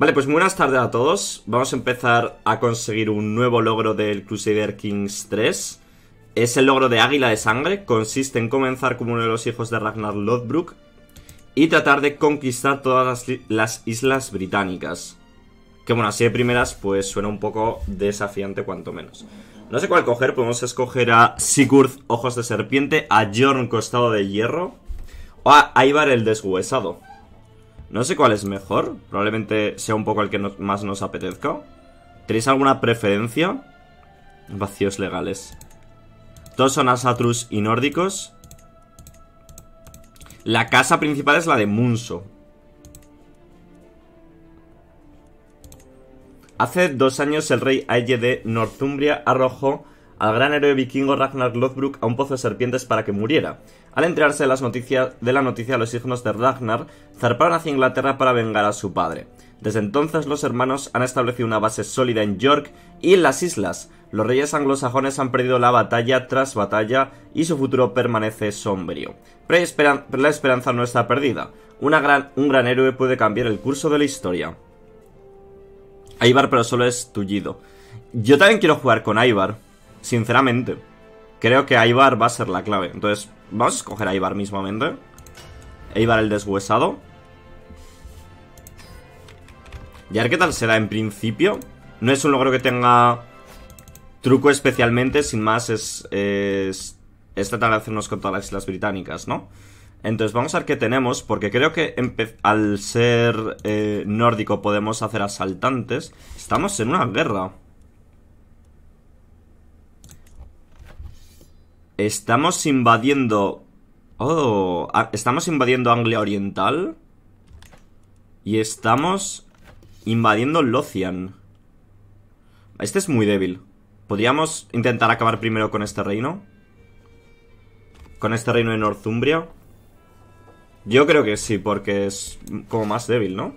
Vale, pues buenas tardes a todos. Vamos a empezar a conseguir un nuevo logro del Crusader Kings 3. Es el logro de Águila de Sangre. Consiste en comenzar como uno de los hijos de Ragnar Lodbrok y tratar de conquistar todas las, islas británicas. Que bueno, así de primeras pues suena un poco desafiante cuanto menos. No sé cuál coger, podemos escoger a Sigurd Ojos de Serpiente, a Jorn Costado de Hierro o a Ivar el Deshuesado. No sé cuál es mejor. Probablemente sea un poco el que más nos apetezca. ¿Tenéis alguna preferencia? Vacíos legales. Todos son Asatrus y nórdicos. La casa principal es la de Munso. Hace dos años el rey Aye de Northumbria arrojó al gran héroe vikingo Ragnar Lothbrok a un pozo de serpientes para que muriera. Al enterarse de, las noticias, de la noticia, los hijos de Ragnar zarparon hacia Inglaterra para vengar a su padre. Desde entonces los hermanos han establecido una base sólida en York y en las islas. Los reyes anglosajones han perdido la batalla tras batalla y su futuro permanece sombrío. Pero la esperanza no está perdida. un gran héroe puede cambiar el curso de la historia. Aibar pero solo es tullido. Yo también quiero jugar con Aibar. Sinceramente. Creo que Aibar va a ser la clave. Entonces, vamos a escoger a Aibar mismamente. Aibar el deshuesado. Y a ver qué tal será en principio. No es un logro que tenga truco especialmente. Sin más, es, es, tratar este de hacernos contra las Islas Británicas, ¿no? Entonces vamos a ver qué tenemos, porque creo que al ser eh, nórdico podemos hacer asaltantes. Estamos en una guerra. Estamos invadiendo... Oh, estamos invadiendo Anglia Oriental. Y estamos invadiendo Lothian. Este es muy débil. Podríamos intentar acabar primero con este reino. Con este reino de Northumbria. Yo creo que sí, porque es como más débil, ¿no?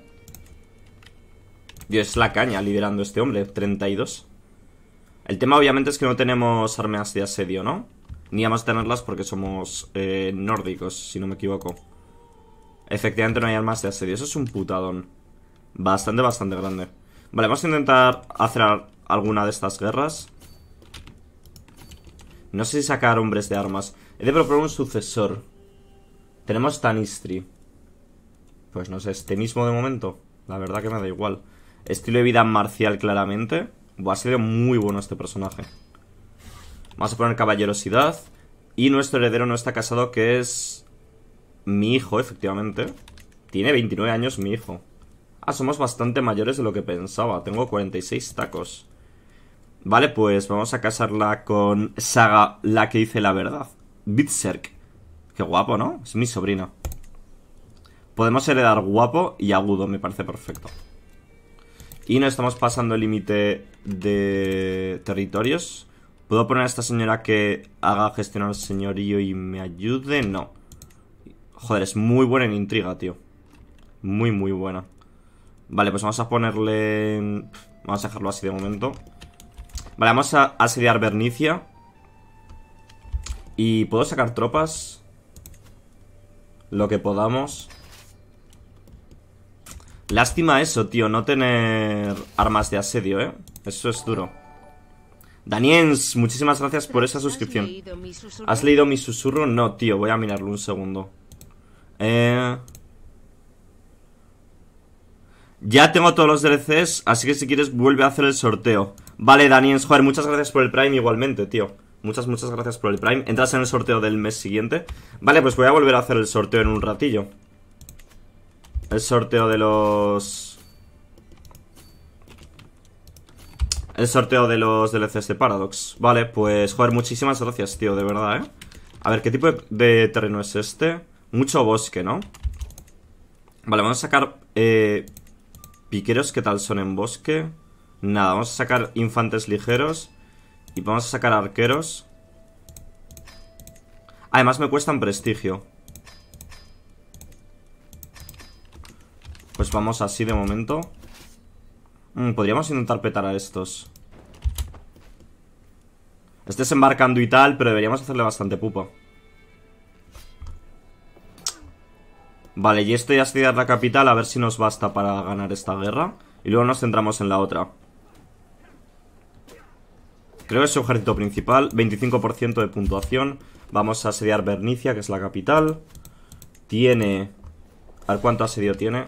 Dios, es la caña liderando este hombre, 32. El tema obviamente es que no tenemos armas de asedio, ¿no? ni a tenerlas porque somos eh, nórdicos, si no me equivoco. Efectivamente no hay armas de asedio, eso es un putadón. Bastante, bastante grande. Vale, vamos a intentar hacer alguna de estas guerras. No sé si sacar hombres de armas. He de proponer un sucesor. Tenemos Tanistri. Pues no sé, este mismo de momento. La verdad que me da igual. Estilo de vida marcial claramente. ha sido muy bueno este personaje. Vamos a poner caballerosidad. Y nuestro heredero no está casado, que es mi hijo, efectivamente. Tiene 29 años mi hijo. Ah, somos bastante mayores de lo que pensaba. Tengo 46 tacos. Vale, pues vamos a casarla con Saga, la que dice la verdad. Bitserk. Qué guapo, ¿no? Es mi sobrina. Podemos heredar guapo y agudo, me parece perfecto. Y no estamos pasando el límite de territorios. ¿Puedo poner a esta señora que haga gestionar al señorío y me ayude? No. Joder, es muy buena en intriga, tío. Muy, muy buena. Vale, pues vamos a ponerle... Vamos a dejarlo así de momento. Vale, vamos a asediar Bernicia. Y puedo sacar tropas. Lo que podamos. Lástima eso, tío, no tener armas de asedio, ¿eh? Eso es duro. Daniels, muchísimas gracias por esa suscripción. ¿Has leído mi susurro? No, tío, voy a mirarlo un segundo. Eh... Ya tengo todos los DLCs, así que si quieres vuelve a hacer el sorteo. Vale, Daniels, joder, muchas gracias por el Prime igualmente, tío. Muchas, muchas gracias por el Prime. Entras en el sorteo del mes siguiente. Vale, pues voy a volver a hacer el sorteo en un ratillo. El sorteo de los... el sorteo de los DLCs de Paradox. Vale, pues, joder, muchísimas gracias, tío, de verdad, ¿eh? A ver, ¿qué tipo de, terreno es este? Mucho bosque, ¿no? Vale, vamos a sacar eh, piqueros, ¿qué tal son en bosque? Nada, vamos a sacar infantes ligeros y vamos a sacar arqueros. Además me cuestan prestigio. Pues vamos así de momento. Mm, podríamos intentar petar a estos. estés embarcando y tal, pero deberíamos hacerle bastante pupa. Vale, y esto ya es la capital, a ver si nos basta para ganar esta guerra. Y luego nos centramos en la otra. Creo que es su ejército principal, 25% de puntuación. Vamos a asediar Bernicia, que es la capital. Tiene... A ver cuánto asedio tiene.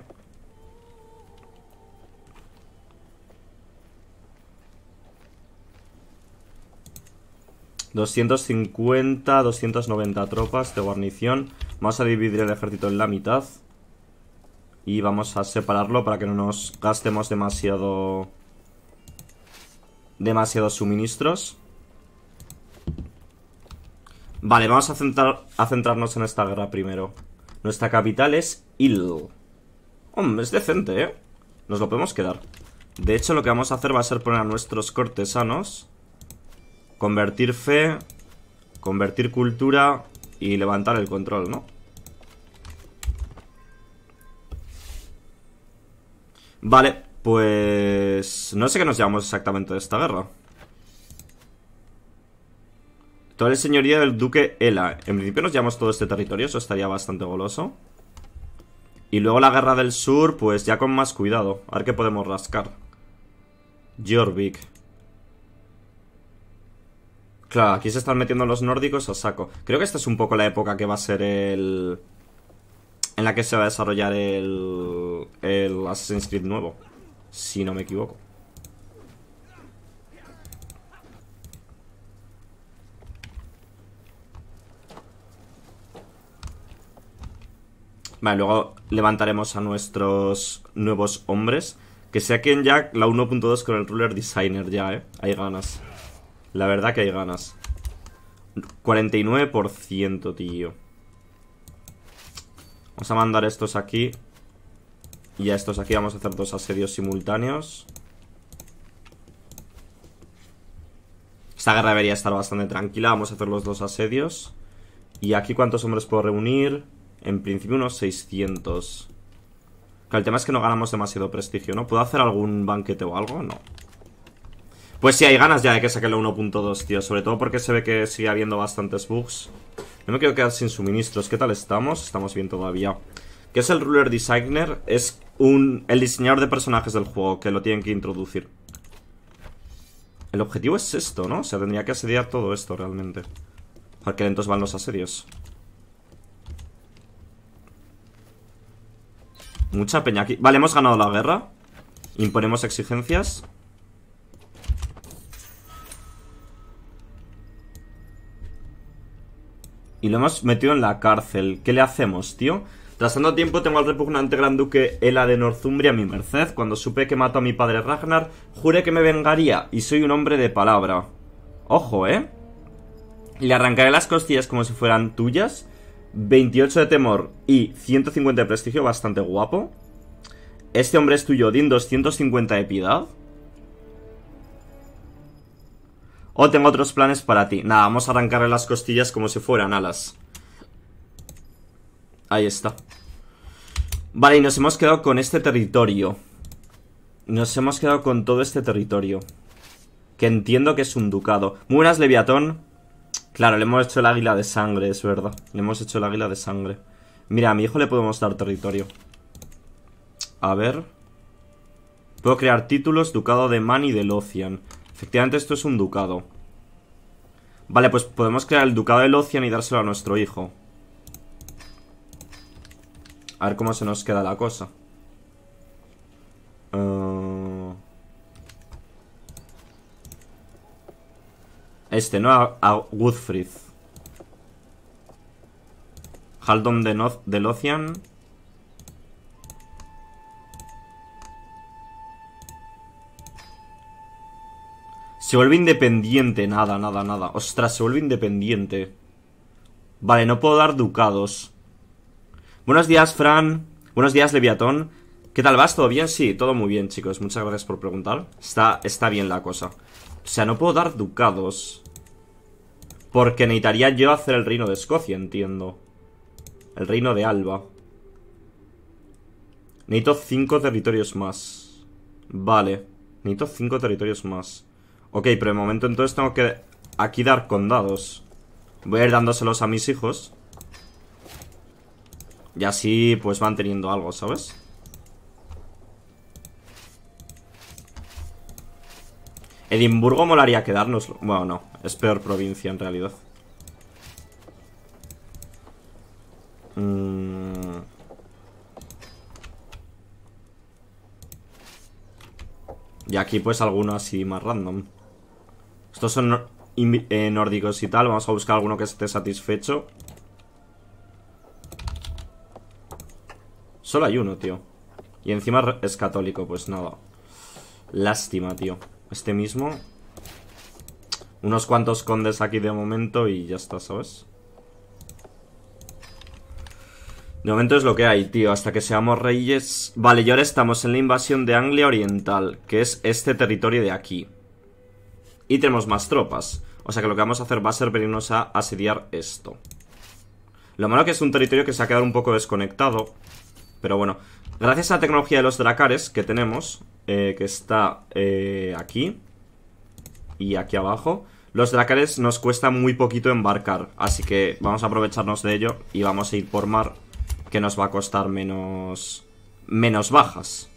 250, 290 tropas de guarnición. Vamos a dividir el ejército en la mitad. Y vamos a separarlo para que no nos gastemos demasiado... Demasiados suministros. Vale, vamos a, centrar, a centrarnos en esta guerra primero. Nuestra capital es Il. Hombre, es decente, ¿eh? Nos lo podemos quedar. De hecho, lo que vamos a hacer va a ser poner a nuestros cortesanos Convertir fe, convertir cultura y levantar el control, ¿no? Vale, pues... No sé qué nos llamamos exactamente de esta guerra. Toda la señoría del duque Ela. En principio nos llevamos todo este territorio, eso estaría bastante goloso. Y luego la guerra del sur, pues ya con más cuidado. A ver qué podemos rascar. Jorvik. Claro, aquí se están metiendo los nórdicos a saco. Creo que esta es un poco la época que va a ser el... En la que se va a desarrollar el... El Assassin's Creed nuevo. Si no me equivoco. Vale, luego levantaremos a nuestros nuevos hombres. Que sea quien ya la 1.2 con el ruler designer ya, ¿eh? Hay ganas. La verdad que hay ganas. 49%, tío. Vamos a mandar estos aquí. Y a estos aquí vamos a hacer dos asedios simultáneos. Esta guerra debería estar bastante tranquila. Vamos a hacer los dos asedios. ¿Y aquí cuántos hombres puedo reunir? En principio unos 600. el tema es que no ganamos demasiado prestigio, ¿no? ¿Puedo hacer algún banquete o algo? No. Pues sí, hay ganas ya de que saquen la 1.2, tío. Sobre todo porque se ve que sigue habiendo bastantes bugs. No me quiero quedar sin suministros. ¿Qué tal estamos? Estamos bien todavía. ¿Qué es el Ruler Designer? Es un, el diseñador de personajes del juego que lo tienen que introducir. El objetivo es esto, ¿no? O sea, tendría que asediar todo esto realmente. ¿Por qué lentos van los asedios? Mucha peña aquí. Vale, hemos ganado la guerra. Imponemos exigencias. Y lo hemos metido en la cárcel. ¿Qué le hacemos, tío? Tras tanto tiempo tengo al repugnante gran duque Ela de Northumbria a mi merced. Cuando supe que mató a mi padre Ragnar, juré que me vengaría y soy un hombre de palabra. Ojo, ¿eh? Le arrancaré las costillas como si fueran tuyas. 28 de temor y 150 de prestigio, bastante guapo. Este hombre es tuyo, doscientos 250 de piedad. O tengo otros planes para ti. Nada, vamos a arrancarle las costillas como si fueran alas. Ahí está. Vale, y nos hemos quedado con este territorio. Nos hemos quedado con todo este territorio. Que entiendo que es un ducado. Muy buenas, Leviatón. Claro, le hemos hecho el águila de sangre, es verdad. Le hemos hecho el águila de sangre. Mira, a mi hijo le podemos dar territorio. A ver. Puedo crear títulos, ducado de Man y de Locian. Efectivamente esto es un ducado. Vale, pues podemos crear el ducado de Locian y dárselo a nuestro hijo. A ver cómo se nos queda la cosa. Eh, este, ¿no? A, a Haldom Haldon de, Locian de Se vuelve independiente. Nada, nada, nada. Ostras, se vuelve independiente. Vale, no puedo dar ducados. Buenos días, Fran. Buenos días, Leviatón. ¿Qué tal vas? ¿Todo bien? Sí, todo muy bien, chicos. Muchas gracias por preguntar. Está, está bien la cosa. O sea, no puedo dar ducados. Porque necesitaría yo hacer el reino de Escocia, entiendo. El reino de Alba. Necesito cinco territorios más. Vale. Necesito cinco territorios más. Ok, pero de momento entonces tengo que aquí dar condados. Voy a ir dándoselos a mis hijos. Y así pues van teniendo algo, ¿sabes? Edimburgo molaría quedarnos. Bueno, no. Es peor provincia en realidad. Mm. Y aquí pues alguno así más random. Estos son eh, nórdicos y tal. Vamos a buscar alguno que esté satisfecho. Solo hay uno, tío. Y encima es católico, pues nada. Lástima, tío. Este mismo. Unos cuantos condes aquí de momento y ya está, ¿sabes? De momento es lo que hay, tío, hasta que seamos reyes... Vale, y ahora estamos en la invasión de Anglia Oriental, que es este territorio de aquí. Y tenemos más tropas. O sea que lo que vamos a hacer va a ser venirnos a asediar esto. Lo malo que es un territorio que se ha quedado un poco desconectado. Pero bueno, gracias a la tecnología de los dracares que tenemos, eh, que está eh, aquí y aquí abajo, los dracares nos cuesta muy poquito embarcar. Así que vamos a aprovecharnos de ello y vamos a ir por mar, que nos va a costar menos, menos bajas.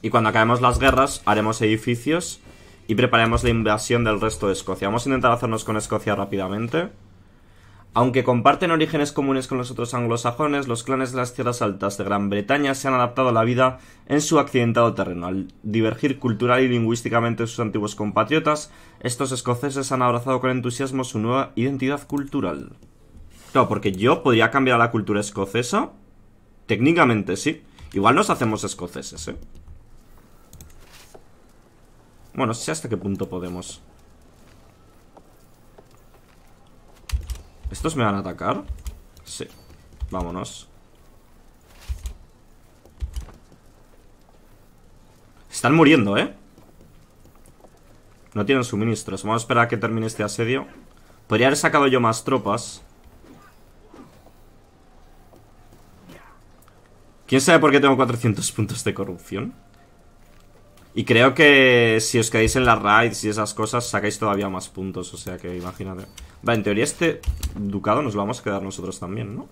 Y cuando acabemos las guerras, haremos edificios y preparemos la invasión del resto de Escocia. Vamos a intentar hacernos con Escocia rápidamente. Aunque comparten orígenes comunes con los otros anglosajones, los clanes de las tierras altas de Gran Bretaña se han adaptado a la vida en su accidentado terreno. Al divergir cultural y lingüísticamente de sus antiguos compatriotas, estos escoceses han abrazado con entusiasmo su nueva identidad cultural. Claro, porque yo podría cambiar a la cultura escocesa. Técnicamente sí. Igual nos hacemos escoceses, ¿eh? Bueno, sé hasta qué punto podemos ¿Estos me van a atacar? Sí, vámonos Están muriendo, ¿eh? No tienen suministros Vamos a esperar a que termine este asedio Podría haber sacado yo más tropas ¿Quién sabe por qué tengo 400 puntos de corrupción? Y creo que si os quedáis en las raids y esas cosas, sacáis todavía más puntos. O sea que imagínate. Va, en teoría este ducado nos lo vamos a quedar nosotros también, ¿no?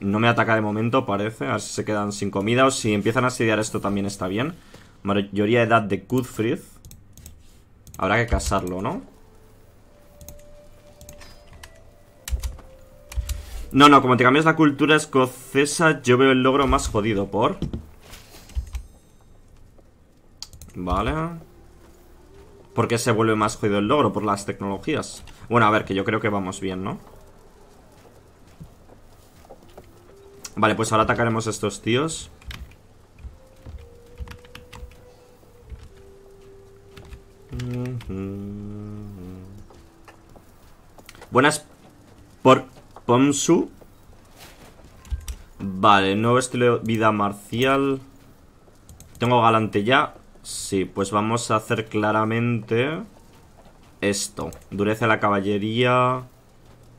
No me ataca de momento, parece. A ver si se quedan sin comida o si empiezan a asediar esto también está bien. Mayoría de edad de Kudfrith. Habrá que casarlo, ¿no? No, no, como te cambias la cultura escocesa, yo veo el logro más jodido por... Vale. ¿Por qué se vuelve más jodido el logro? Por las tecnologías. Bueno, a ver, que yo creo que vamos bien, ¿no? Vale, pues ahora atacaremos a estos tíos. Buenas por... Vale, nuevo estilo de vida marcial. ¿Tengo galante ya? Sí, pues vamos a hacer claramente esto. Dureza de la caballería.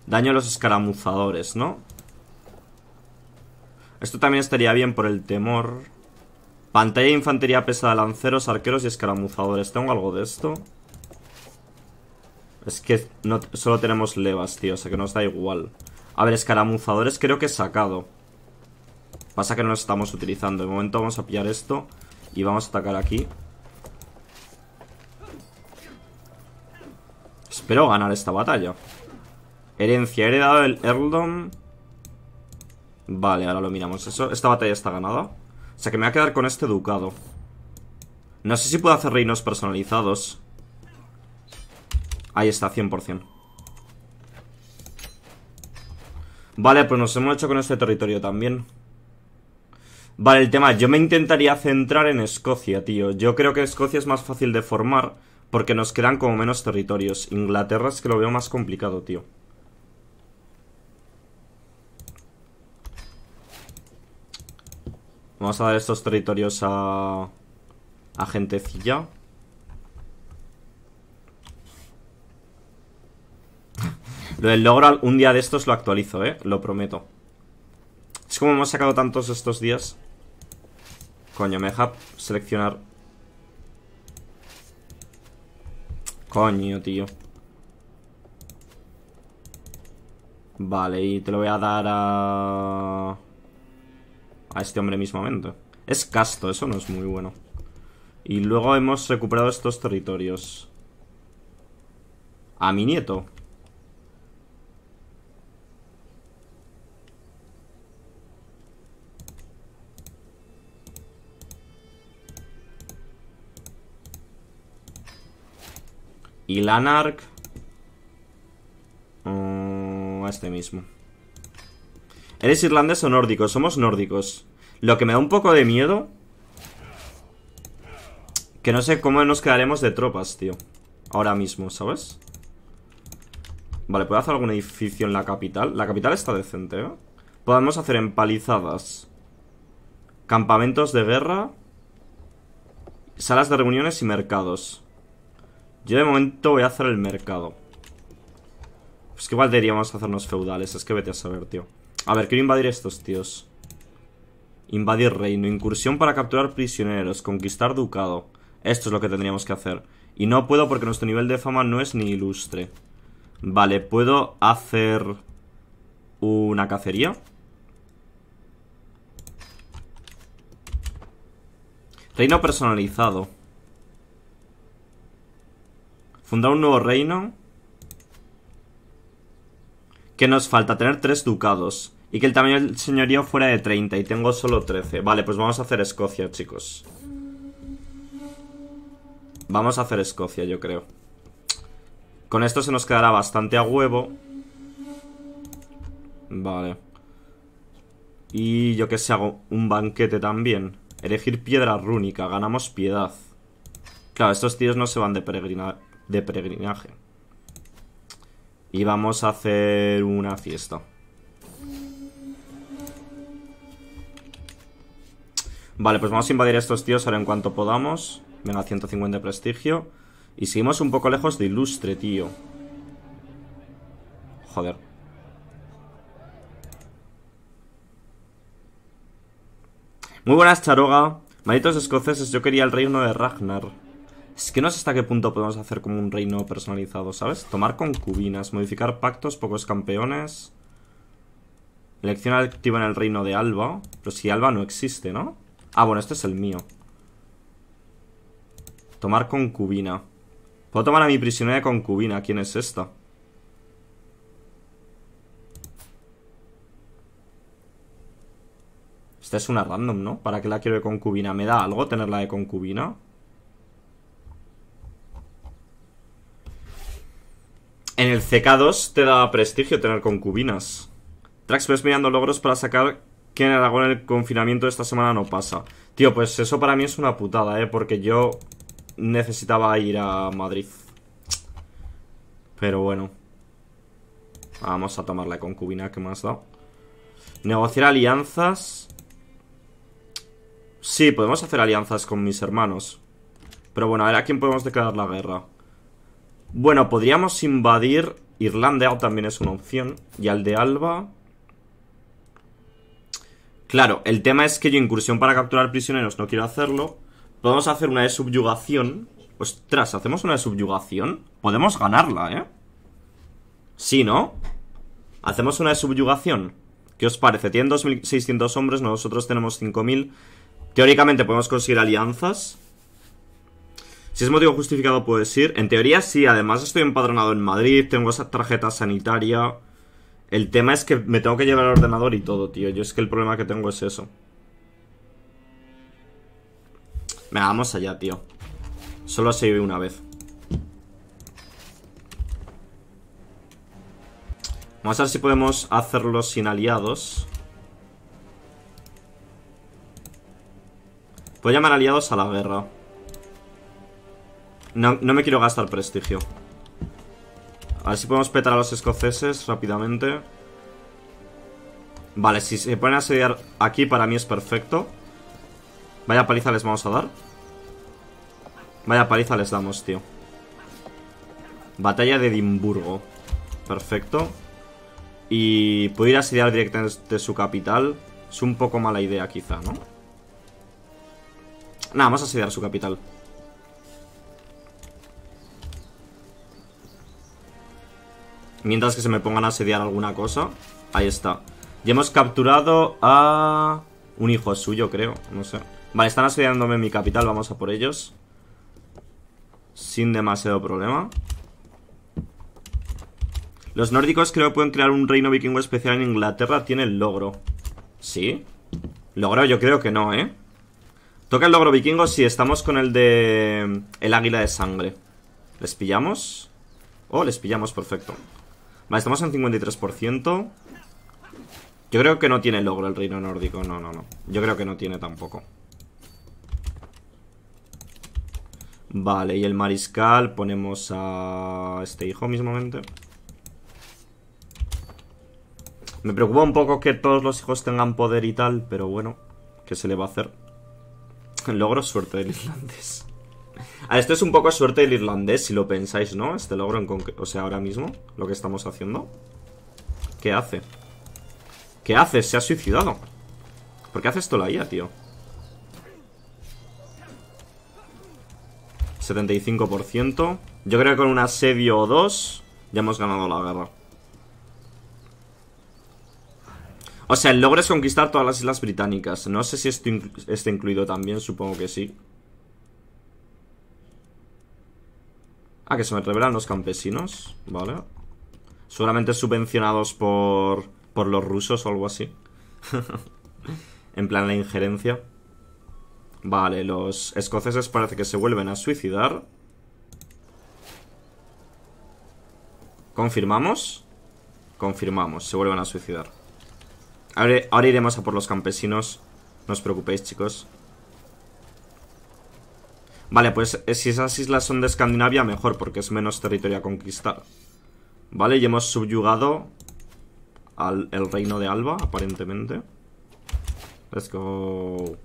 Daño a los escaramuzadores, ¿no? Esto también estaría bien por el temor. Pantalla de infantería pesada, lanceros, arqueros y escaramuzadores. ¿Tengo algo de esto? Es que solo tenemos levas, tío, o sea que nos da igual. A ver, escaramuzadores creo que he sacado Pasa que no lo estamos utilizando De momento vamos a pillar esto Y vamos a atacar aquí Espero ganar esta batalla Herencia, he heredado el Vale, ahora lo miramos eso Esta batalla está ganada O sea que me voy a quedar con este ducado No sé si puedo hacer reinos personalizados Ahí está, 100% Vale, pues nos hemos hecho con este territorio también. Vale, el tema, yo me intentaría centrar en Escocia, tío. Yo creo que Escocia es más fácil de formar porque nos quedan como menos territorios. Inglaterra es que lo veo más complicado, tío. Vamos a dar estos territorios a... A gentecilla. Lo del logro, un día de estos lo actualizo, ¿eh? Lo prometo. Es como hemos sacado tantos estos días. Coño, me deja seleccionar. Coño, tío. Vale, y te lo voy a dar a... A este hombre mismamente. Es casto, eso no es muy bueno. Y luego hemos recuperado estos territorios. A mi nieto. Y Lanark. Mm, este mismo. ¿Eres irlandés o nórdico? Somos nórdicos. Lo que me da un poco de miedo. Que no sé cómo nos quedaremos de tropas, tío. Ahora mismo, ¿sabes? Vale, ¿puedo hacer algún edificio en la capital? La capital está decente, ¿eh? Podemos hacer empalizadas. Campamentos de guerra. Salas de reuniones y mercados. Yo de momento voy a hacer el mercado. Pues que igual deberíamos hacernos feudales. Es que vete a saber, tío. A ver, quiero invadir estos tíos. Invadir reino. Incursión para capturar prisioneros. Conquistar ducado. Esto es lo que tendríamos que hacer. Y no puedo porque nuestro nivel de fama no es ni ilustre. Vale, puedo hacer una cacería. Reino personalizado. Fundar un nuevo reino. Que nos falta? Tener tres ducados. Y que el tamaño del señorío fuera de 30. Y tengo solo 13. Vale, pues vamos a hacer Escocia, chicos. Vamos a hacer Escocia, yo creo. Con esto se nos quedará bastante a huevo. Vale. Y yo que sé, hago un banquete también. Elegir piedra rúnica. Ganamos piedad. Claro, estos tíos no se van de peregrinar de peregrinaje. Y vamos a hacer una fiesta. Vale, pues vamos a invadir a estos tíos ahora en cuanto podamos. Venga, 150 de prestigio. Y seguimos un poco lejos de ilustre, tío. Joder. Muy buenas, Charoga. Malditos escoceses, yo quería el reino de Ragnar. Es que no sé hasta qué punto podemos hacer como un reino personalizado, ¿sabes? Tomar concubinas, modificar pactos, pocos campeones. Elección activa en el reino de Alba. Pero si Alba no existe, ¿no? Ah, bueno, este es el mío. Tomar concubina. Puedo tomar a mi prisionera de concubina. ¿Quién es esta? Esta es una random, ¿no? ¿Para qué la quiero de concubina? ¿Me da algo tenerla de concubina? En el CK2 te da prestigio tener concubinas. Trax, ves mirando logros para sacar que en Aragón el confinamiento de esta semana no pasa. Tío, pues eso para mí es una putada, ¿eh? Porque yo necesitaba ir a Madrid. Pero bueno. Vamos a tomar la concubina que me has dado. Negociar alianzas. Sí, podemos hacer alianzas con mis hermanos. Pero bueno, a ver a quién podemos declarar la guerra. Bueno, podríamos invadir Irlanda, también es una opción. Y al de Alba... Claro, el tema es que yo incursión para capturar prisioneros no quiero hacerlo. Podemos hacer una de subyugación. Ostras, ¿hacemos una de subyugación? Podemos ganarla, ¿eh? Sí, ¿no? Hacemos una de subyugación. ¿Qué os parece? Tienen 2.600 hombres, nosotros tenemos 5.000. Teóricamente podemos conseguir alianzas. Si es motivo justificado, puedes ir. En teoría sí, además estoy empadronado en Madrid, tengo esa tarjeta sanitaria. El tema es que me tengo que llevar el ordenador y todo, tío. Yo es que el problema que tengo es eso. Me vamos allá, tío. Solo se vive una vez. Vamos a ver si podemos hacerlo sin aliados. Puedo llamar aliados a la guerra. No, me quiero gastar prestigio. A ver si podemos petar a los escoceses rápidamente. Vale, si se ponen a asediar aquí para mí es perfecto. Vaya paliza les vamos a dar. Vaya paliza les damos, tío. Batalla de Edimburgo. Perfecto. Y puedo ir a asediar directamente su capital. Es un poco mala idea quizá, ¿no? Nada, vamos a asediar su capital. Mientras que se me pongan a asediar alguna cosa Ahí está Y hemos capturado a... Un hijo suyo, creo, no sé Vale, están asediándome mi capital, vamos a por ellos Sin demasiado problema Los nórdicos creo que pueden crear un reino vikingo especial en Inglaterra Tiene el logro ¿Sí? Logro yo creo que no, ¿eh? Toca el logro vikingo si sí, estamos con el de... Mm, el águila de sangre ¿Les pillamos? Oh, les pillamos, perfecto Vale, estamos en 53%. Yo creo que no tiene logro el reino nórdico. No, no, no. Yo creo que no tiene tampoco. Vale, y el mariscal ponemos a este hijo mismamente. Me preocupa un poco que todos los hijos tengan poder y tal, pero bueno, ¿qué se le va a hacer? Logro suerte del islandés. Ah, esto es un poco suerte del irlandés, si lo pensáis, ¿no? Este logro en O sea, ahora mismo, lo que estamos haciendo. ¿Qué hace? ¿Qué hace? Se ha suicidado. ¿Por qué hace esto la IA, tío? 75%. Yo creo que con un asedio o dos ya hemos ganado la guerra. O sea, el logro es conquistar todas las islas británicas. No sé si esto está incluido también, supongo que sí. Ah, que se me revelan los campesinos Vale Solamente subvencionados por, por los rusos o algo así En plan la injerencia Vale, los escoceses parece que se vuelven a suicidar ¿Confirmamos? Confirmamos, se vuelven a suicidar Ahora, ahora iremos a por los campesinos No os preocupéis chicos Vale, pues eh, si esas islas son de Escandinavia, mejor, porque es menos territorio a conquistar. Vale, y hemos subyugado al el reino de Alba, aparentemente. Let's go.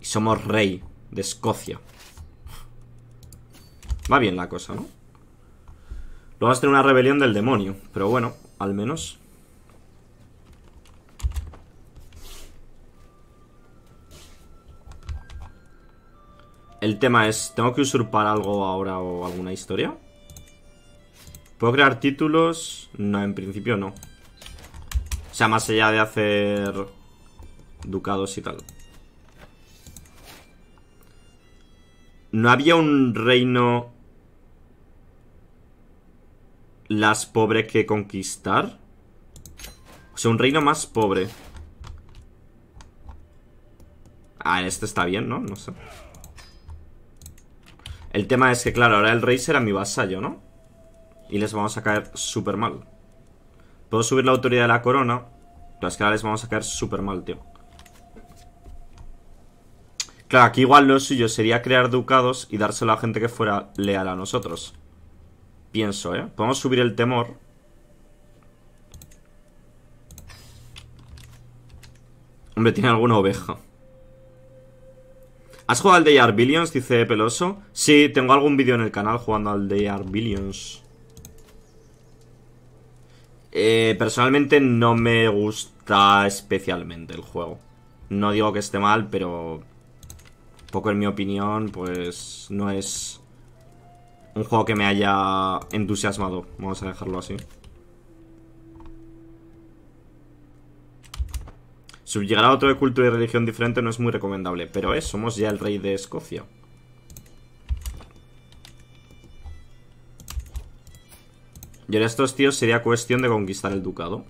Y somos rey de Escocia. Va bien la cosa, ¿no? Luego vamos a tener una rebelión del demonio, pero bueno, al menos El tema es, ¿tengo que usurpar algo ahora o alguna historia? ¿Puedo crear títulos? No, en principio no. O sea, más allá de hacer ducados y tal. ¿No había un reino las pobre que conquistar? O sea, un reino más pobre. Ah, este está bien, ¿no? No sé. El tema es que, claro, ahora el rey será mi vasallo, ¿no? Y les vamos a caer súper mal. Puedo subir la autoridad de la corona. Pero es que ahora les vamos a caer súper mal, tío. Claro, aquí igual lo suyo sería crear ducados y dárselo a gente que fuera leal a nosotros. Pienso, ¿eh? Podemos subir el temor. Hombre, tiene alguna oveja. ¿Has jugado al Day Billions? Dice Peloso. Sí, tengo algún vídeo en el canal jugando al Day Billions. Eh, personalmente no me gusta especialmente el juego. No digo que esté mal, pero... Poco en mi opinión, pues no es un juego que me haya entusiasmado. Vamos a dejarlo así. Subyugar a otro de cultura y religión diferente no es muy recomendable, pero es, somos ya el rey de Escocia. Y ahora estos tíos sería cuestión de conquistar el ducado.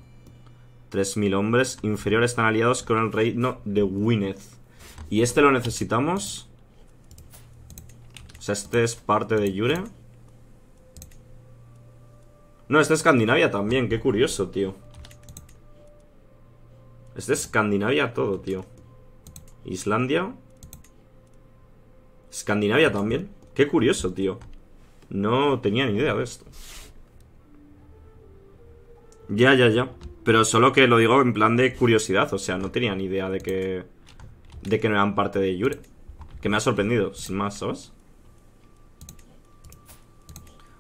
3.000 hombres inferiores están aliados con el reino de Gwynedd. Y este lo necesitamos. O sea, este es parte de Yure. No, este es Escandinavia también, qué curioso, tío. Es de Escandinavia todo, tío. Islandia. Escandinavia también. Qué curioso, tío. No tenía ni idea de esto. Ya, ya, ya. Pero solo que lo digo en plan de curiosidad. O sea, no tenía ni idea de que... De que no eran parte de Yure. Que me ha sorprendido, sin más, ¿sabes?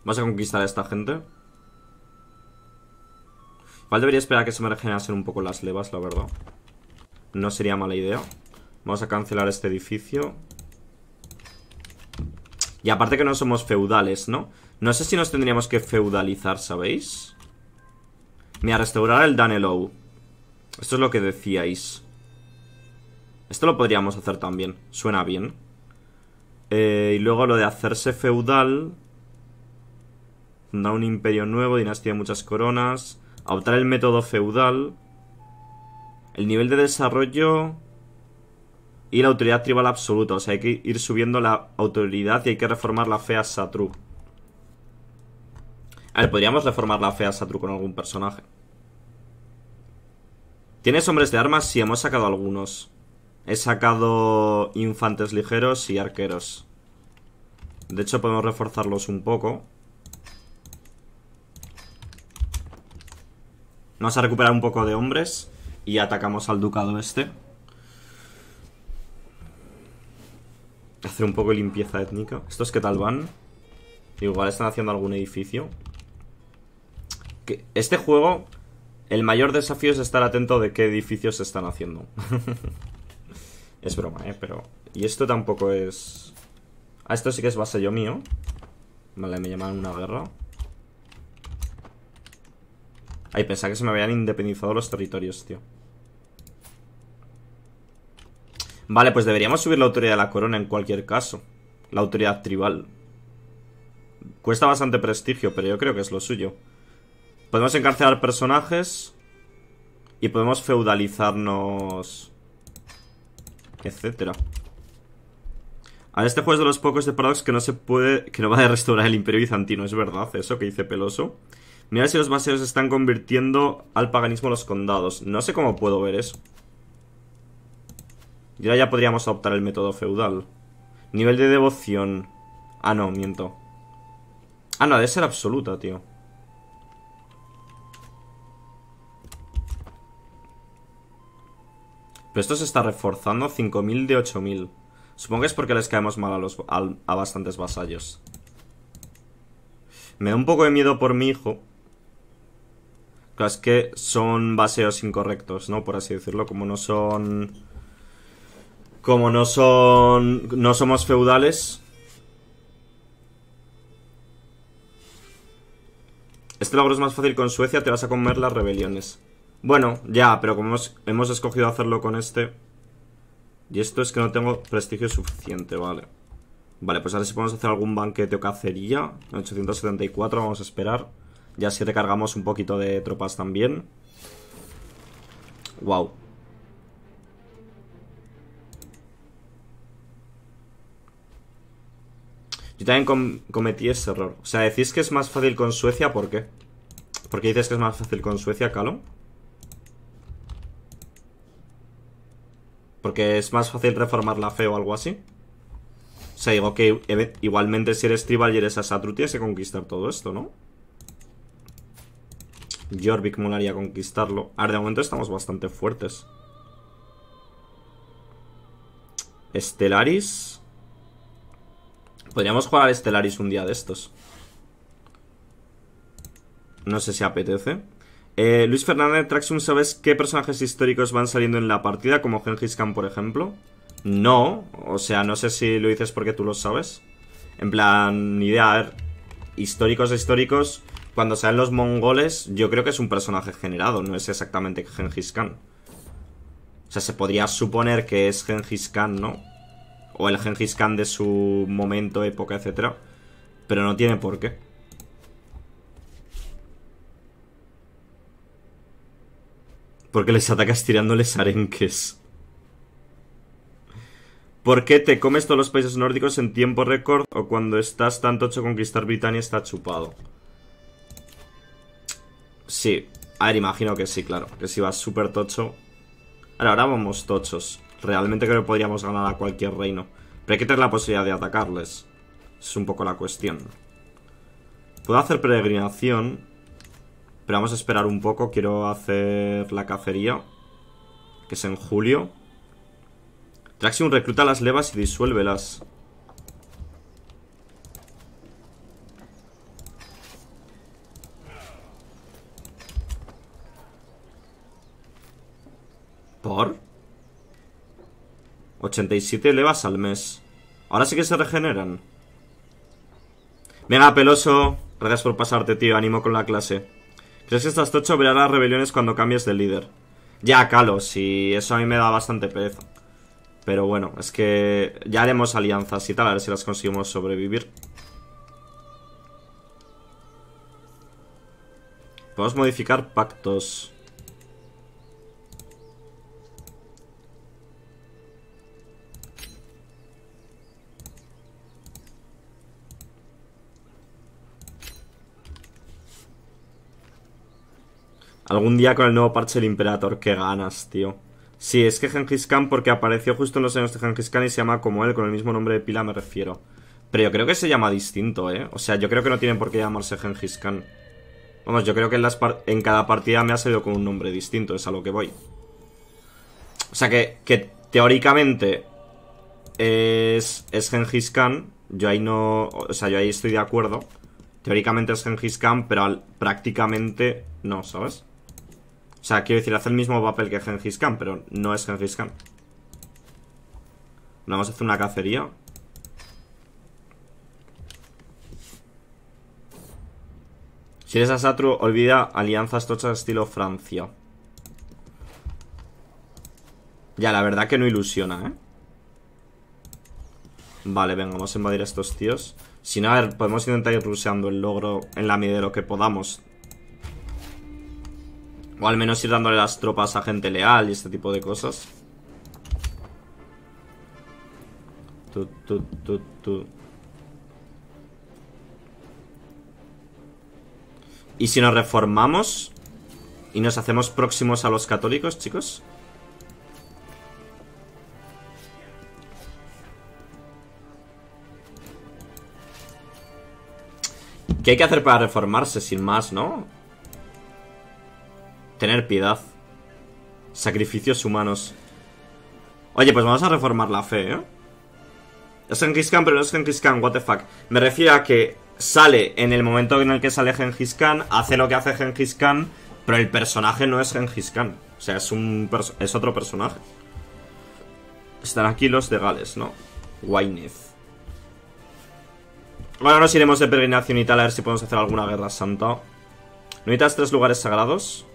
Vamos a conquistar a esta gente. Igual debería esperar a que se me regenerasen un poco las levas, la verdad. No sería mala idea. Vamos a cancelar este edificio. Y aparte que no somos feudales, ¿no? No sé si nos tendríamos que feudalizar, ¿sabéis? Mira, restaurar el Danelow. Esto es lo que decíais. Esto lo podríamos hacer también. Suena bien. Eh, y luego lo de hacerse feudal. Fundar un imperio nuevo, dinastía de muchas coronas optar el método feudal, el nivel de desarrollo y la autoridad tribal absoluta. O sea, hay que ir subiendo la autoridad y hay que reformar la fea Satru. A ver, podríamos reformar la fea Satru con algún personaje. ¿Tienes hombres de armas? Sí, hemos sacado algunos. He sacado infantes ligeros y arqueros. De hecho, podemos reforzarlos un poco. Vamos a recuperar un poco de hombres y atacamos al ducado este. Hacer un poco de limpieza étnica. ¿Estos qué tal van? Igual están haciendo algún edificio. este juego, el mayor desafío es estar atento de qué edificios se están haciendo. es broma, ¿eh? Pero... Y esto tampoco es... Ah, esto sí que es base yo mío. Vale, me llaman una guerra. Ay, pensaba que se me habían independizado los territorios, tío. Vale, pues deberíamos subir la autoridad de la corona en cualquier caso. La autoridad tribal. Cuesta bastante prestigio, pero yo creo que es lo suyo. Podemos encarcelar personajes. Y podemos feudalizarnos... Etcétera. A este juego es de los pocos de Paradox que no se puede... Que no va a restaurar el Imperio Bizantino, es verdad, eso que dice Peloso. Mira si los vasallos están convirtiendo al paganismo los condados. No sé cómo puedo ver eso. Y ahora ya podríamos adoptar el método feudal. Nivel de devoción. Ah, no, miento. Ah, no, debe ser absoluta, tío. Pero esto se está reforzando 5.000 de 8.000. Supongo que es porque les caemos mal a, los, a bastantes vasallos. Me da un poco de miedo por mi hijo es que son baseos incorrectos, ¿no? Por así decirlo, como no son... Como no son... No somos feudales. Este logro es más fácil con Suecia, te vas a comer las rebeliones. Bueno, ya, pero como hemos, hemos escogido hacerlo con este... Y esto es que no tengo prestigio suficiente, vale. Vale, pues ahora si podemos hacer algún banquete o cacería. 874, vamos a esperar si así recargamos un poquito de tropas también. Wow. Yo también cometí ese error. O sea, decís que es más fácil con Suecia, ¿por qué? ¿Por qué dices que es más fácil con Suecia, Calo? Porque es más fácil reformar la fe o algo así. O sea, digo que eh, igualmente si eres tribal y eres asatru tienes que conquistar todo esto, ¿no? Jorvik molaría conquistarlo. Ahora de momento estamos bastante fuertes. Estelaris. Podríamos jugar a Estelaris un día de estos. No sé si apetece. Eh, Luis Fernández Traxum, ¿sabes qué personajes históricos van saliendo en la partida? Como Genghis Khan, por ejemplo. No, o sea, no sé si lo dices porque tú lo sabes. En plan, ni idea, a ver. Históricos históricos cuando salen los mongoles, yo creo que es un personaje generado, no es exactamente Genghis Khan. O sea, se podría suponer que es Genghis Khan, ¿no? O el Genghis Khan de su momento, época, etcétera. Pero no tiene por qué. Porque les atacas tirándoles arenques. ¿Por qué te comes todos los países nórdicos en tiempo récord o cuando estás tanto hecho conquistar Britania está chupado? Sí, a ver, imagino que sí, claro Que si va súper tocho Ahora, ahora vamos tochos Realmente creo que podríamos ganar a cualquier reino Pero hay que tener la posibilidad de atacarles Es un poco la cuestión Puedo hacer peregrinación Pero vamos a esperar un poco Quiero hacer la cacería Que es en julio Traxium recluta las levas y disuélvelas 87 levas al mes. Ahora sí que se regeneran. Venga, peloso. Gracias por pasarte, tío. Ánimo con la clase. ¿Crees que estás tocho verás las rebeliones cuando cambies de líder? Ya, Calo, si eso a mí me da bastante pereza. Pero bueno, es que ya haremos alianzas y tal, a ver si las conseguimos sobrevivir. Podemos modificar pactos. Algún día con el nuevo parche del Imperator, qué ganas, tío. Sí, es que Genghis Khan, porque apareció justo en los años de Genghis Khan y se llama como él, con el mismo nombre de pila me refiero. Pero yo creo que se llama distinto, ¿eh? O sea, yo creo que no tiene por qué llamarse Genghis Khan. Vamos, yo creo que en, cada partida me ha salido con un nombre distinto, es a lo que voy. O sea, que, teóricamente es, es Genghis Khan. Yo ahí no... O sea, yo ahí estoy de acuerdo. Teóricamente es Genghis Khan, pero prácticamente no, ¿sabes? O sea, quiero decir, hace el mismo papel que Genghis Khan, pero no es Genghis Khan. Vamos a hacer una cacería. Si eres Asatru, olvida alianzas tochas estilo Francia. Ya, la verdad que no ilusiona, ¿eh? Vale, venga, vamos a invadir a estos tíos. Si no, a ver, podemos intentar ir ruseando el logro en la medida de lo que podamos. O al menos ir dándole las tropas a gente leal y este tipo de cosas. ¿Y si nos reformamos? ¿Y nos hacemos próximos a los católicos, chicos? ¿Qué hay que hacer para reformarse sin más, no? tener piedad, sacrificios humanos. Oye, pues vamos a reformar la fe, ¿eh? Es Genghis Khan, pero no es Genghis Khan, what the fuck. Me refiero a que sale en el momento en el que sale Genghis Khan, hace lo que hace Genghis Khan, pero el personaje no es Genghis Khan. O sea, es, un es otro personaje. Están aquí los de Gales, ¿no? Wainez. Bueno, nos iremos de peregrinación y tal a ver si podemos hacer alguna guerra santa. ¿No necesitas tres lugares sagrados?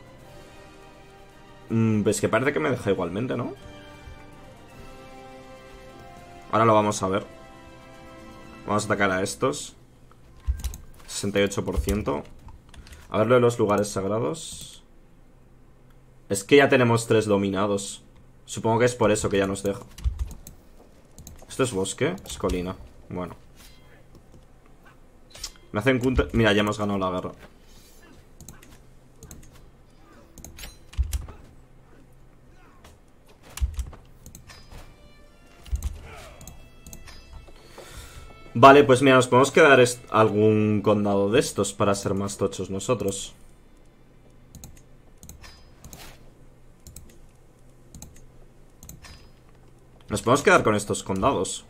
Mm, pues que parece que me deja igualmente, ¿no? Ahora lo vamos a ver. Vamos a atacar a estos. 68%. A ver lo de los lugares sagrados. Es que ya tenemos tres dominados. Supongo que es por eso que ya nos deja. ¿Esto es bosque? Es colina. Bueno. Me hacen... Mira, ya hemos ganado la guerra. Vale, pues mira, nos podemos quedar algún condado de estos para ser más tochos nosotros. Nos podemos quedar con estos condados.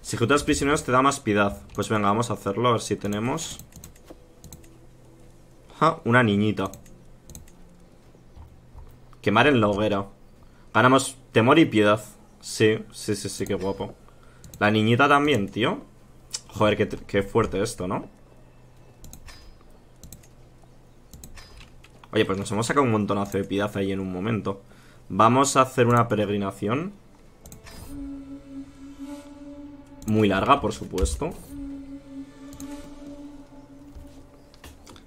Si juntas prisioneros te da más piedad. Pues venga, vamos a hacerlo, a ver si tenemos... Ja, una niñita. Quemar en la hoguera. Ganamos temor y piedad. Sí, sí, sí, sí, qué guapo. La niñita también, tío. Joder, qué, fuerte esto, ¿no? Oye, pues nos hemos sacado un montonazo de piedad ahí en un momento. Vamos a hacer una peregrinación. Muy larga, por supuesto.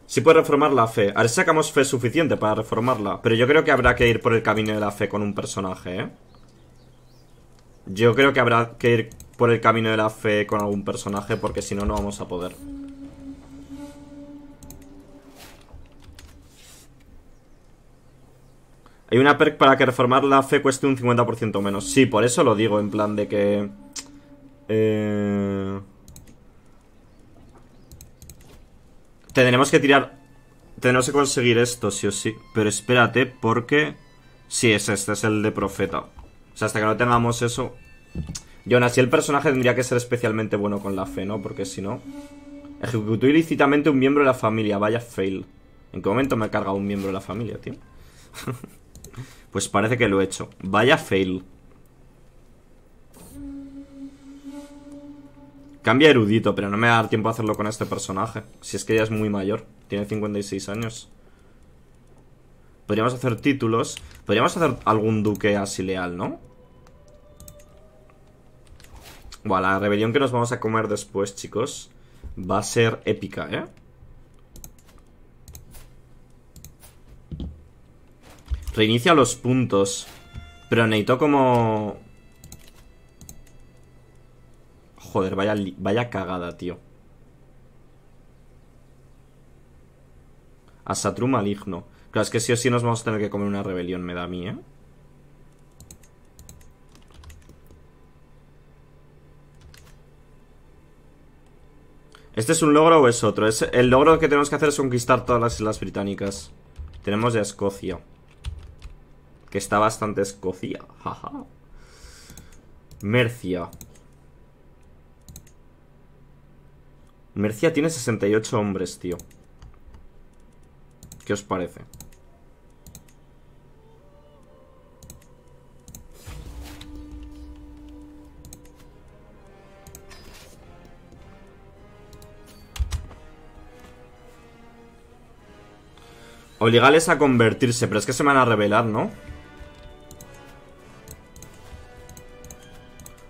Sí puede reformar la fe. A ver si sacamos fe suficiente para reformarla. Pero yo creo que habrá que ir por el camino de la fe con un personaje, ¿eh? Yo creo que habrá que ir por el camino de la fe con algún personaje porque si no, no vamos a poder. Hay una perk para que reformar la fe cueste un 50% menos. Sí, por eso lo digo, en plan de que... Eh, tendremos que tirar... tenemos que conseguir esto, sí o sí. Pero espérate, porque... Sí, es este, es el de profeta. O sea, hasta que no tengamos eso... Y así el personaje tendría que ser especialmente bueno con la fe, ¿no? Porque si no... Ejecutó ilícitamente un miembro de la familia, vaya fail. ¿En qué momento me ha cargado un miembro de la familia, tío? pues parece que lo he hecho. Vaya fail. Cambia erudito, pero no me va a dar tiempo a hacerlo con este personaje. Si es que ya es muy mayor. Tiene 56 años. Podríamos hacer títulos. Podríamos hacer algún duque así leal, ¿no? Buah, la rebelión que nos vamos a comer después, chicos Va a ser épica, ¿eh? Reinicia los puntos Pero necesito como... Joder, vaya, vaya cagada, tío Asatru maligno Claro, es que sí o sí nos vamos a tener que comer una rebelión, me da a mí, ¿eh? ¿Este es un logro o es otro? Es, el logro que tenemos que hacer es conquistar todas las islas británicas. Tenemos ya Escocia. Que está bastante Escocia. Mercia. Mercia tiene 68 hombres, tío. ¿Qué os parece? Obligales a convertirse, pero es que se me van a revelar, ¿no?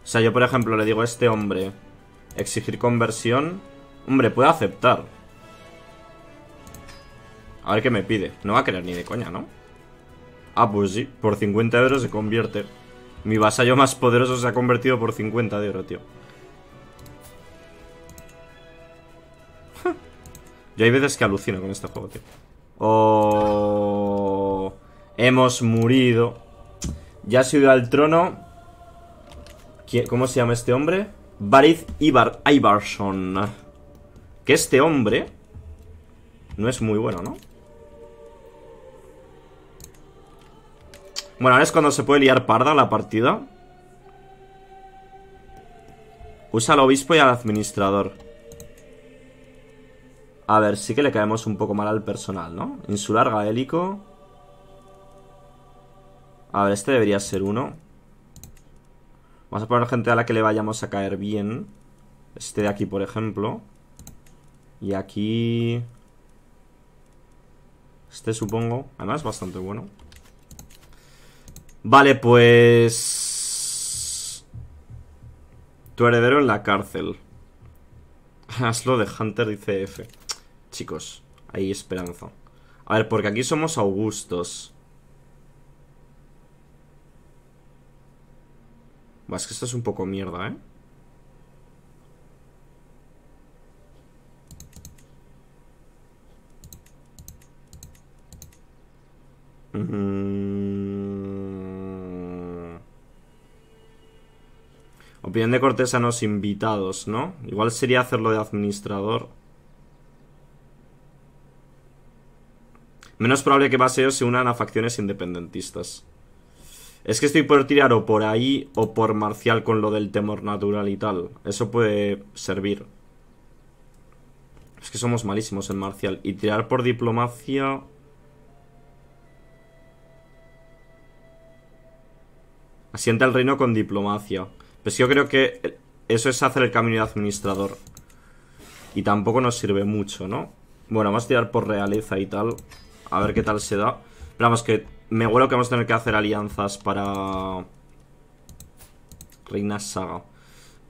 O sea, yo por ejemplo le digo a este hombre Exigir conversión Hombre, puede aceptar A ver qué me pide No va a querer ni de coña, ¿no? Ah, pues sí, por 50 euros se convierte Mi vasallo más poderoso se ha convertido por 50 de oro, tío Yo hay veces que alucino con este juego, tío Oh, hemos murido. Ya ha subido al trono. ¿Cómo se llama este hombre? Barith Ibar Ibarson. Que este hombre no es muy bueno, ¿no? Bueno, ahora es cuando se puede liar parda la partida. Usa al obispo y al administrador. A ver, sí que le caemos un poco mal al personal, ¿no? Insular gaélico. A ver, este debería ser uno. Vamos a poner gente a la que le vayamos a caer bien. Este de aquí, por ejemplo. Y aquí... Este supongo. Además, bastante bueno. Vale, pues... Tu heredero en la cárcel. Hazlo de Hunter, dice F chicos. Hay esperanza. A ver, porque aquí somos augustos. Va, es que esto es un poco mierda, ¿eh? Opinión mm. Opinión de cortesanos invitados, ¿no? Igual sería hacerlo de administrador. Menos probable que Baseos se unan a facciones independentistas. Es que estoy por tirar o por ahí o por Marcial con lo del temor natural y tal. Eso puede servir. Es que somos malísimos en Marcial. Y tirar por diplomacia... Asienta el reino con diplomacia. Pues yo creo que eso es hacer el camino de administrador. Y tampoco nos sirve mucho, ¿no? Bueno, vamos a tirar por realeza y tal. A ver qué tal se da. Pero vamos, que me huelo que vamos a tener que hacer alianzas para... Reina Saga.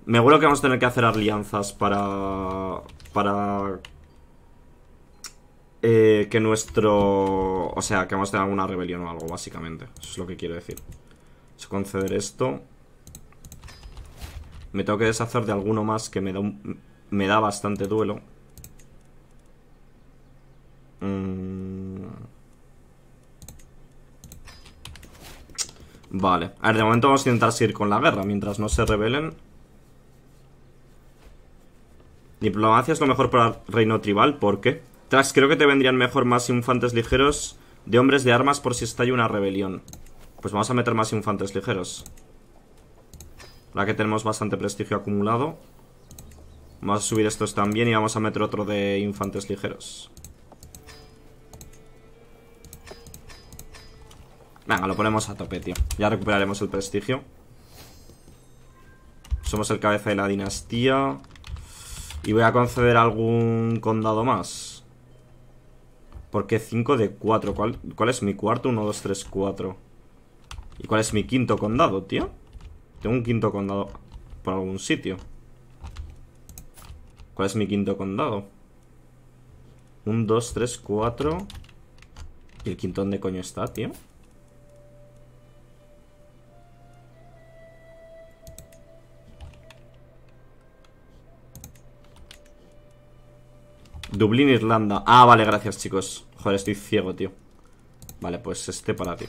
Me huelo que vamos a tener que hacer alianzas para... Para... Eh, que nuestro... O sea, que vamos a tener alguna rebelión o algo, básicamente. Eso es lo que quiero decir. Vamos a conceder esto. Me tengo que deshacer de alguno más que me da, me da bastante duelo. Mm. Vale. A ver, de momento vamos a intentar seguir con la guerra mientras no se rebelen. Diplomacia es lo mejor para el reino tribal, ¿por qué? Tras, creo que te vendrían mejor más infantes ligeros de hombres de armas por si estalla una rebelión. Pues vamos a meter más infantes ligeros. La que tenemos bastante prestigio acumulado. Vamos a subir estos también y vamos a meter otro de infantes ligeros. Venga, lo ponemos a tope, tío Ya recuperaremos el prestigio Somos el cabeza de la dinastía Y voy a conceder algún condado más Porque 5 de 4 ¿Cuál, ¿Cuál es mi cuarto? 1, 2, 3, 4 ¿Y cuál es mi quinto condado, tío? Tengo un quinto condado Por algún sitio ¿Cuál es mi quinto condado? 1, 2, 3, 4 ¿Y el quinto dónde coño está, tío? Dublín, Irlanda Ah, vale, gracias, chicos Joder, estoy ciego, tío Vale, pues este para ti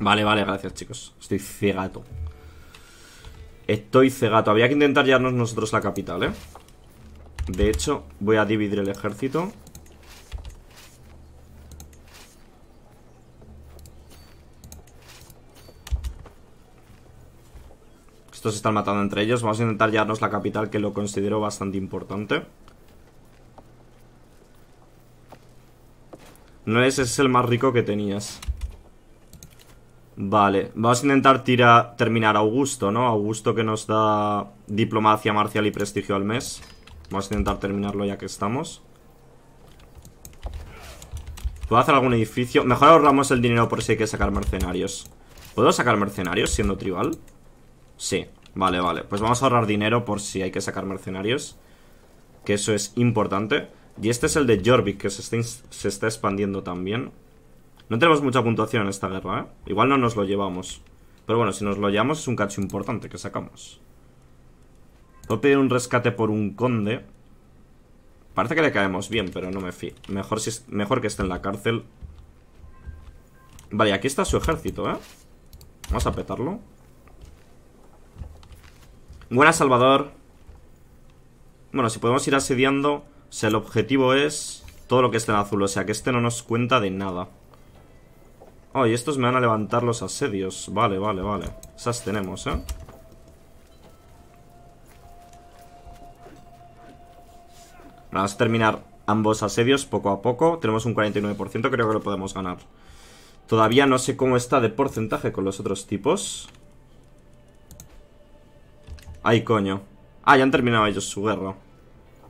Vale, vale, gracias, chicos Estoy cegato Estoy cegato Había que intentar llevarnos nosotros la capital, ¿eh? De hecho, voy a dividir el ejército Estos se están matando entre ellos Vamos a intentar llevarnos la capital Que lo considero bastante importante No es, es el más rico que tenías Vale, vamos a intentar terminar Augusto, ¿no? Augusto que nos da diplomacia marcial y prestigio al mes Vamos a intentar terminarlo ya que estamos ¿Puedo hacer algún edificio? Mejor ahorramos el dinero por si hay que sacar mercenarios ¿Puedo sacar mercenarios siendo tribal? Sí, vale, vale Pues vamos a ahorrar dinero por si hay que sacar mercenarios Que eso es importante y este es el de Jorvik, que se está, expandiendo también. No tenemos mucha puntuación en esta guerra, ¿eh? Igual no nos lo llevamos. Pero bueno, si nos lo llevamos es un cacho importante que sacamos. Puedo pedir un rescate por un conde. Parece que le caemos bien, pero no me fío. Mejor, si mejor que esté en la cárcel. Vale, aquí está su ejército, ¿eh? Vamos a petarlo. Buena, Salvador. Bueno, si podemos ir asediando... O el objetivo es todo lo que esté en azul. O sea, que este no nos cuenta de nada. Oh, y estos me van a levantar los asedios. Vale, vale, vale. Esas tenemos, ¿eh? Vamos a terminar ambos asedios poco a poco. Tenemos un 49%, creo que lo podemos ganar. Todavía no sé cómo está de porcentaje con los otros tipos. Ay, coño. Ah, ya han terminado ellos su guerra.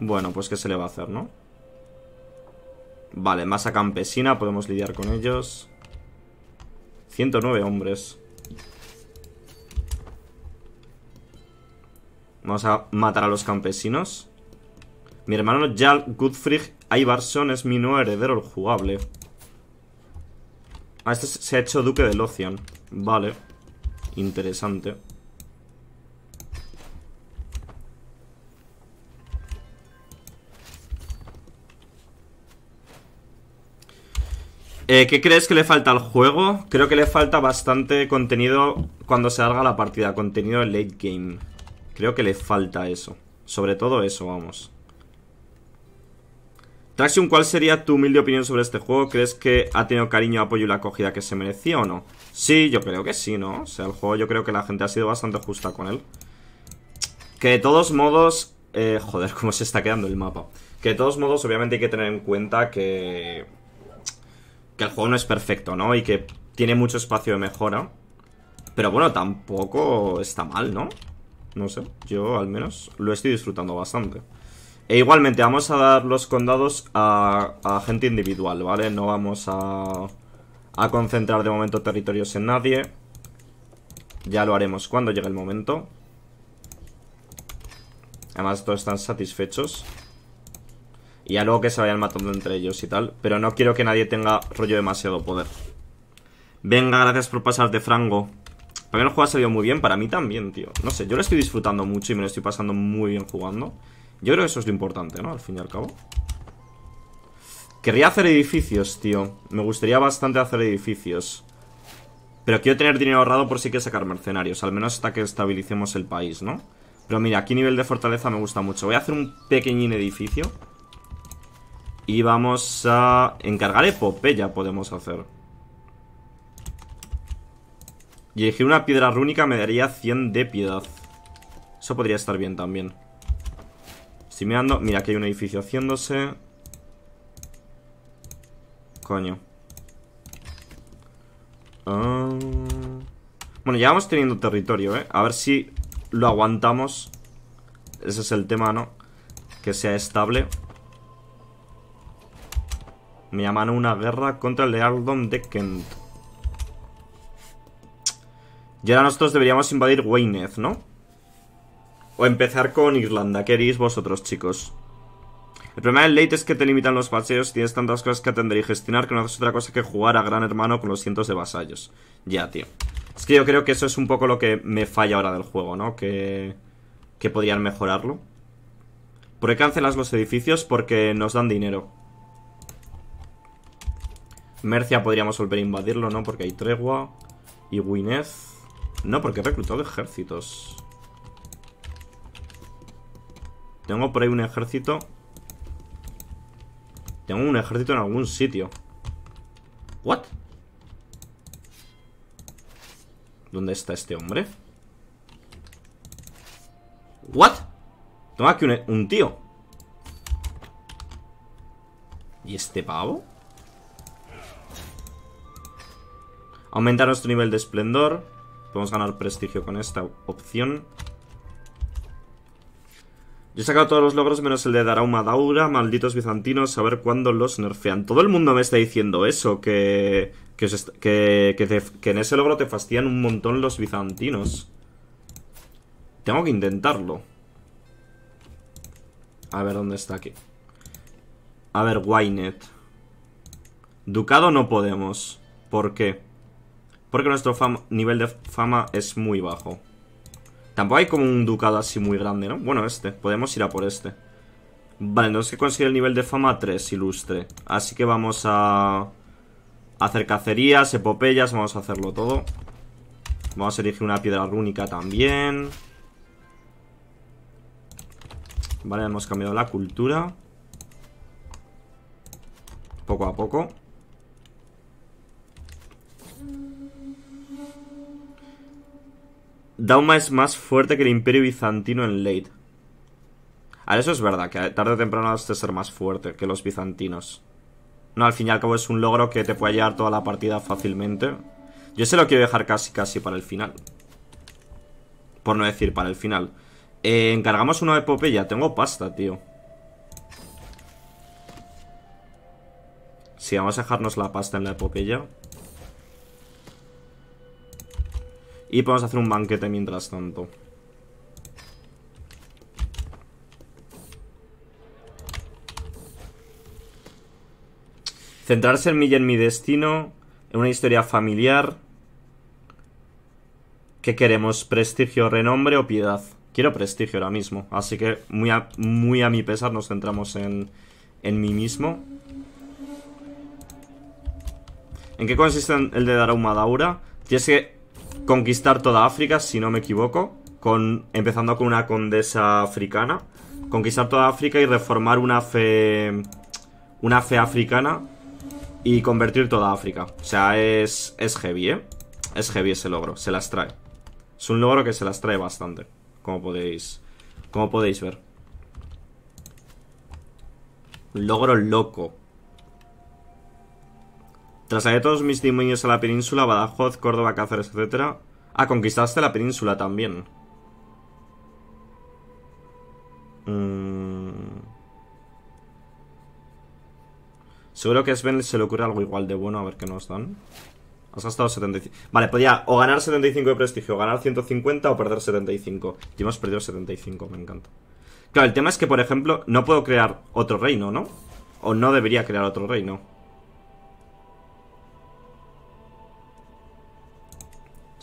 Bueno, pues qué se le va a hacer, ¿no? Vale, masa campesina, podemos lidiar con ellos 109 hombres Vamos a matar a los campesinos Mi hermano Jarl Gutfried Ibarson es mi nuevo heredero jugable Ah, este se ha hecho duque de Lothian Vale Interesante Eh, ¿Qué crees que le falta al juego? Creo que le falta bastante contenido cuando se haga la partida, contenido late game. Creo que le falta eso. Sobre todo eso, vamos. Traxium, ¿cuál sería tu humilde opinión sobre este juego? ¿Crees que ha tenido cariño, apoyo y la acogida que se merecía o no? Sí, yo creo que sí, ¿no? O sea, el juego yo creo que la gente ha sido bastante justa con él. Que de todos modos... Eh, joder, cómo se está quedando el mapa. Que de todos modos, obviamente hay que tener en cuenta que que el juego no es perfecto, ¿no? Y que tiene mucho espacio de mejora. Pero bueno, tampoco está mal, ¿no? No sé, yo al menos lo estoy disfrutando bastante. E igualmente, vamos a dar los condados a, gente individual, ¿vale? No vamos a, a concentrar de momento territorios en nadie. Ya lo haremos cuando llegue el momento. Además, todos están satisfechos. Y ya luego que se vayan matando entre ellos y tal. Pero no quiero que nadie tenga rollo demasiado poder. Venga, gracias por pasarte, Frango. Para mí el juego ha salido muy bien, para mí también, tío. No sé, yo lo estoy disfrutando mucho y me lo estoy pasando muy bien jugando. Yo creo que eso es lo importante, ¿no? Al fin y al cabo. Querría hacer edificios, tío. Me gustaría bastante hacer edificios. Pero quiero tener dinero ahorrado por si sí que sacar mercenarios. Al menos hasta que estabilicemos el país, ¿no? Pero mira, aquí nivel de fortaleza me gusta mucho. Voy a hacer un pequeñín edificio. Y vamos a encargar epopeya podemos hacer. Y elegir una piedra rúnica me daría 100 de piedad. Eso podría estar bien también. Estoy mirando... Mira, aquí hay un edificio haciéndose. Coño. Ah. Bueno, ya vamos teniendo territorio, ¿eh? A ver si lo aguantamos. Ese es el tema, ¿no? Que sea estable. Me llaman una guerra contra el Earldom de Kent. Y ahora nosotros deberíamos invadir Weyneth, ¿no? O empezar con Irlanda. ¿Queréis vosotros, chicos? El problema del late es que te limitan los paseos, tienes tantas cosas que atender y gestionar que no haces otra cosa que jugar a gran hermano con los cientos de vasallos. Ya, tío. Es que yo creo que eso es un poco lo que me falla ahora del juego, ¿no? Que, que podrían mejorarlo. ¿Por qué cancelas los edificios? Porque nos dan dinero. Mercia podríamos volver a invadirlo, ¿no? Porque hay tregua. Y Winez... No, porque he reclutado ejércitos. Tengo por ahí un ejército. Tengo un ejército en algún sitio. ¿What? ¿Dónde está este hombre? ¿What? Tengo aquí un, un tío. ¿Y este pavo? Aumenta nuestro nivel de esplendor. Podemos ganar prestigio con esta opción. Yo he sacado todos los logros menos el de Darauma Daura, malditos bizantinos, a ver cuándo los nerfean. Todo el mundo me está diciendo eso, que, que, en ese logro te fastidian un montón los bizantinos. Tengo que intentarlo. A ver dónde está aquí. A ver, Wynet. Ducado no podemos. ¿Por qué? Porque nuestro nivel de fama es muy bajo. Tampoco hay como un ducado así muy grande, ¿no? Bueno, este. Podemos ir a por este. Vale, entonces que conseguir el nivel de fama 3, ilustre. Así que vamos a... Hacer cacerías, epopeyas, vamos a hacerlo todo. Vamos a elegir una piedra rúnica también. Vale, hemos cambiado la cultura. Poco a poco. Dauma es más fuerte que el Imperio Bizantino en late. A eso es verdad, que tarde o temprano has de ser más fuerte que los bizantinos. No, al fin y al cabo es un logro que te puede llevar toda la partida fácilmente. Yo se lo quiero dejar casi casi para el final. Por no decir para el final. Eh, encargamos una epopeya. Tengo pasta, tío. Sí, vamos a dejarnos la pasta en la epopeya. Y podemos hacer un banquete mientras tanto. Centrarse en mí y en mi destino, en una historia familiar. ¿Qué queremos? ¿Prestigio, renombre o piedad? Quiero prestigio ahora mismo, así que muy a, muy a mi pesar nos centramos en, en mí mismo. ¿En qué consiste el de Daruma Daura? Tienes que conquistar toda África, si no me equivoco, con, empezando con una condesa africana. Conquistar toda África y reformar una fe, una fe africana y convertir toda África. O sea, es, es heavy, ¿eh? Es heavy ese logro, se las trae. Es un logro que se las trae bastante, como podéis, como podéis ver. Logro loco. Trasladé todos mis demonios a la península, Badajoz, Córdoba, Cáceres, etc. Ah, conquistaste la península también. Mm. Seguro que a Sven se le ocurre algo igual de bueno, a ver qué nos dan. Has gastado 75. Vale, podía o ganar 75 de prestigio, o ganar 150 o perder 75. Y hemos perdido 75, me encanta. Claro, el tema es que, por ejemplo, no puedo crear otro reino, ¿no? O no debería crear otro reino.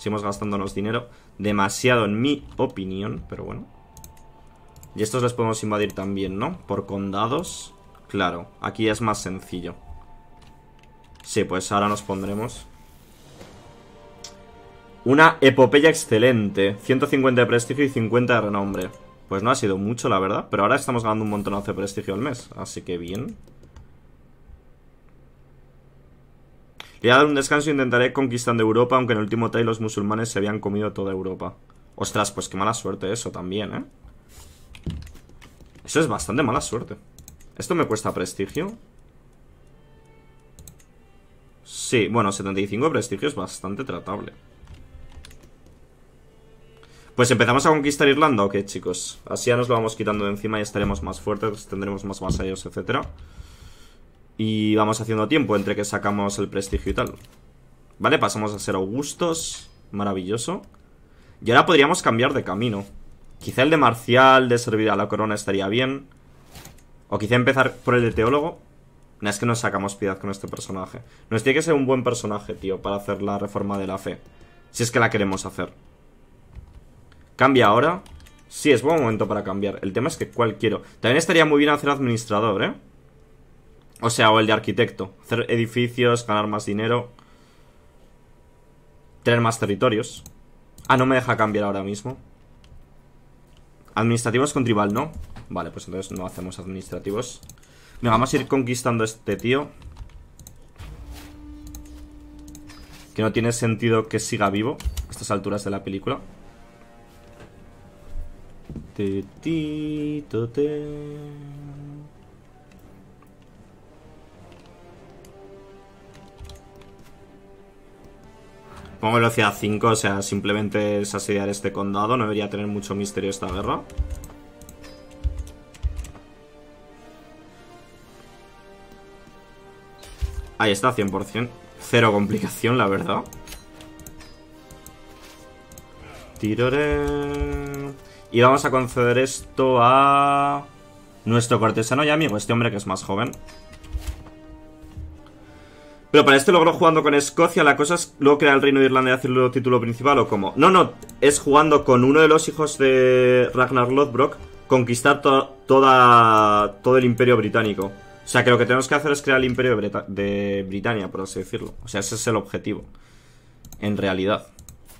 seguimos gastándonos dinero. Demasiado en mi opinión, pero bueno. Y estos les podemos invadir también, ¿no? Por condados. Claro, aquí es más sencillo. Sí, pues ahora nos pondremos... Una epopeya excelente. 150 de prestigio y 50 de renombre. Pues no ha sido mucho, la verdad. Pero ahora estamos ganando un montonazo de prestigio al mes. Así que bien. Le voy a dar un descanso y intentaré conquistando Europa, aunque en el último try los musulmanes se habían comido toda Europa. Ostras, pues qué mala suerte eso también, ¿eh? Eso es bastante mala suerte. ¿Esto me cuesta prestigio? Sí, bueno, 75 prestigio es bastante tratable. Pues empezamos a conquistar Irlanda, ok, chicos. Así ya nos lo vamos quitando de encima y estaremos más fuertes, tendremos más vasallos, etcétera. Y vamos haciendo tiempo entre que sacamos el prestigio y tal. Vale, pasamos a ser Augustos. Maravilloso. Y ahora podríamos cambiar de camino. Quizá el de Marcial, de servir a la corona, estaría bien. O quizá empezar por el de Teólogo. No, es que no sacamos piedad con este personaje. Nos tiene que ser un buen personaje, tío, para hacer la reforma de la fe. Si es que la queremos hacer. Cambia ahora. Sí, es buen momento para cambiar. El tema es que cuál quiero. También estaría muy bien hacer administrador, ¿eh? O sea, o el de arquitecto. Hacer edificios, ganar más dinero. Tener más territorios. Ah, no me deja cambiar ahora mismo. Administrativos con tribal, ¿no? Vale, pues entonces no hacemos administrativos. Me vamos a ir conquistando este tío. Que no tiene sentido que siga vivo a estas alturas de la película. te. Pongo velocidad 5, o sea, simplemente es asediar este condado. No debería tener mucho misterio esta guerra. Ahí está, 100%. Cero complicación, la verdad. Tirore... Y vamos a conceder esto a... Nuestro cortesano y amigo, este hombre que es más joven. Pero para este logro jugando con Escocia, la cosa es luego crear el Reino de Irlanda y hacerlo título principal o como. No, no, es jugando con uno de los hijos de Ragnar Lothbrok, conquistar toda, todo el imperio británico. O sea que lo que tenemos que hacer es crear el imperio de, de Britania, por así decirlo. O sea, ese es el objetivo. En realidad.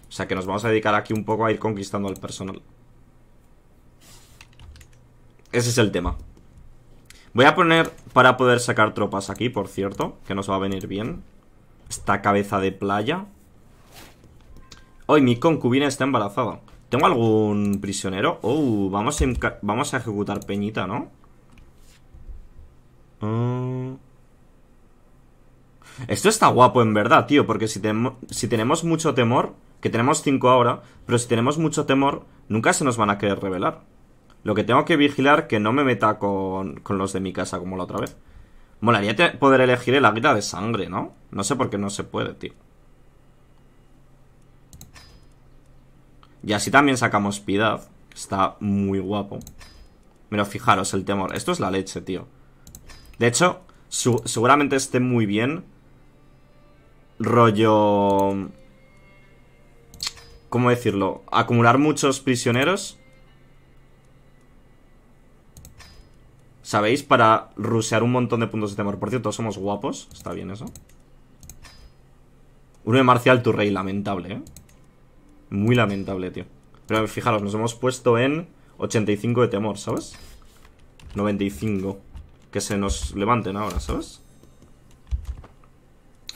O sea que nos vamos a dedicar aquí un poco a ir conquistando al personal. Ese es el tema. Voy a poner para poder sacar tropas aquí, por cierto Que nos va a venir bien Esta cabeza de playa Hoy mi concubina está embarazada ¿Tengo algún prisionero? Oh, vamos a, vamos a ejecutar peñita, ¿no? Ah. Esto está guapo en verdad, tío Porque si, si tenemos mucho temor Que tenemos cinco ahora Pero si tenemos mucho temor Nunca se nos van a querer revelar lo que tengo que vigilar que no me meta con, los de mi casa como la otra vez. Molaría poder elegir el águila de sangre, ¿no? No sé por qué no se puede, tío. Y así también sacamos piedad. Está muy guapo. Pero fijaros el temor. Esto es la leche, tío. De hecho, seguramente esté muy bien. Rollo... ¿Cómo decirlo? Acumular muchos prisioneros ¿Sabéis? Para rusear un montón de puntos de temor. Por cierto, todos somos guapos. Está bien eso. Uno de Marcial, tu rey. Lamentable, ¿eh? Muy lamentable, tío. Pero fijaros, nos hemos puesto en 85 de temor, ¿sabes? 95. Que se nos levanten ahora, ¿sabes?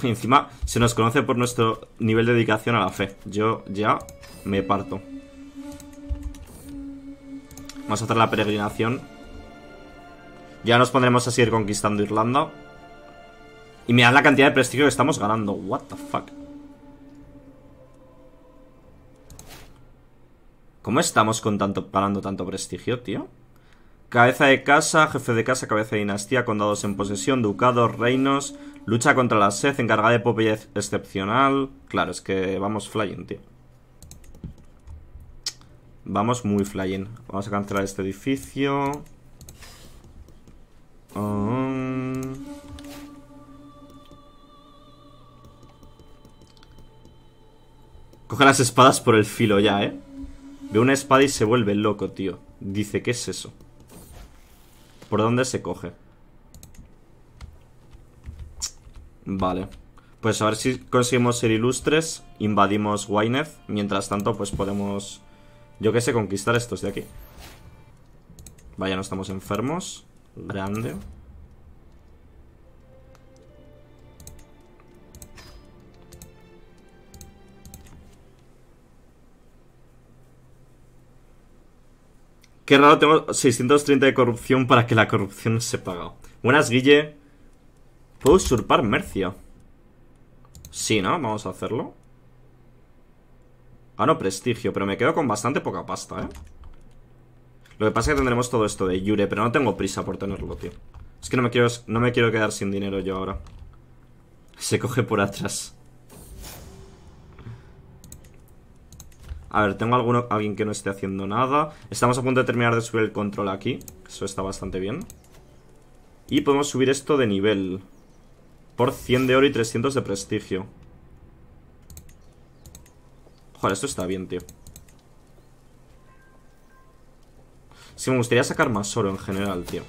Y encima se nos conoce por nuestro nivel de dedicación a la fe. Yo ya me parto. Vamos a hacer la peregrinación ya nos pondremos a seguir conquistando Irlanda. Y mirad la cantidad de prestigio que estamos ganando. What the fuck. ¿Cómo estamos con tanto, ganando tanto prestigio, tío? Cabeza de casa, jefe de casa, cabeza de dinastía, condados en posesión, ducados, reinos, lucha contra la sed, encargada de epopeya excepcional. Claro, es que vamos flying, tío. Vamos muy flying. Vamos a cancelar este edificio. Coge las espadas por el filo ya, ¿eh? Ve una espada y se vuelve loco, tío. Dice, ¿qué es eso? ¿Por dónde se coge? Vale. Pues a ver si conseguimos ser ilustres. Invadimos Wyneth. Mientras tanto, pues podemos... Yo qué sé, conquistar estos de aquí. Vaya, no estamos enfermos. Grande Qué raro, tengo 630 de corrupción para que la corrupción se paga. Buenas, Guille. ¿Puedo usurpar Mercia? Sí, ¿no? Vamos a hacerlo. Ah, no, prestigio, pero me quedo con bastante poca pasta, ¿eh? Lo que pasa es que tendremos todo esto de Yure, pero no tengo prisa por tenerlo, tío. Es que no me quiero, no me quiero quedar sin dinero yo ahora. Se coge por atrás. A ver, tengo alguno, alguien que no esté haciendo nada. Estamos a punto de terminar de subir el control aquí. Eso está bastante bien. Y podemos subir esto de nivel. Por 100 de oro y 300 de prestigio. Joder, esto está bien, tío. Si me gustaría sacar más oro en general, tío.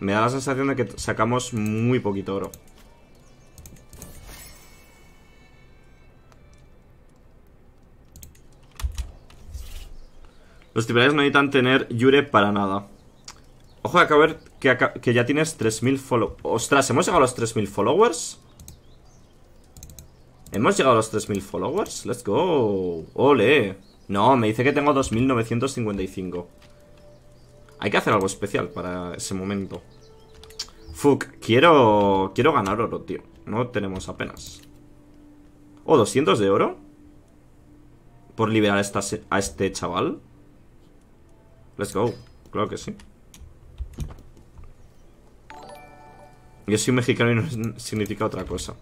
Me da la sensación de que sacamos muy poquito oro. Los titulares no necesitan tener Yure para nada. Ojo, de ver que, que ya tienes 3.000 followers. Ostras, ¿hemos llegado a los 3.000 followers? ¿Hemos llegado a los 3.000 followers? Let's go. Ole. No, me dice que tengo 2.955. Hay que hacer algo especial para ese momento. Fuck, quiero, quiero ganar oro, tío. No tenemos apenas. Oh, 200 de oro. Por liberar a, a este chaval. Let's go. Claro que sí. Yo soy mexicano y no significa otra cosa.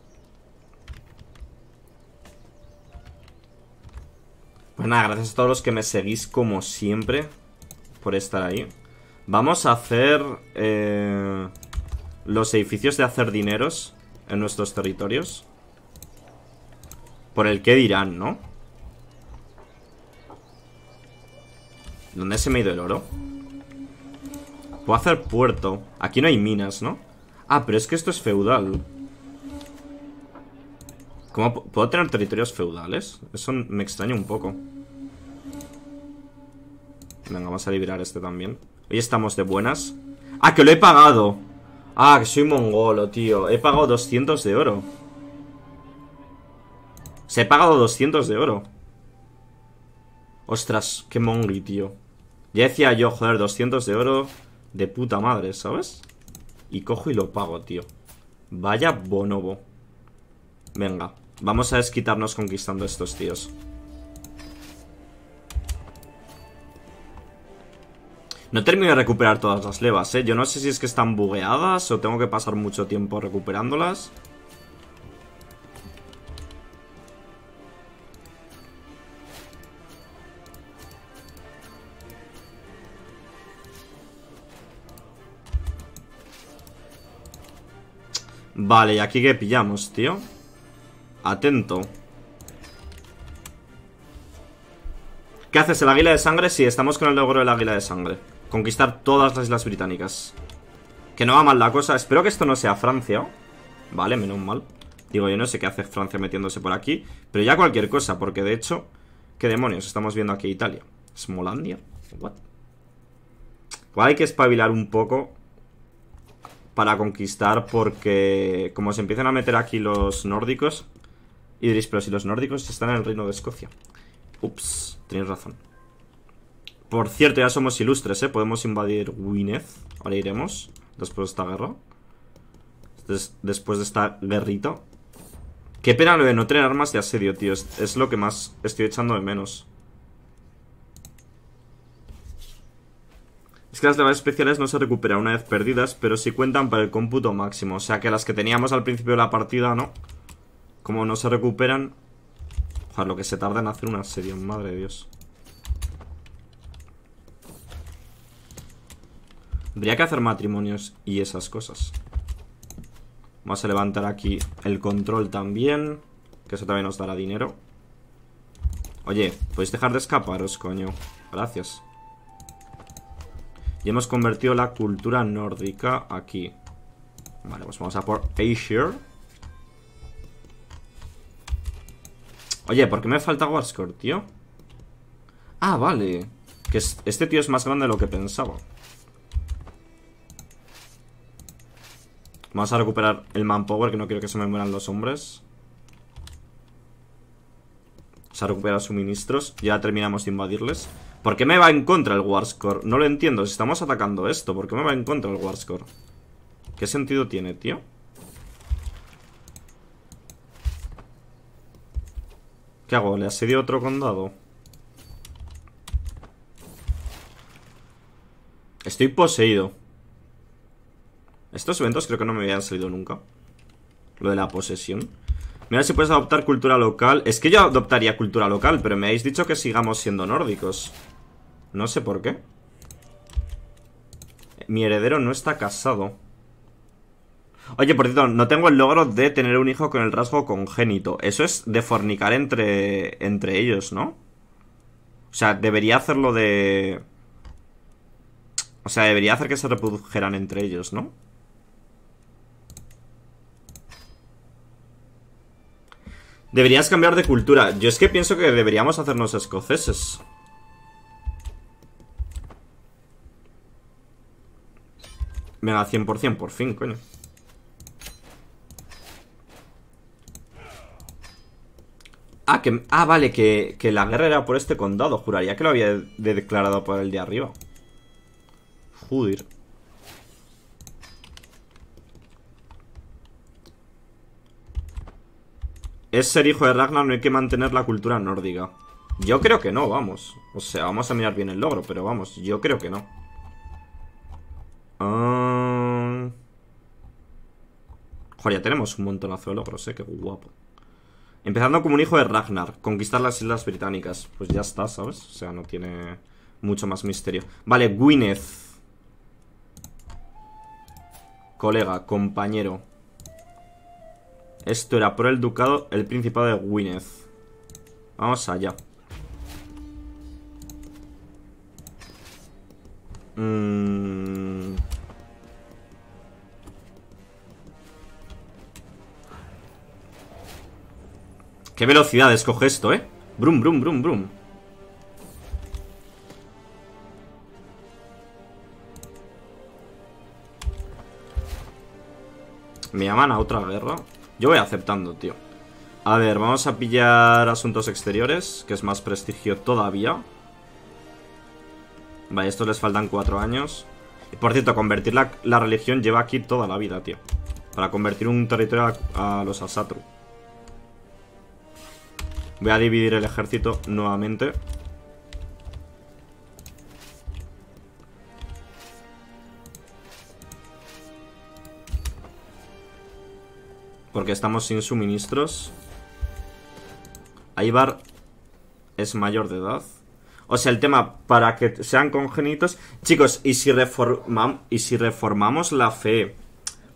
Pues gracias a todos los que me seguís como siempre por estar ahí. Vamos a hacer eh, los edificios de hacer dineros en nuestros territorios. Por el que dirán, ¿no? ¿Dónde se me ha ido el oro? Puedo hacer puerto. Aquí no hay minas, ¿no? Ah, pero es que esto es feudal. ¿Cómo puedo tener territorios feudales? Eso me extraña un poco. Venga, vamos a liberar este también. Hoy estamos de buenas. ¡Ah, que lo he pagado! Ah, que soy mongolo, tío. He pagado 200 de oro. Se he pagado 200 de oro. Ostras, qué mongi, tío. Ya decía yo, joder, 200 de oro de puta madre, ¿sabes? Y cojo y lo pago, tío. Vaya bonobo. Venga, vamos a desquitarnos conquistando estos tíos. No termino de recuperar todas las levas, ¿eh? Yo no sé si es que están bugueadas o tengo que pasar mucho tiempo recuperándolas. Vale, ¿y aquí qué pillamos, tío? Atento. ¿Qué haces el águila de sangre? Sí, estamos con el logro del águila de sangre. Conquistar todas las islas británicas Que no va mal la cosa Espero que esto no sea Francia Vale, menos mal Digo, yo no sé qué hace Francia metiéndose por aquí Pero ya cualquier cosa, porque de hecho ¿Qué demonios? Estamos viendo aquí Italia ¿Smolandia? What? hay que espabilar un poco Para conquistar Porque como se empiezan a meter aquí Los nórdicos Y diréis, pero si los nórdicos están en el reino de Escocia Ups, tenéis razón por cierto, ya somos ilustres, ¿eh? Podemos invadir Gwyneth. Ahora iremos. Después de esta guerra. después de esta guerrita. Qué pena lo de no tener armas de asedio, tío. Es, lo que más estoy echando de menos. Es que las levas especiales no se recuperan una vez perdidas, pero sí cuentan para el cómputo máximo. O sea que las que teníamos al principio de la partida, no. Como no se recuperan... Ojalá lo que se tarda en hacer un asedio madre de Dios. Habría que hacer matrimonios y esas cosas. Vamos a levantar aquí el control también. Que eso también nos dará dinero. Oye, podéis dejar de escaparos, coño. Gracias. Y hemos convertido la cultura nórdica aquí. Vale, pues vamos a por Asia. Oye, ¿por qué me falta Warscore, tío? Ah, vale. Que este tío es más grande de lo que pensaba. Vamos a recuperar el manpower, que no quiero que se me mueran los hombres. Vamos a recuperar suministros. Ya terminamos de invadirles. ¿Por qué me va en contra el Warscore? No lo entiendo. Si estamos atacando esto, ¿por qué me va en contra el Warscore? ¿Qué sentido tiene, tío? ¿Qué hago? ¿Le asedio otro condado? Estoy poseído estos eventos creo que no me habían salido nunca. Lo de la posesión. Mira si puedes adoptar cultura local. Es que yo adoptaría cultura local, pero me habéis dicho que sigamos siendo nórdicos. No sé por qué. Mi heredero no está casado. Oye, por cierto, no tengo el logro de tener un hijo con el rasgo congénito. Eso es de fornicar entre, entre ellos, ¿no? O sea, debería hacerlo de... O sea, debería hacer que se reprodujeran entre ellos, ¿no? Deberías cambiar de cultura. Yo es que pienso que deberíamos hacernos escoceses. Venga, 100% por fin, coño. Ah, que, ah vale, que, la guerra era por este condado. Juraría que lo había declarado por el de arriba. Joder. Es ser hijo de Ragnar, no hay que mantener la cultura nórdica. Yo creo que no, vamos. O sea, vamos a mirar bien el logro, pero vamos, yo creo que no. Ah. Joder, ya tenemos un montonazo de logros, eh, qué guapo. Empezando como un hijo de Ragnar, conquistar las islas británicas. Pues ya está, ¿sabes? O sea, no tiene mucho más misterio. Vale, Gwyneth. Colega, compañero. Esto era por el ducado, el principado de Gwyneth Vamos allá. Mm. Qué velocidad escoge esto, ¿eh? Brum, brum, brum, brum. Me llaman a otra guerra. Yo voy aceptando, tío. A ver, vamos a pillar asuntos exteriores, que es más prestigio todavía. Vale, estos les faltan cuatro años. Y por cierto, convertir la, religión lleva aquí toda la vida, tío. Para convertir un territorio a, los Asatru Voy a dividir el ejército nuevamente. Porque estamos sin suministros. Aibar es mayor de edad. O sea, el tema para que sean congénitos. Chicos, ¿y si, reformam y si reformamos la fe,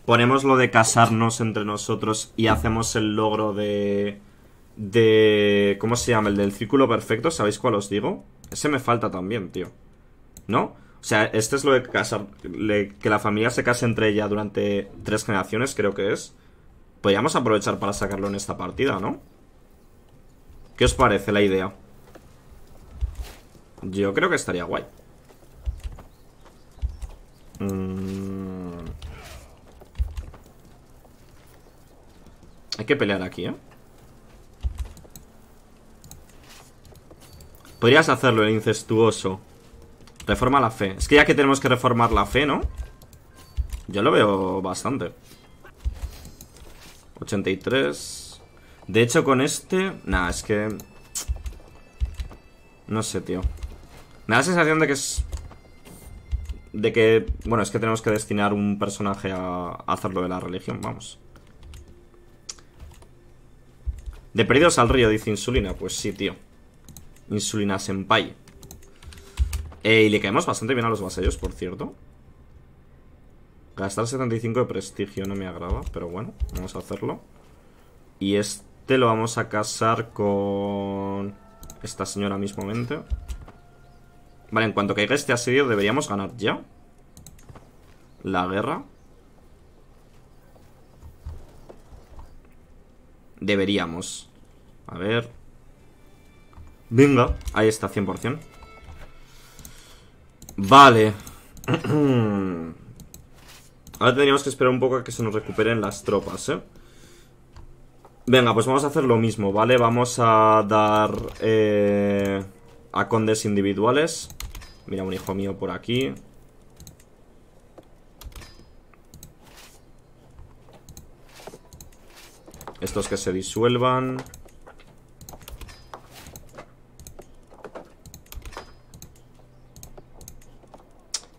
ponemos lo de casarnos entre nosotros y hacemos el logro de. de. ¿Cómo se llama? El del círculo perfecto, ¿sabéis cuál os digo? Ese me falta también, tío. ¿No? O sea, este es lo de casar. que la familia se case entre ella durante tres generaciones, creo que es. Podríamos aprovechar para sacarlo en esta partida, ¿no? ¿Qué os parece la idea? Yo creo que estaría guay mm. Hay que pelear aquí, ¿eh? Podrías hacerlo el incestuoso Reforma la fe Es que ya que tenemos que reformar la fe, ¿no? Yo lo veo bastante 83. De hecho, con este... Nah, es que... No sé, tío. Me da la sensación de que es... De que... Bueno, es que tenemos que destinar un personaje a hacerlo de la religión, vamos. De perdidos al río, dice Insulina. Pues sí, tío. Insulina Senpai. Eh, y le caemos bastante bien a los vasallos, por cierto. Gastar 75 de prestigio no me agrada, pero bueno, vamos a hacerlo. Y este lo vamos a casar con esta señora mismamente. Vale, en cuanto caiga este asedio deberíamos ganar ya. La guerra. Deberíamos. A ver. Venga, ahí está, 100%. Vale. Ahora tendríamos que esperar un poco a que se nos recuperen las tropas, ¿eh? Venga, pues vamos a hacer lo mismo, ¿vale? Vamos a dar eh, a condes individuales. Mira, un hijo mío por aquí. Estos que se disuelvan.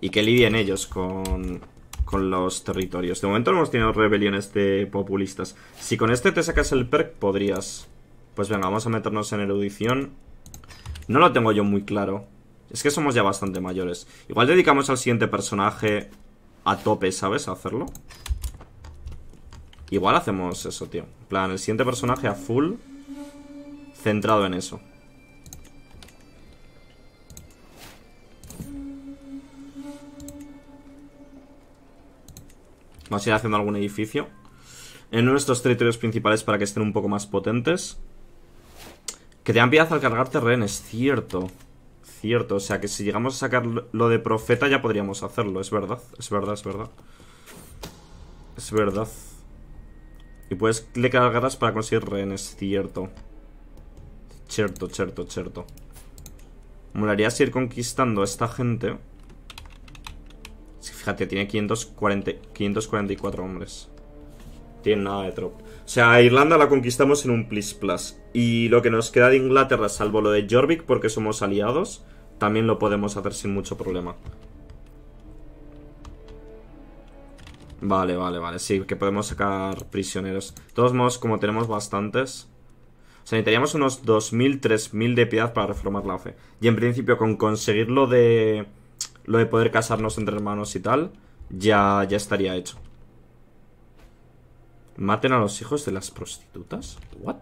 Y que lidien ellos con con los territorios. De momento no hemos tenido rebeliones de populistas. Si con este te sacas el perk, podrías. Pues venga, vamos a meternos en erudición. No lo tengo yo muy claro. Es que somos ya bastante mayores. Igual dedicamos al siguiente personaje a tope, ¿sabes? A hacerlo. Igual hacemos eso, tío. En plan, el siguiente personaje a full centrado en eso. Vamos a ir haciendo algún edificio. En nuestros territorios principales para que estén un poco más potentes. Que te dan piedad al cargar rehenes cierto. Cierto, o sea que si llegamos a sacar lo de profeta ya podríamos hacerlo, es verdad, es verdad, es verdad. Es verdad. Y puedes le cargarás para conseguir rehenes, cierto. Cierto, cierto, cierto. Molaría seguir conquistando a esta gente. Fíjate, tiene 544 hombres. Tiene nada de trop. O sea, Irlanda la conquistamos en un plis plus. Y lo que nos queda de Inglaterra, salvo lo de Jorvik, porque somos aliados, también lo podemos hacer sin mucho problema. Vale, vale, vale. Sí, que podemos sacar prisioneros. De todos modos, como tenemos bastantes... O sea, necesitaríamos unos 2.000, 3.000 de piedad para reformar la fe. Y en principio, con conseguirlo de lo de poder casarnos entre hermanos y tal, ya, ya estaría hecho. Maten a los hijos de las prostitutas. ¿What?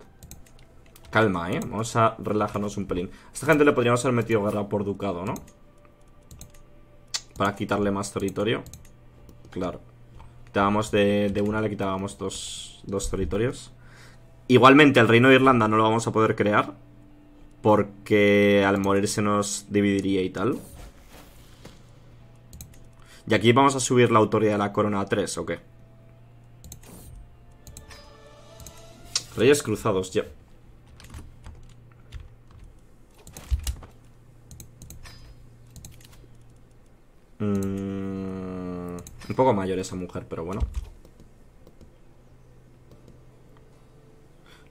Calma, ¿eh? Vamos a relajarnos un pelín. A esta gente le podríamos haber metido guerra por ducado, ¿no? Para quitarle más territorio. Claro. Quitábamos de, una, le quitábamos dos, dos territorios. Igualmente, el reino de Irlanda no lo vamos a poder crear. Porque al morir se nos dividiría y tal. ¿Y aquí vamos a subir la autoridad de la corona a 3 o qué? Reyes cruzados, ya. Mm, un poco mayor esa mujer, pero bueno.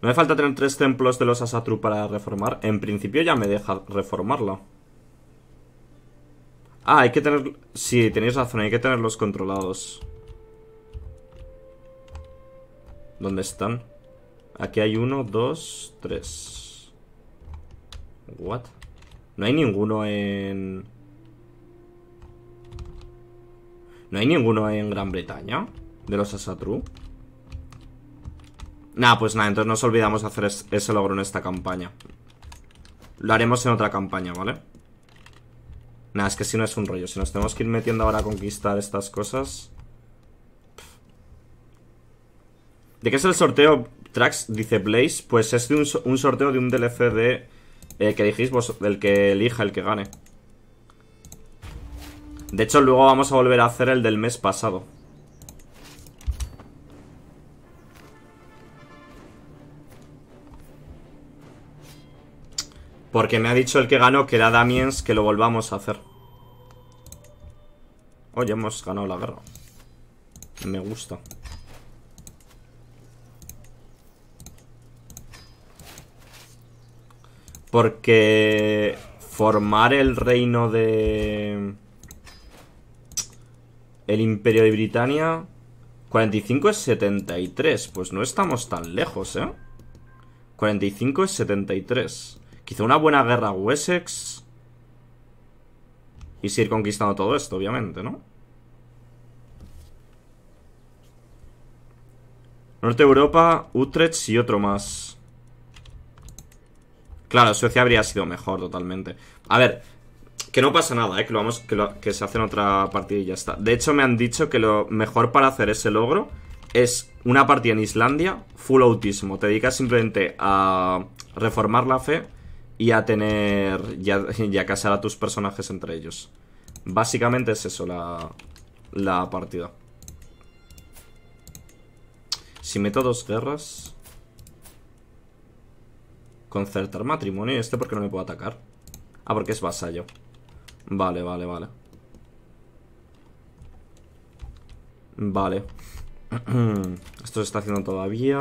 No me falta tener tres templos de los Asatru para reformar. En principio ya me deja reformarla. Ah, hay que tener... Sí, tenéis razón, hay que tenerlos controlados. ¿Dónde están? Aquí hay uno, dos, tres. What? No hay ninguno en... ¿No hay ninguno en Gran Bretaña? ¿De los Asatru? Nah, pues nada, entonces nos olvidamos de hacer ese logro en esta campaña. Lo haremos en otra campaña, ¿vale? vale Nada, es que si no es un rollo. Si nos tenemos que ir metiendo ahora a conquistar estas cosas... ¿De qué es el sorteo? Tracks, dice Blaze. Pues es de un, sorteo de un DLC de... Eh, que dijís vos, del que elija el que gane. De hecho, luego vamos a volver a hacer el del mes pasado. Porque me ha dicho el que ganó que era Damiens que lo volvamos a hacer. Oye, hemos ganado la guerra. Me gusta. Porque formar el reino de... El imperio de Britania... 45 es 73. Pues no estamos tan lejos, ¿eh? 45 es 73. Quizá una buena guerra Wessex y seguir conquistando todo esto, obviamente, ¿no? Norte Europa, Utrecht y otro más. Claro, Suecia habría sido mejor totalmente. A ver, que no pasa nada, ¿eh? Que, lo vamos, que, que se hace otra partida y ya está. De hecho, me han dicho que lo mejor para hacer ese logro es una partida en Islandia, full autismo. Te dedicas simplemente a reformar la fe y a tener y a, casar a tus personajes entre ellos. Básicamente es eso la, la partida. Si meto dos guerras... Concertar matrimonio. ¿Y este porque no me puedo atacar? Ah, porque es vasallo. Vale, vale, vale. Vale. Esto se está haciendo todavía.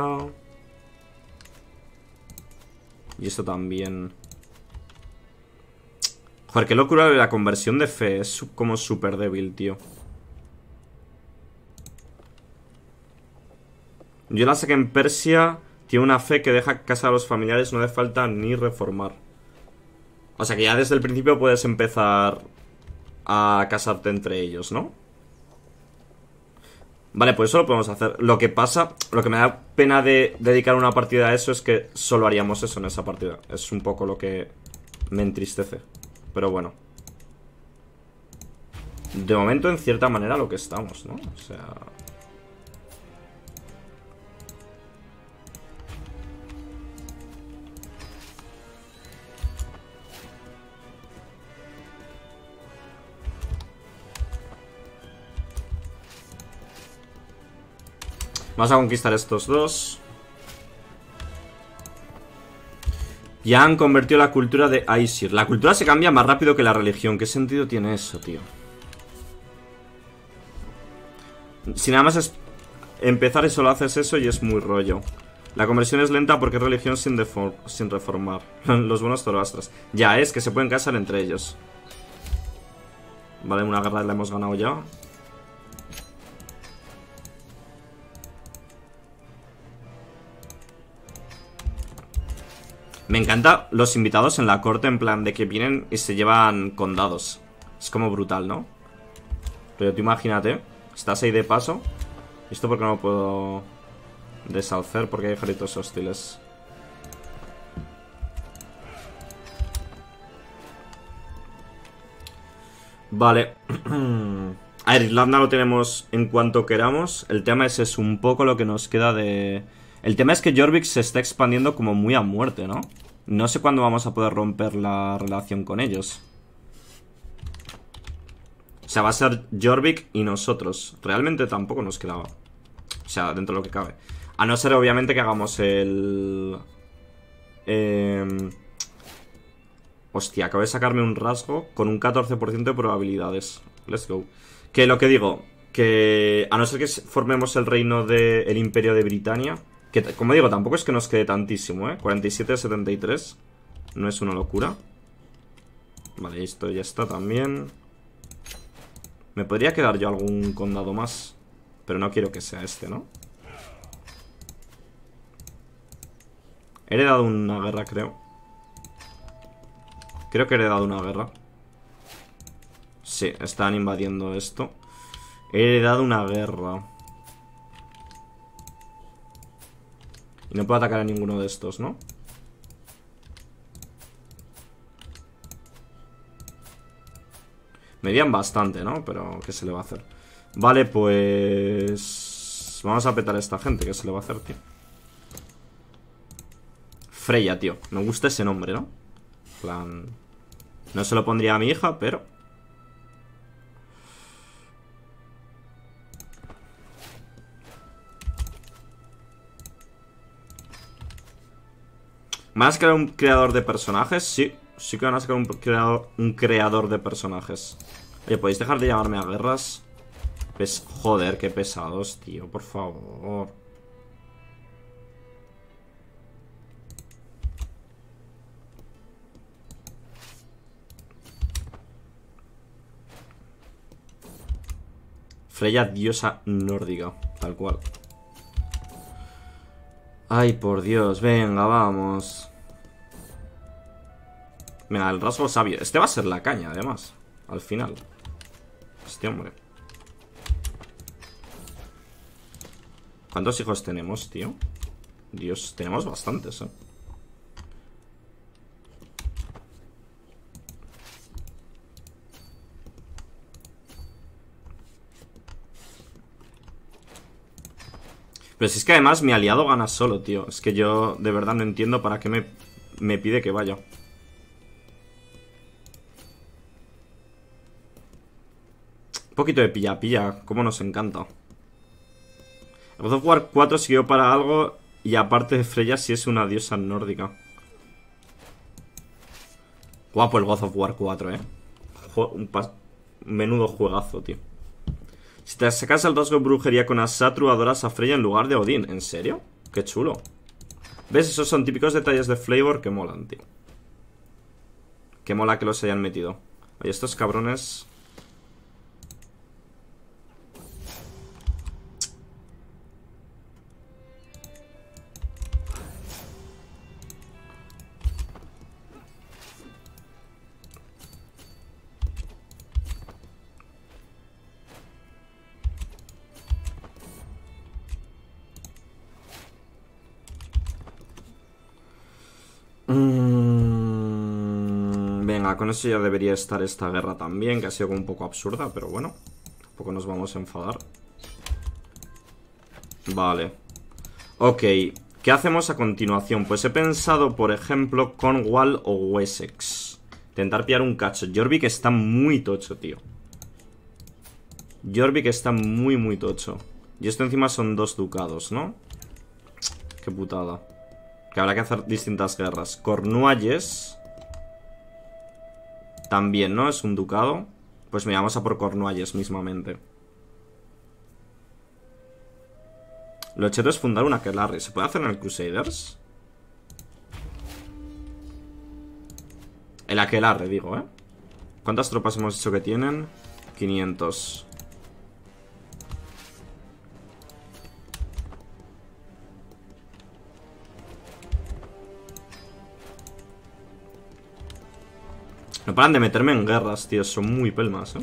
Y esto también. Joder, qué locura la conversión de fe. Es como súper débil, tío. Yo la que en Persia. Tiene una fe que deja casa a los familiares. No hace falta ni reformar. O sea que ya desde el principio puedes empezar a casarte entre ellos, ¿no? Vale, pues eso lo podemos hacer. Lo que pasa, lo que me da pena de dedicar una partida a eso es que solo haríamos eso en esa partida. Es un poco lo que me entristece. Pero bueno. De momento, en cierta manera, lo que estamos, ¿no? O sea... Vamos a conquistar estos dos Ya han convertido la cultura de Aesir. La cultura se cambia más rápido que la religión. ¿Qué sentido tiene eso, tío? Si nada más es empezar y solo haces eso y es muy rollo. La conversión es lenta porque es religión sin, sin reformar. Los buenos zoroastras. Ya es, que se pueden casar entre ellos. Vale, una guerra la hemos ganado ya. Me encanta los invitados en la corte, en plan de que vienen y se llevan condados. Es como brutal, ¿no? Pero tú imagínate, estás ahí de paso. Esto porque no puedo deshacer? porque hay ejércitos hostiles. Vale. A ver, Irlanda lo tenemos en cuanto queramos. El tema es es un poco lo que nos queda de el tema es que Jorvik se está expandiendo como muy a muerte, ¿no? No sé cuándo vamos a poder romper la relación con ellos. O sea, va a ser Jorvik y nosotros. Realmente tampoco nos quedaba. O sea, dentro de lo que cabe. A no ser, obviamente, que hagamos el... Eh... Hostia, acabo de sacarme un rasgo con un 14% de probabilidades. Let's go. Que lo que digo, que a no ser que formemos el reino del Imperio de Britania, como digo, tampoco es que nos quede tantísimo, ¿eh? 47 73. No es una locura. Vale, esto ya está también. Me podría quedar yo algún condado más. Pero no quiero que sea este, ¿no? He heredado una guerra, creo. Creo que he heredado una guerra. Sí, están invadiendo esto. He heredado una guerra. no puedo atacar a ninguno de estos, ¿no? Medían bastante, ¿no? Pero ¿qué se le va a hacer? Vale, pues... Vamos a petar a esta gente. ¿Qué se le va a hacer, tío? Freya, tío. Me gusta ese nombre, ¿no? plan... No se lo pondría a mi hija, pero... ¿Van a sacar un creador de personajes? Sí, sí que van a sacar un creador, un creador de personajes. Oye, ¿podéis dejar de llamarme a guerras? joder, qué pesados, tío, por favor. Freya, diosa nórdica, tal cual. Ay, por Dios, venga, vamos. Mira, el rasgo sabio. Este va a ser la caña, además. Al final. Este hombre. ¿Cuántos hijos tenemos, tío? Dios, tenemos bastantes, eh. Pero si es que además mi aliado gana solo, tío. Es que yo de verdad no entiendo para qué me, me pide que vaya. Un poquito de pilla-pilla, como nos encanta. El God of War 4 siguió para algo y aparte de Freya sí es una diosa nórdica. Guapo el God of War 4, eh. Un Menudo juegazo, tío. Si te sacas el dosgo brujería con Asatru, adoras a Freya en lugar de Odín. ¿En serio? Qué chulo. ¿Ves? Esos son típicos detalles de flavor que molan, tío. Qué mola que los hayan metido. Oye, estos cabrones... con eso ya debería estar esta guerra también, que ha sido un poco absurda, pero bueno. Tampoco nos vamos a enfadar. Vale. Ok. ¿Qué hacemos a continuación? Pues he pensado, por ejemplo, Cornwall o Wessex. Intentar pillar un cacho. Jorvik está muy tocho, tío. Jorvik está muy, muy tocho. Y esto encima son dos ducados, ¿no? Qué putada. Que habrá que hacer distintas guerras. Cornualles también, ¿no? Es un ducado. Pues me vamos a por Cornualles mismamente. Lo cheto es fundar una Aquelarre. ¿Se puede hacer en el Crusaders? El Aquelarre, digo, ¿eh? ¿Cuántas tropas hemos dicho que tienen? 500. No paran de meterme en guerras, tío. Son muy pelmas, ¿eh?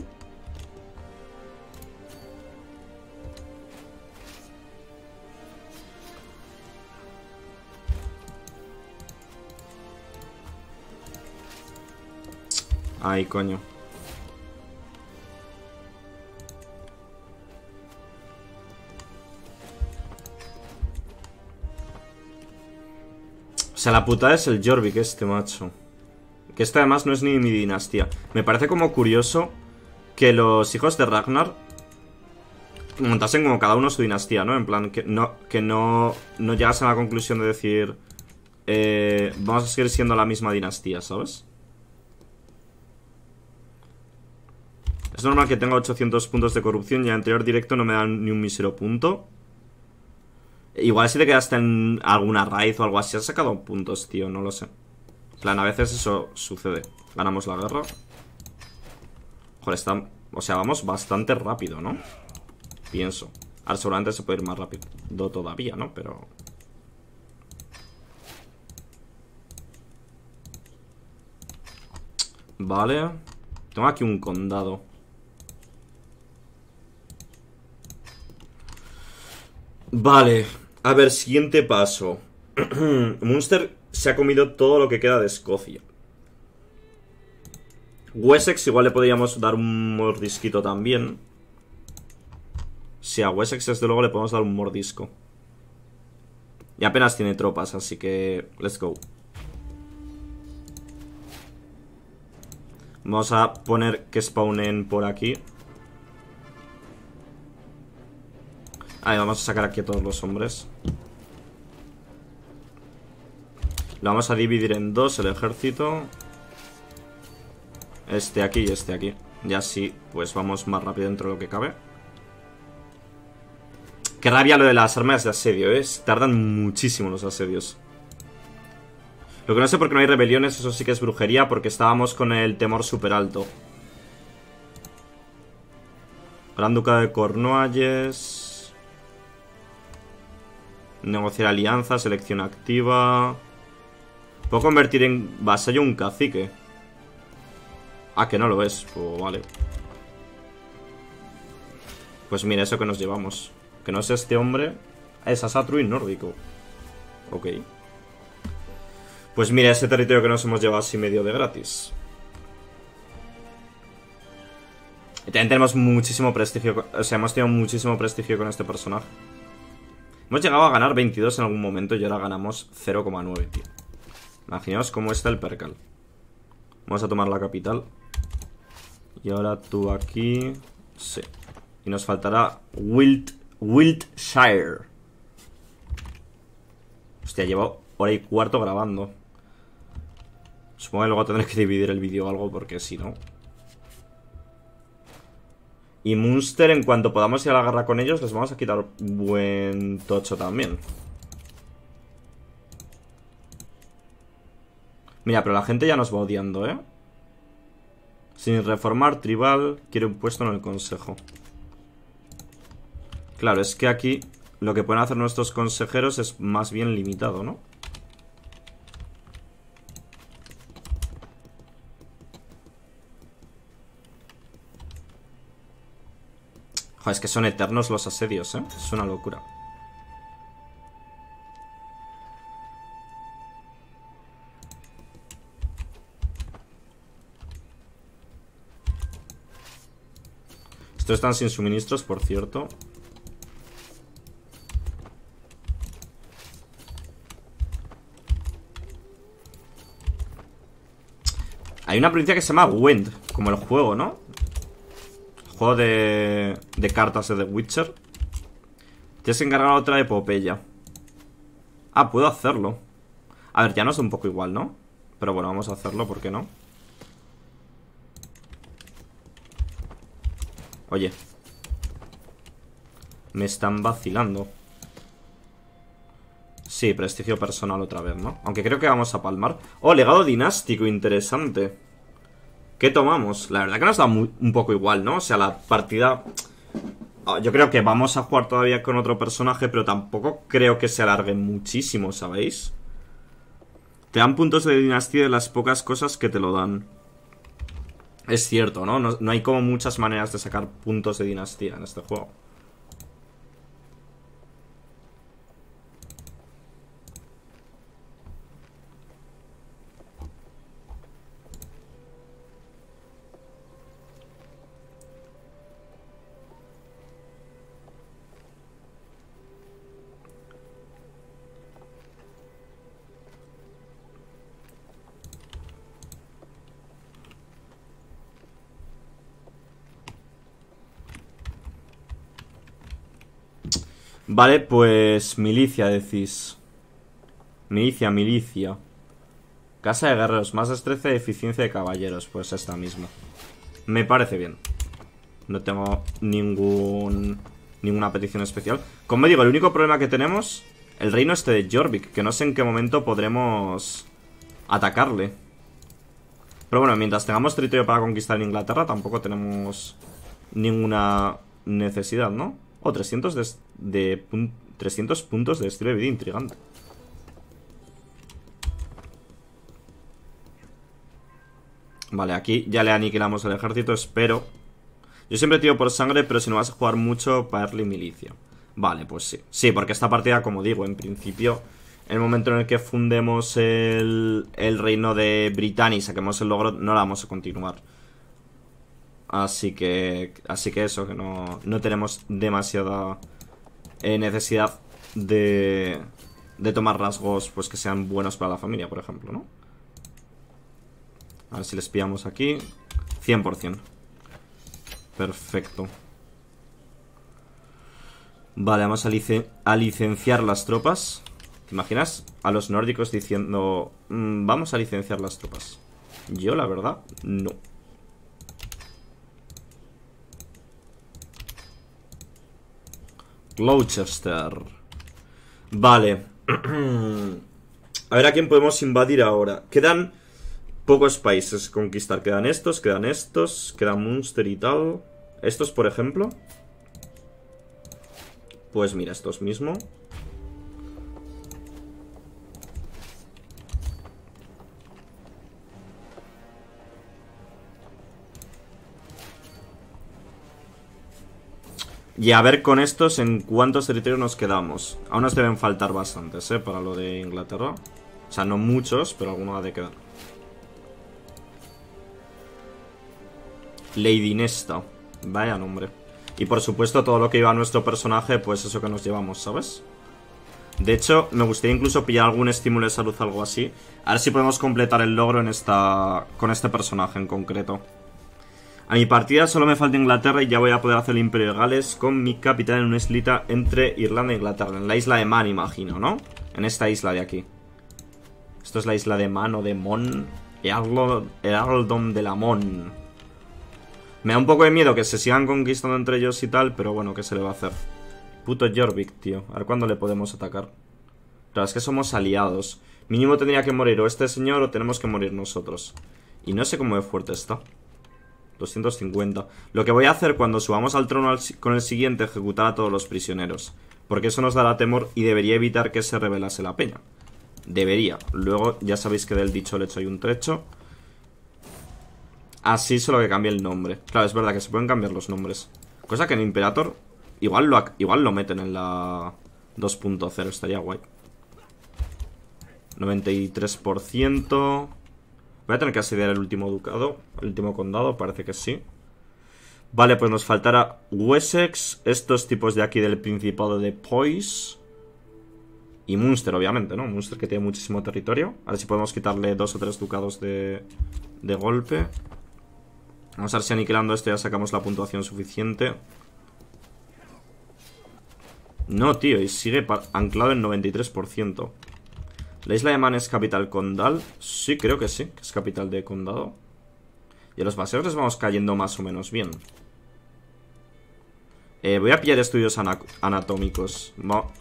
Ay, coño. O sea, la puta es el Jorvik este, macho esta además no es ni mi dinastía. Me parece como curioso que los hijos de Ragnar montasen como cada uno su dinastía, ¿no? En plan, que no, que no, no llegasen a la conclusión de decir, eh, vamos a seguir siendo la misma dinastía, ¿sabes? Es normal que tenga 800 puntos de corrupción y anterior directo no me dan ni un mísero punto. Igual si te quedaste en alguna raíz o algo así, has sacado puntos, tío, no lo sé plan, a veces eso sucede. Ganamos la guerra. O sea, vamos bastante rápido, ¿no? Pienso. Ahora seguramente se puede ir más rápido todavía, ¿no? Pero... Vale. Tengo aquí un condado. Vale. A ver, siguiente paso. Munster se ha comido todo lo que queda de Escocia. Wessex igual le podríamos dar un mordisquito también. Si a Wessex desde luego le podemos dar un mordisco. Y apenas tiene tropas, así que... Let's go. Vamos a poner que spawnen por aquí. Ahí, vamos a sacar aquí a todos los hombres. Lo vamos a dividir en dos el ejército. Este aquí y este aquí. Y así, pues vamos más rápido dentro de lo que cabe. Qué rabia lo de las armas de asedio, ¿eh? Tardan muchísimo los asedios. Lo que no sé por qué no hay rebeliones, eso sí que es brujería, porque estábamos con el temor súper alto. Gran Duca de Cornualles. Negociar alianza, selección activa. ¿Puedo convertir en vasallo un cacique? Ah, que no lo es. Pues vale. Pues mira, eso que nos llevamos. Que no es este hombre. Es Asatruin nórdico. Ok. Pues mira, ese territorio que nos hemos llevado así medio de gratis. también tenemos muchísimo prestigio. O sea, hemos tenido muchísimo prestigio con este personaje. Hemos llegado a ganar 22 en algún momento y ahora ganamos 0,9, tío. Imaginaos cómo está el percal. Vamos a tomar la capital. Y ahora tú aquí... Sí. Y nos faltará Wilt, Wiltshire. Hostia, llevo hora y cuarto grabando. Supongo que luego tendré que dividir el vídeo o algo porque si no... Y Munster, en cuanto podamos ir a la guerra con ellos, les vamos a quitar buen tocho también. Mira, pero la gente ya nos va odiando, ¿eh? Sin reformar, tribal, quiere un puesto en el consejo. Claro, es que aquí lo que pueden hacer nuestros consejeros es más bien limitado, ¿no? Joder, es que son eternos los asedios, ¿eh? Es una locura. están sin suministros, por cierto. Hay una provincia que se llama Wend, como el juego, ¿no? juego de, de cartas de The Witcher. Tienes que encargar otra de epopeya. Ah, puedo hacerlo. A ver, ya no es un poco igual, ¿no? Pero bueno, vamos a hacerlo, ¿por qué no? Oye Me están vacilando Sí, prestigio personal otra vez, ¿no? Aunque creo que vamos a palmar Oh, legado dinástico, interesante ¿Qué tomamos? La verdad que nos da un poco igual, ¿no? O sea, la partida... Ah, yo creo que vamos a jugar todavía con otro personaje, pero tampoco creo que se alargue muchísimo, ¿sabéis? Te dan puntos de dinastía de las pocas cosas que te lo dan es cierto, ¿no? ¿no? No hay como muchas maneras de sacar puntos de dinastía en este juego. Vale, pues milicia decís. Milicia, milicia. Casa de guerreros, más destreza y eficiencia de caballeros. Pues esta misma. Me parece bien. No tengo ningún ninguna petición especial. Como digo, el único problema que tenemos, el reino este de Jorvik, que no sé en qué momento podremos atacarle. Pero bueno, mientras tengamos territorio para conquistar en Inglaterra, tampoco tenemos ninguna necesidad, ¿no? Oh, 300 de, puntos de estilo de vida intrigante. Vale, aquí ya le aniquilamos el ejército, espero. Yo siempre tiro por sangre, pero si no vas a jugar mucho, para darle milicia. Vale, pues sí. Sí, porque esta partida, como digo, en principio, el momento en el que fundemos el, el reino de Britannia y saquemos el logro, no la vamos a continuar. Así que, así que eso, que no, no tenemos demasiada eh, necesidad de, de tomar rasgos pues que sean buenos para la familia, por ejemplo, ¿no? A ver si les pillamos aquí. 100%. Perfecto. Vale, vamos a, licenciar las tropas. ¿Te imaginas a los nórdicos diciendo, mm, vamos a licenciar las tropas? Yo, la verdad, no. Gloucester. Vale. a ver a quién podemos invadir ahora. Quedan pocos países conquistar. Quedan estos, quedan estos, Quedan Munster y tal. Estos, por ejemplo. Pues mira, estos mismos Y a ver con estos en cuántos territorios nos quedamos. Aún nos deben faltar bastantes, ¿eh? Para lo de Inglaterra. O sea, no muchos, pero alguno ha de quedar. Lady Nesta. Vaya nombre. Y por supuesto todo lo que iba a nuestro personaje, pues eso que nos llevamos, ¿sabes? De hecho, me gustaría incluso pillar algún estímulo de salud, algo así. A ver si podemos completar el logro en esta... con este personaje en concreto. A mi partida solo me falta Inglaterra y ya voy a poder hacer el Imperio de Gales con mi capital en una islita entre Irlanda e Inglaterra. En la isla de Man, imagino, ¿no? En esta isla de aquí. Esto es la isla de Man o de Mon. El Arldom de la Mon. Me da un poco de miedo que se sigan conquistando entre ellos y tal, pero bueno, ¿qué se le va a hacer? Puto Jorvik, tío. A ver cuándo le podemos atacar. Pero es que somos aliados. Mínimo tendría que morir o este señor o tenemos que morir nosotros. Y no sé cómo es fuerte está. 250. Lo que voy a hacer cuando subamos al trono con el siguiente, ejecutar a todos los prisioneros. Porque eso nos dará temor y debería evitar que se revelase la peña. Debería. Luego ya sabéis que del dicho al hecho hay un trecho. Así solo que cambia el nombre. Claro, es verdad que se pueden cambiar los nombres. Cosa que en Imperator igual lo, igual lo meten en la 2.0. Estaría guay. 93%. Voy a tener que asediar el último ducado, el último condado, parece que sí. Vale, pues nos faltará Wessex, estos tipos de aquí del Principado de Poise. Y Munster, obviamente, ¿no? Munster que tiene muchísimo territorio. A ver si podemos quitarle dos o tres ducados de, de golpe. Vamos a ver si aniquilando esto ya sacamos la puntuación suficiente. No, tío, y sigue anclado en 93%. ¿La isla de Man es capital condal? Sí, creo que sí, que es capital de condado. Y a los paseos les vamos cayendo más o menos bien. Eh, voy a pillar estudios anatómicos.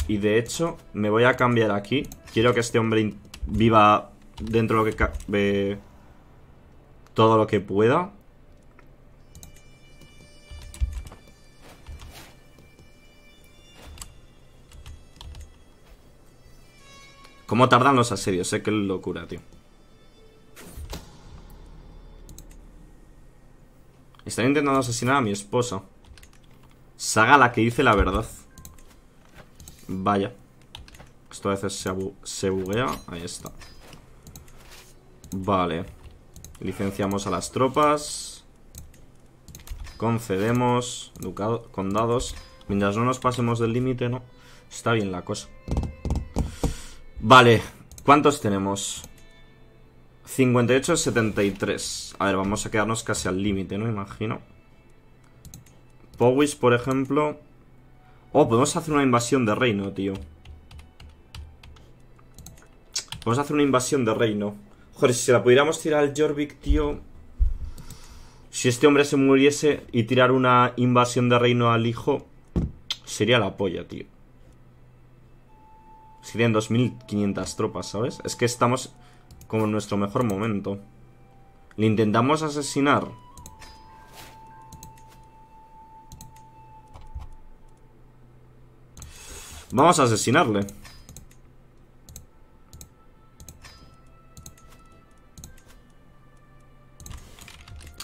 Y de hecho, me voy a cambiar aquí. Quiero que este hombre viva dentro de lo que... Todo lo que pueda. ¿Cómo tardan los asedios? Sé que es locura, tío. Están intentando asesinar a mi esposa. Saga la que dice la verdad. Vaya. Esto a veces se, buguea. Ahí está. Vale. Licenciamos a las tropas. Concedemos condados. Mientras no nos pasemos del límite, no. Está bien la cosa. Vale, ¿cuántos tenemos? 58, 73. A ver, vamos a quedarnos casi al límite, ¿no? Imagino. Powys, por ejemplo. Oh, podemos hacer una invasión de reino, tío. Podemos hacer una invasión de reino. Joder, si se la pudiéramos tirar al Jorvik, tío... Si este hombre se muriese y tirar una invasión de reino al hijo... Sería la polla, tío. Si 2.500 tropas, ¿sabes? Es que estamos como en nuestro mejor momento. Le intentamos asesinar. Vamos a asesinarle.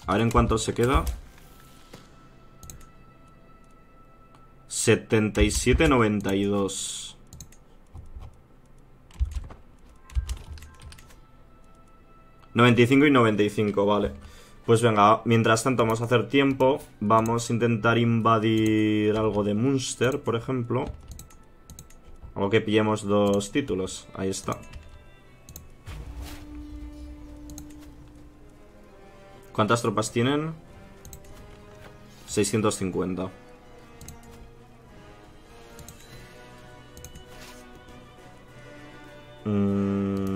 A ver en cuánto se queda. 77.92 95 y 95, vale. Pues venga, mientras tanto vamos a hacer tiempo. Vamos a intentar invadir algo de Munster, por ejemplo. Algo que pillemos dos títulos. Ahí está. ¿Cuántas tropas tienen? 650. Mmm...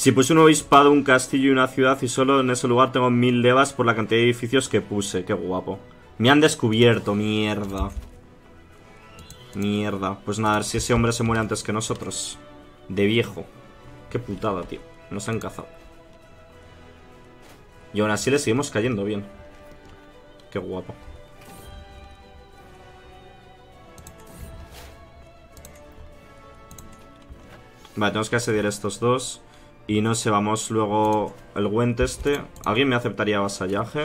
Si puse un obispado, un castillo y una ciudad y solo en ese lugar tengo mil levas por la cantidad de edificios que puse. Qué guapo. Me han descubierto, mierda. Mierda. Pues nada, a ver si ese hombre se muere antes que nosotros. De viejo. Qué putada, tío. Nos han cazado. Y aún así le seguimos cayendo bien. Qué guapo. Vale, tenemos que asediar estos dos. Y no sé, vamos luego el Went este. ¿Alguien me aceptaría vasallaje?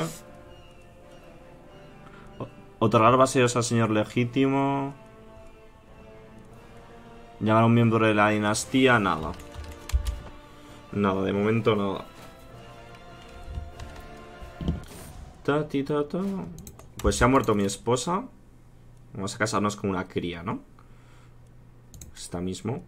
Otorgar vasallos al señor legítimo. Llamar a un miembro de la dinastía, nada. Nada, de momento nada. Tati Pues se ha muerto mi esposa. Vamos a casarnos con una cría, ¿no? Esta mismo.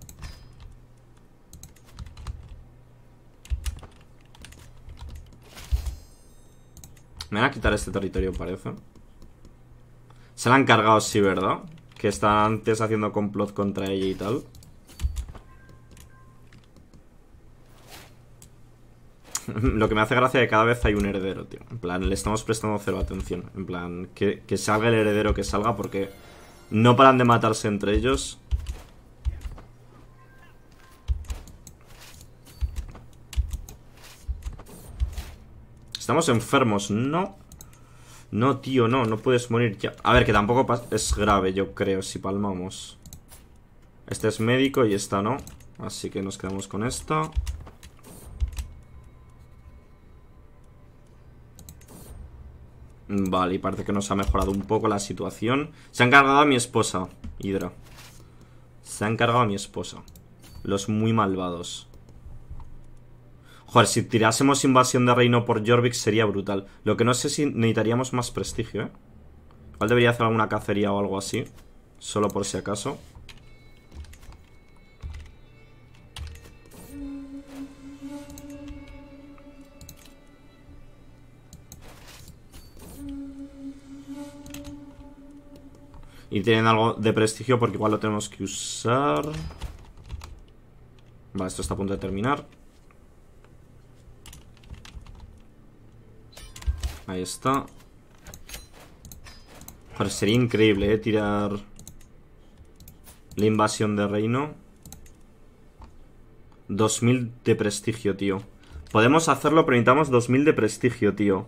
Me van a quitar este territorio, parece. Se la han cargado, sí, ¿verdad? Que están antes haciendo complot contra ella y tal. Lo que me hace gracia es que cada vez hay un heredero, tío. En plan, le estamos prestando cero atención. En plan, que, que salga el heredero que salga porque no paran de matarse entre ellos. Estamos enfermos, no No, tío, no, no puedes morir ya A ver, que tampoco es grave, yo creo Si palmamos Este es médico y esta no Así que nos quedamos con esta Vale, y parece que nos ha mejorado un poco la situación Se ha encargado a mi esposa, Hydra Se ha encargado a mi esposa Los muy malvados Joder, si tirásemos invasión de reino por Jorvik sería brutal. Lo que no sé si necesitaríamos más prestigio, ¿eh? Igual debería hacer alguna cacería o algo así. Solo por si acaso. Y tienen algo de prestigio porque igual lo tenemos que usar. Vale, esto está a punto de terminar. Ahí está. sería increíble, ¿eh? Tirar la invasión de reino. 2000 de prestigio, tío. Podemos hacerlo, pero necesitamos 2000 de prestigio, tío.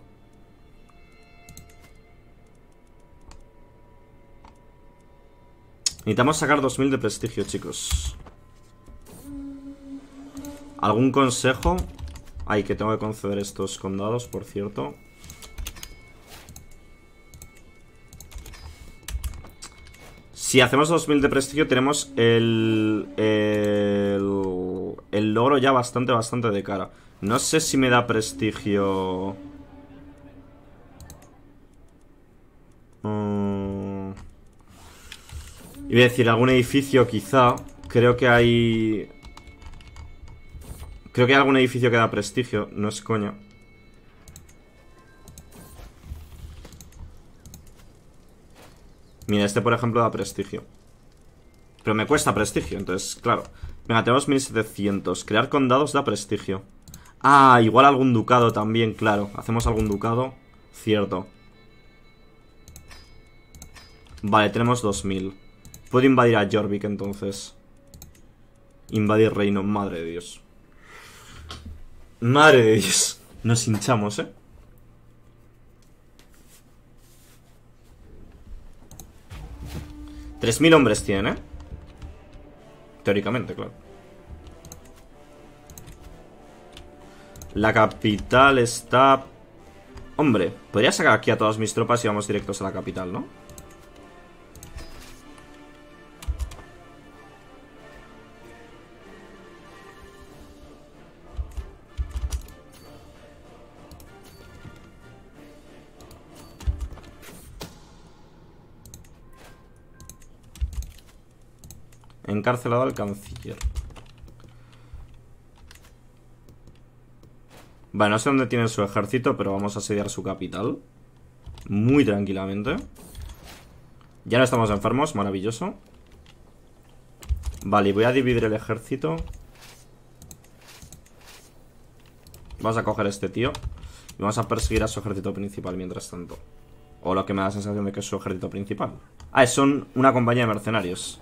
Necesitamos sacar 2000 de prestigio, chicos. ¿Algún consejo? Ay, que tengo que conceder estos condados, por cierto. Si hacemos 2000 de prestigio tenemos el, el, el logro ya bastante, bastante de cara. No sé si me da prestigio... Y mm. iba a decir, algún edificio quizá. Creo que hay... Creo que hay algún edificio que da prestigio, no es coño. Mira, este por ejemplo da prestigio. Pero me cuesta prestigio, entonces, claro. Venga, tenemos 1700. Crear condados da prestigio. Ah, igual algún ducado también, claro. Hacemos algún ducado. Cierto. Vale, tenemos 2000. Puedo invadir a Jorvik entonces. Invadir reino, madre de Dios. Madre de Dios. Nos hinchamos, ¿eh? 3.000 hombres tiene, ¿eh? Teóricamente, claro. La capital está... Hombre, podría sacar aquí a todas mis tropas y vamos directos a la capital, ¿no? Encarcelado al canciller. Vale, no sé dónde tiene su ejército, pero vamos a asediar su capital. Muy tranquilamente. Ya no estamos enfermos, maravilloso. Vale, voy a dividir el ejército. Vamos a coger este tío. Y vamos a perseguir a su ejército principal mientras tanto. O lo que me da la sensación de que es su ejército principal. Ah, son una compañía de mercenarios.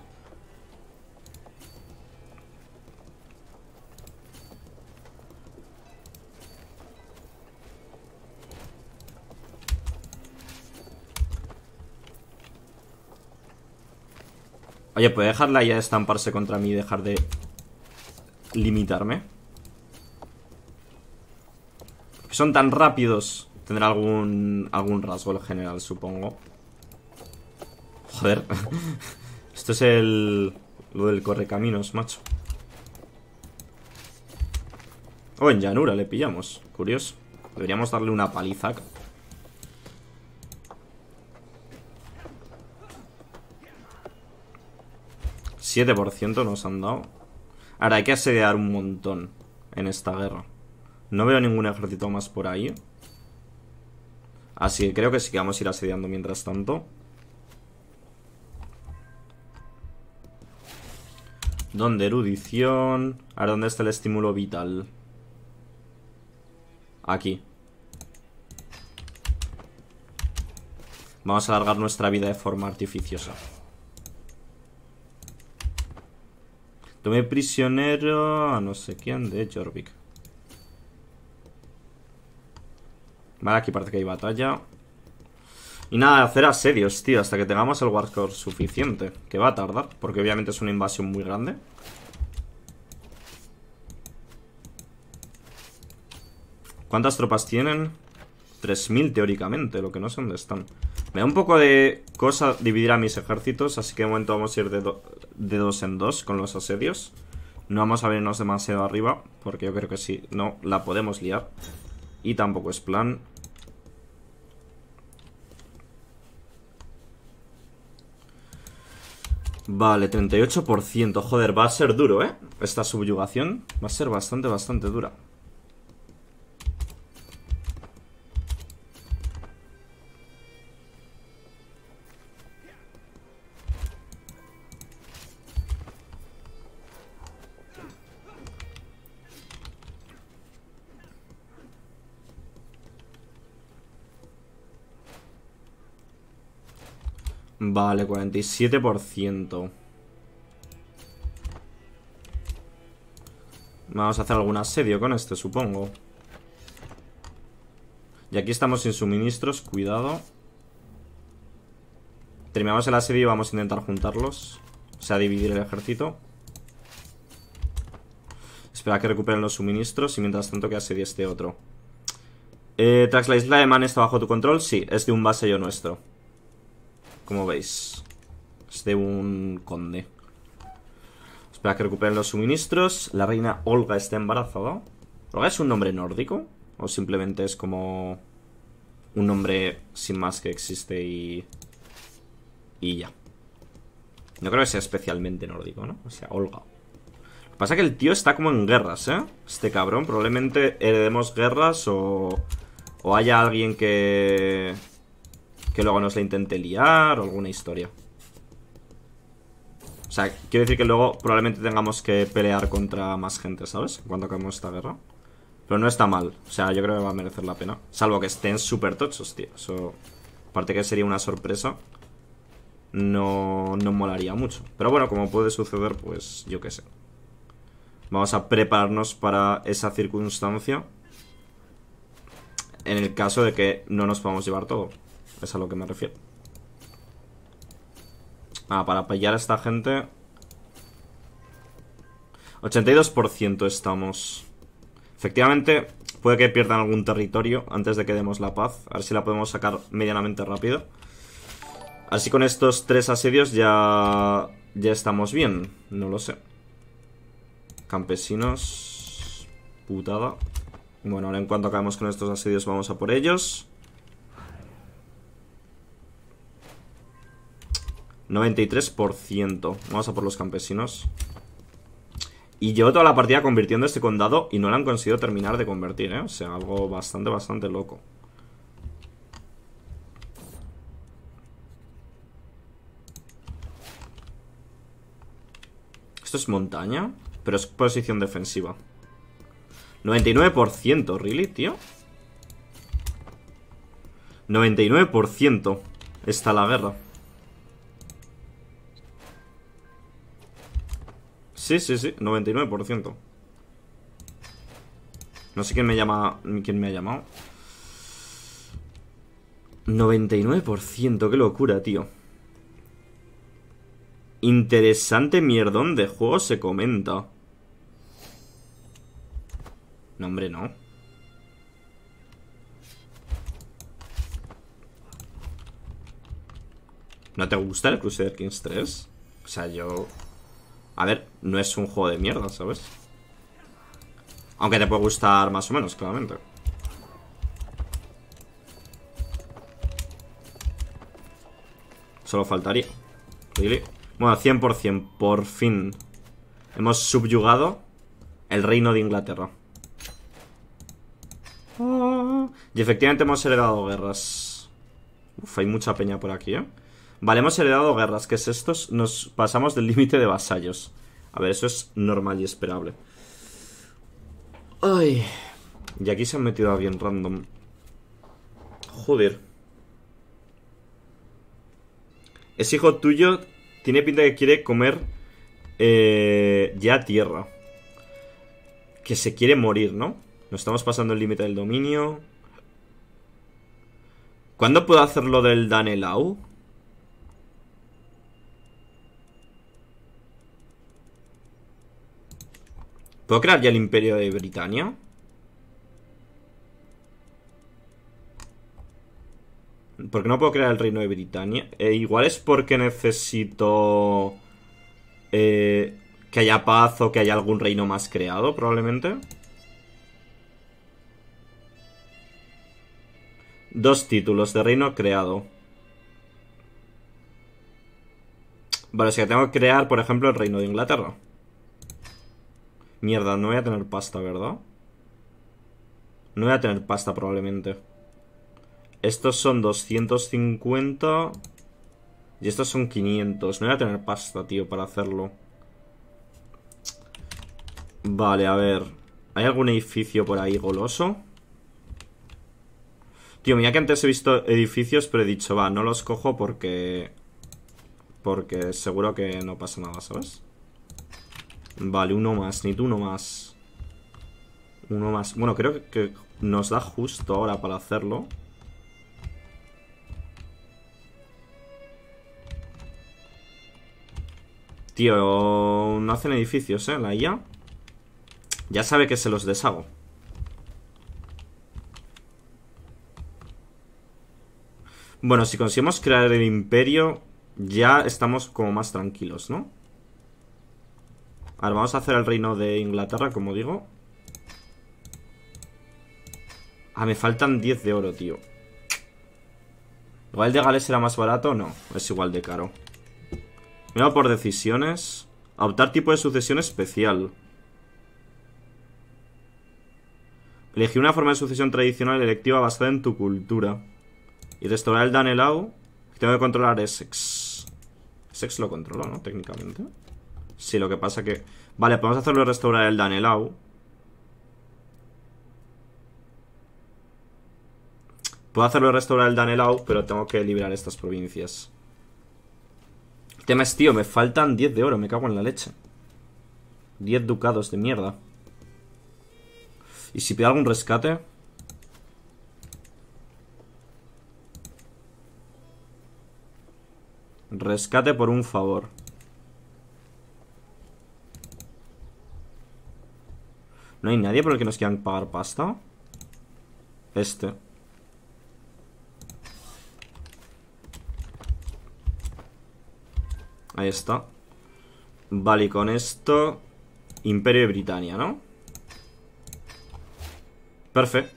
Oye, ¿puede dejarla ya estamparse contra mí y dejar de limitarme? son tan rápidos. Tendrá algún, algún rasgo en general, supongo. Joder. Esto es el... Lo del correcaminos, macho. O oh, en llanura le pillamos. Curioso. Deberíamos darle una paliza 7% nos han dado. Ahora, hay que asediar un montón en esta guerra. No veo ningún ejército más por ahí. Así que creo que sí que vamos a ir asediando mientras tanto. ¿Dónde erudición? Ahora, ¿dónde está el estímulo vital? Aquí. Vamos a alargar nuestra vida de forma artificiosa. Tomé prisionero a no sé quién de Jorvik. Vale, aquí parece que hay batalla. Y nada, hacer asedios, tío, hasta que tengamos el Warcore suficiente. Que va a tardar, porque obviamente es una invasión muy grande. ¿Cuántas tropas tienen? 3.000 teóricamente, lo que no sé dónde están. Me da un poco de cosa dividir a mis ejércitos, así que de momento vamos a ir de, dos en dos con los asedios. No vamos a venirnos demasiado arriba, porque yo creo que si no, la podemos liar. Y tampoco es plan. Vale, 38%. Joder, va a ser duro, ¿eh? Esta subyugación va a ser bastante, bastante dura. Vale, 47%. Vamos a hacer algún asedio con este, supongo. Y aquí estamos sin suministros, cuidado. Terminamos el asedio y vamos a intentar juntarlos. O sea, dividir el ejército. Espera que recuperen los suministros y mientras tanto que asedie este otro. Eh, ¿Tras la isla de Man está bajo tu control? Sí, es de un vasallo nuestro como veis. Es de un conde. Espera que recuperen los suministros. La reina Olga está embarazada. ¿Olga es un nombre nórdico? ¿O simplemente es como un nombre sin más que existe y... Y ya. No creo que sea especialmente nórdico, ¿no? O sea, Olga. Lo que pasa es que el tío está como en guerras, ¿eh? Este cabrón. Probablemente heredemos guerras o... O haya alguien que que luego nos la intente liar o alguna historia. O sea, quiero decir que luego probablemente tengamos que pelear contra más gente, ¿sabes? Cuando acabemos esta guerra. Pero no está mal. O sea, yo creo que va a merecer la pena. Salvo que estén súper tochos, tío. Eso, aparte que sería una sorpresa, no, no molaría mucho. Pero bueno, como puede suceder, pues yo qué sé. Vamos a prepararnos para esa circunstancia en el caso de que no nos podamos llevar todo. Es a lo que me refiero. Ah, para pillar a esta gente... 82% estamos. Efectivamente, puede que pierdan algún territorio antes de que demos la paz. A ver si la podemos sacar medianamente rápido. Así con estos tres asedios ya... Ya estamos bien. No lo sé. Campesinos... Putada. Bueno, ahora en cuanto acabemos con estos asedios vamos a por ellos. 93%. Vamos a por los campesinos. Y llevo toda la partida convirtiendo este condado y no lo han conseguido terminar de convertir, ¿eh? O sea, algo bastante, bastante loco. Esto es montaña, pero es posición defensiva. 99%, ¿really, tío? 99% está la guerra. Sí, sí, sí, 99%. No sé quién me llama. quién me ha llamado. 99%, qué locura, tío. Interesante mierdón de juego se comenta. No, hombre, no. ¿No te gusta el Crusader Kings 3? O sea, yo... A ver, no es un juego de mierda, ¿sabes? Aunque te puede gustar más o menos, claramente Solo faltaría Bueno, 100%, por fin Hemos subyugado El reino de Inglaterra ah. Y efectivamente hemos heredado guerras Uf, hay mucha peña por aquí, ¿eh? Vale, hemos heredado guerras, que es estos. Nos pasamos del límite de vasallos. A ver, eso es normal y esperable. Ay. Y aquí se han metido a bien random. Joder. Ese hijo tuyo. Tiene pinta que quiere comer eh, ya tierra. Que se quiere morir, ¿no? Nos estamos pasando el límite del dominio. ¿Cuándo puedo hacer lo del Danelau? ¿Puedo crear ya el Imperio de Britania? ¿Por qué no puedo crear el Reino de Britania? Eh, igual es porque necesito... Eh, que haya paz o que haya algún reino más creado, probablemente. Dos títulos de reino creado. Vale, si tengo que crear, por ejemplo, el reino de Inglaterra. Mierda, no voy a tener pasta, ¿verdad? No voy a tener pasta probablemente. Estos son 250... Y estos son 500. No voy a tener pasta, tío, para hacerlo. Vale, a ver. ¿Hay algún edificio por ahí goloso? Tío, mira que antes he visto edificios, pero he dicho, va, no los cojo porque... Porque seguro que no pasa nada, ¿sabes? Vale, uno más, necesito uno más Uno más, bueno, creo que nos da justo ahora para hacerlo Tío, no hacen edificios, eh, la IA Ya sabe que se los deshago Bueno, si conseguimos crear el imperio Ya estamos como más tranquilos, ¿no? Ahora vamos a hacer el reino de Inglaterra, como digo. Ah, me faltan 10 de oro, tío. Igual el de Gales era más barato, no. Es igual de caro. Mira por decisiones. optar tipo de sucesión especial. Elegir una forma de sucesión tradicional electiva basada en tu cultura. Y restaurar el Danelau. Tengo que controlar Essex. Essex lo controlo, ¿no? Técnicamente. Sí, lo que pasa que... Vale, podemos pues hacerlo restaurar el Danelau. Puedo hacerlo restaurar el Danelau, pero tengo que liberar estas provincias. El tema es, tío, me faltan 10 de oro, me cago en la leche. 10 ducados de mierda. ¿Y si pido algún rescate? Rescate por un favor. No hay nadie por el que nos quieran pagar pasta. Este. Ahí está. Vale, y con esto... Imperio de Britania, ¿no? Perfecto.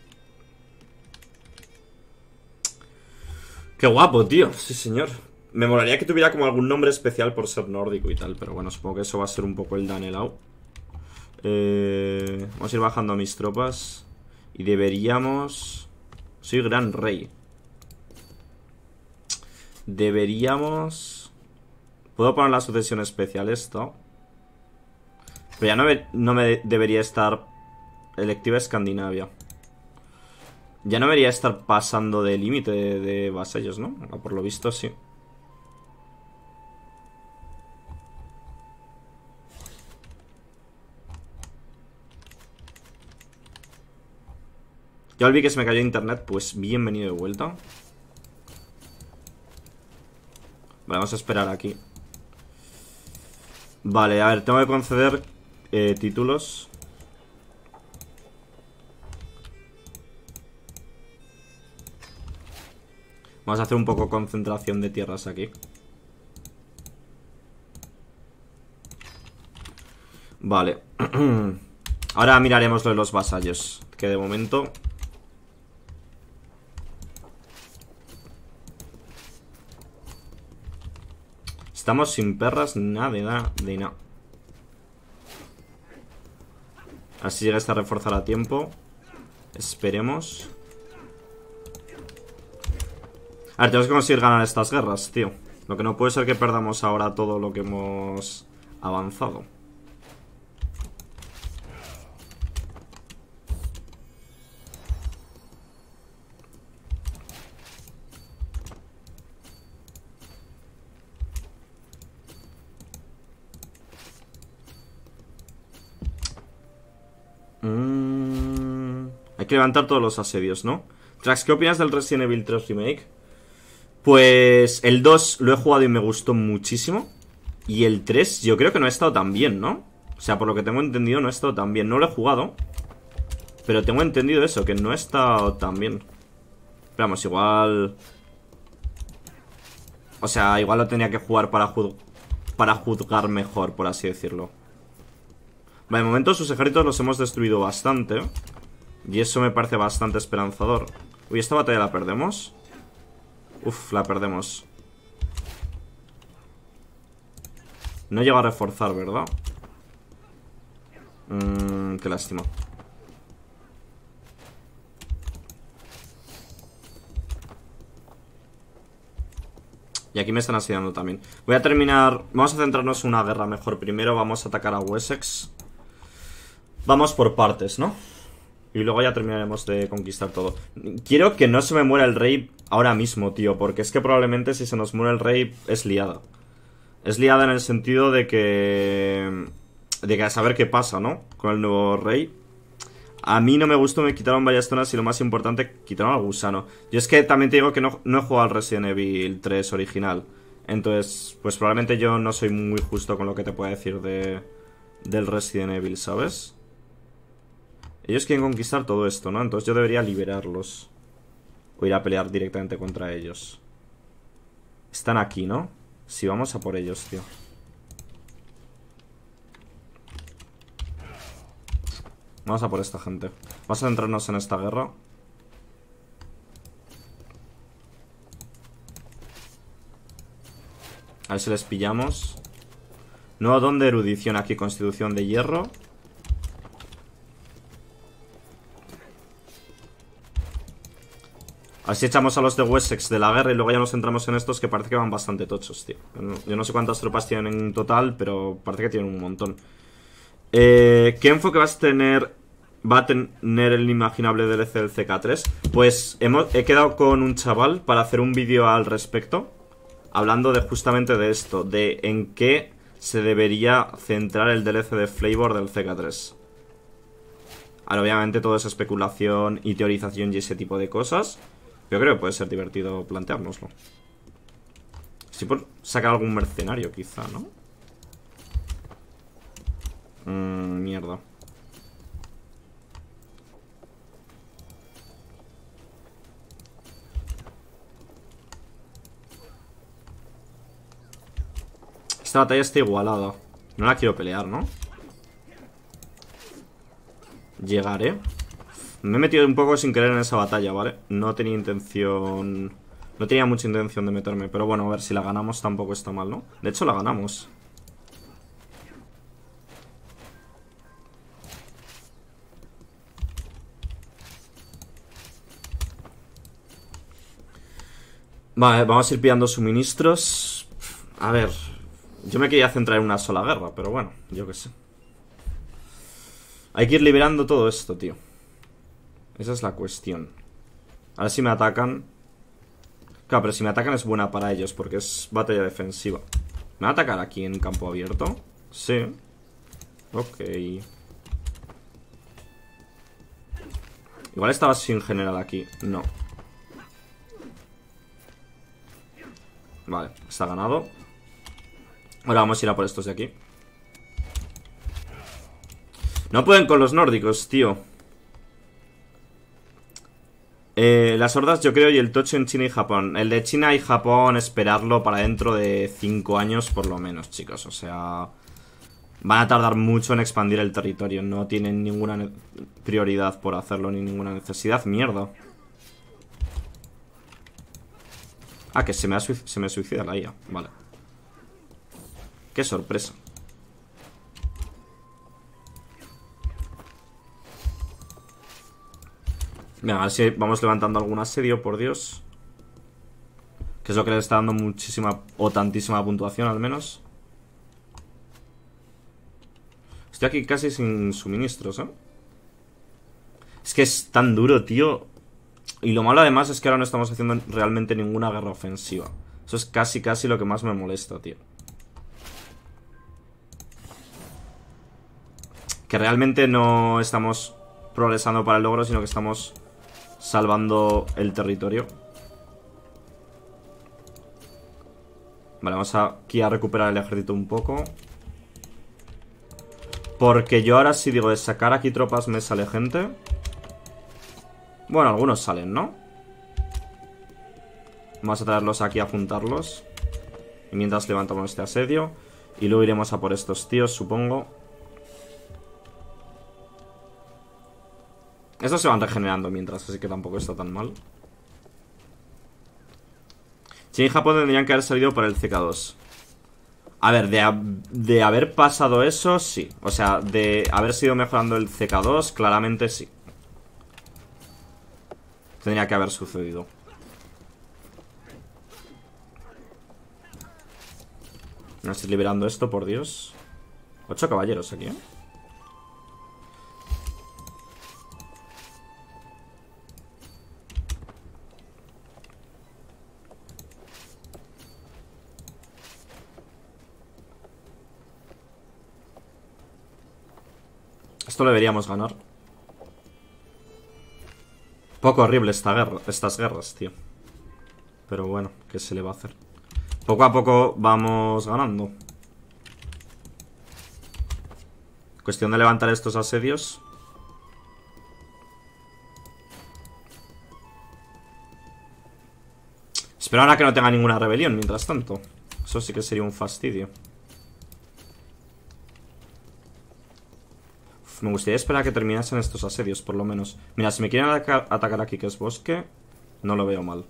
Qué guapo, tío. Sí, señor. Me molaría que tuviera como algún nombre especial por ser nórdico y tal, pero bueno, supongo que eso va a ser un poco el Danelau eh, vamos a ir bajando mis tropas. Y deberíamos... Soy gran rey. Deberíamos... Puedo poner la sucesión especial esto. Pero ya no me, debería estar... Electiva Escandinavia. Ya no debería estar pasando de límite de, de vasallos, ¿no? Por lo visto, sí. Ya olvidé que se me cayó internet, pues bienvenido de vuelta vamos a esperar aquí Vale, a ver, tengo que conceder eh, títulos Vamos a hacer un poco concentración de tierras aquí Vale Ahora miraremos lo de los vasallos Que de momento Estamos sin perras, nada de nada Así llega esta reforzar a tiempo. Esperemos. A ver, tenemos que conseguir ganar estas guerras, tío. Lo que no puede ser que perdamos ahora todo lo que hemos avanzado. levantar todos los asedios, ¿no? Trax, ¿qué opinas del Resident Evil 3 Remake? Pues el 2 lo he jugado y me gustó muchísimo. Y el 3 yo creo que no ha estado tan bien, ¿no? O sea, por lo que tengo entendido no ha estado tan bien. No lo he jugado. Pero tengo entendido eso, que no ha estado tan bien. Vamos, igual... O sea, igual lo tenía que jugar para, para juzgar mejor, por así decirlo. Vale, de momento sus ejércitos los hemos destruido bastante. Y eso me parece bastante esperanzador. Uy, ¿esta batalla la perdemos? Uf, la perdemos. No llega a reforzar, ¿verdad? Mmm, qué lástima. Y aquí me están asediando también Voy a terminar... Vamos a centrarnos en una guerra mejor Primero vamos a atacar a Wessex Vamos por partes, ¿no? Y luego ya terminaremos de conquistar todo. Quiero que no se me muera el rey ahora mismo, tío. Porque es que probablemente si se nos muere el rey es liada. Es liada en el sentido de que... De que a saber qué pasa, ¿no? Con el nuevo rey. A mí no me gustó, me quitaron varias zonas y lo más importante, quitaron al gusano. Yo es que también te digo que no, no he jugado al Resident Evil 3 original. Entonces, pues probablemente yo no soy muy justo con lo que te pueda decir de, del Resident Evil, ¿sabes? Ellos quieren conquistar todo esto, ¿no? Entonces yo debería liberarlos. O ir a pelear directamente contra ellos. Están aquí, ¿no? Sí, vamos a por ellos, tío. Vamos a por esta gente. Vamos a centrarnos en esta guerra. A ver si les pillamos. No don erudición aquí, constitución de hierro. Así echamos a los de Wessex de la guerra y luego ya nos centramos en estos que parece que van bastante tochos, tío. Yo no sé cuántas tropas tienen en total, pero parece que tienen un montón. Eh, ¿Qué enfoque vas a tener va a tener el inimaginable DLC del CK3. Pues he quedado con un chaval para hacer un vídeo al respecto, hablando de justamente de esto, de en qué se debería centrar el DLC de Flavor del CK3. Ahora, obviamente, todo es especulación y teorización y ese tipo de cosas. Yo creo que puede ser divertido planteárnoslo. Si por sacar algún mercenario, quizá, ¿no? Mmm, mierda. Esta batalla está igualada. No la quiero pelear, ¿no? Llegaré. Me he metido un poco sin querer en esa batalla, ¿vale? No tenía intención... No tenía mucha intención de meterme Pero bueno, a ver, si la ganamos tampoco está mal, ¿no? De hecho, la ganamos Vale, vamos a ir pillando suministros A ver Yo me quería centrar en una sola guerra Pero bueno, yo qué sé Hay que ir liberando todo esto, tío esa es la cuestión. A si me atacan. Claro, pero si me atacan es buena para ellos porque es batalla defensiva. ¿Me va a atacar aquí en campo abierto? Sí. Ok. Igual estaba sin general aquí. No. Vale, ha ganado. Ahora vamos a ir a por estos de aquí. No pueden con los nórdicos, tío. Eh, las hordas, yo creo, y el tocho en China y Japón. El de China y Japón, esperarlo para dentro de 5 años por lo menos, chicos. O sea, van a tardar mucho en expandir el territorio. No tienen ninguna prioridad por hacerlo ni ninguna necesidad. Mierda. Ah, que se me, se me suicida la IA. Vale. Qué sorpresa. Venga, a ver si vamos levantando algún asedio, por Dios. Que es lo que le está dando muchísima o tantísima puntuación, al menos. Estoy aquí casi sin suministros, ¿eh? Es que es tan duro, tío. Y lo malo además es que ahora no estamos haciendo realmente ninguna guerra ofensiva. Eso es casi, casi lo que más me molesta, tío. Que realmente no estamos progresando para el logro, sino que estamos salvando el territorio. Vale, vamos aquí a recuperar el ejército un poco. Porque yo ahora si digo de sacar aquí tropas me sale gente. Bueno, algunos salen, ¿no? Vamos a traerlos aquí a juntarlos. Y mientras levantamos este asedio. Y luego iremos a por estos tíos, supongo. Estos se van regenerando mientras, así que tampoco está tan mal. China y Japón tendrían que haber salido por el CK2. A ver, de, de, haber pasado eso, sí. O sea, de haber sido mejorando el CK2, claramente sí. Tendría que haber sucedido. No estoy liberando esto, por Dios. Ocho caballeros aquí, ¿eh? deberíamos ganar. Poco horrible estas guerras, tío. Pero bueno, ¿qué se le va a hacer? Poco a poco vamos ganando. Cuestión de levantar estos asedios. Espero ahora que no tenga ninguna rebelión, mientras tanto. Eso sí que sería un fastidio. Me gustaría esperar a que terminasen estos asedios, por lo menos. Mira, si me quieren atacar aquí, que es bosque, no lo veo mal.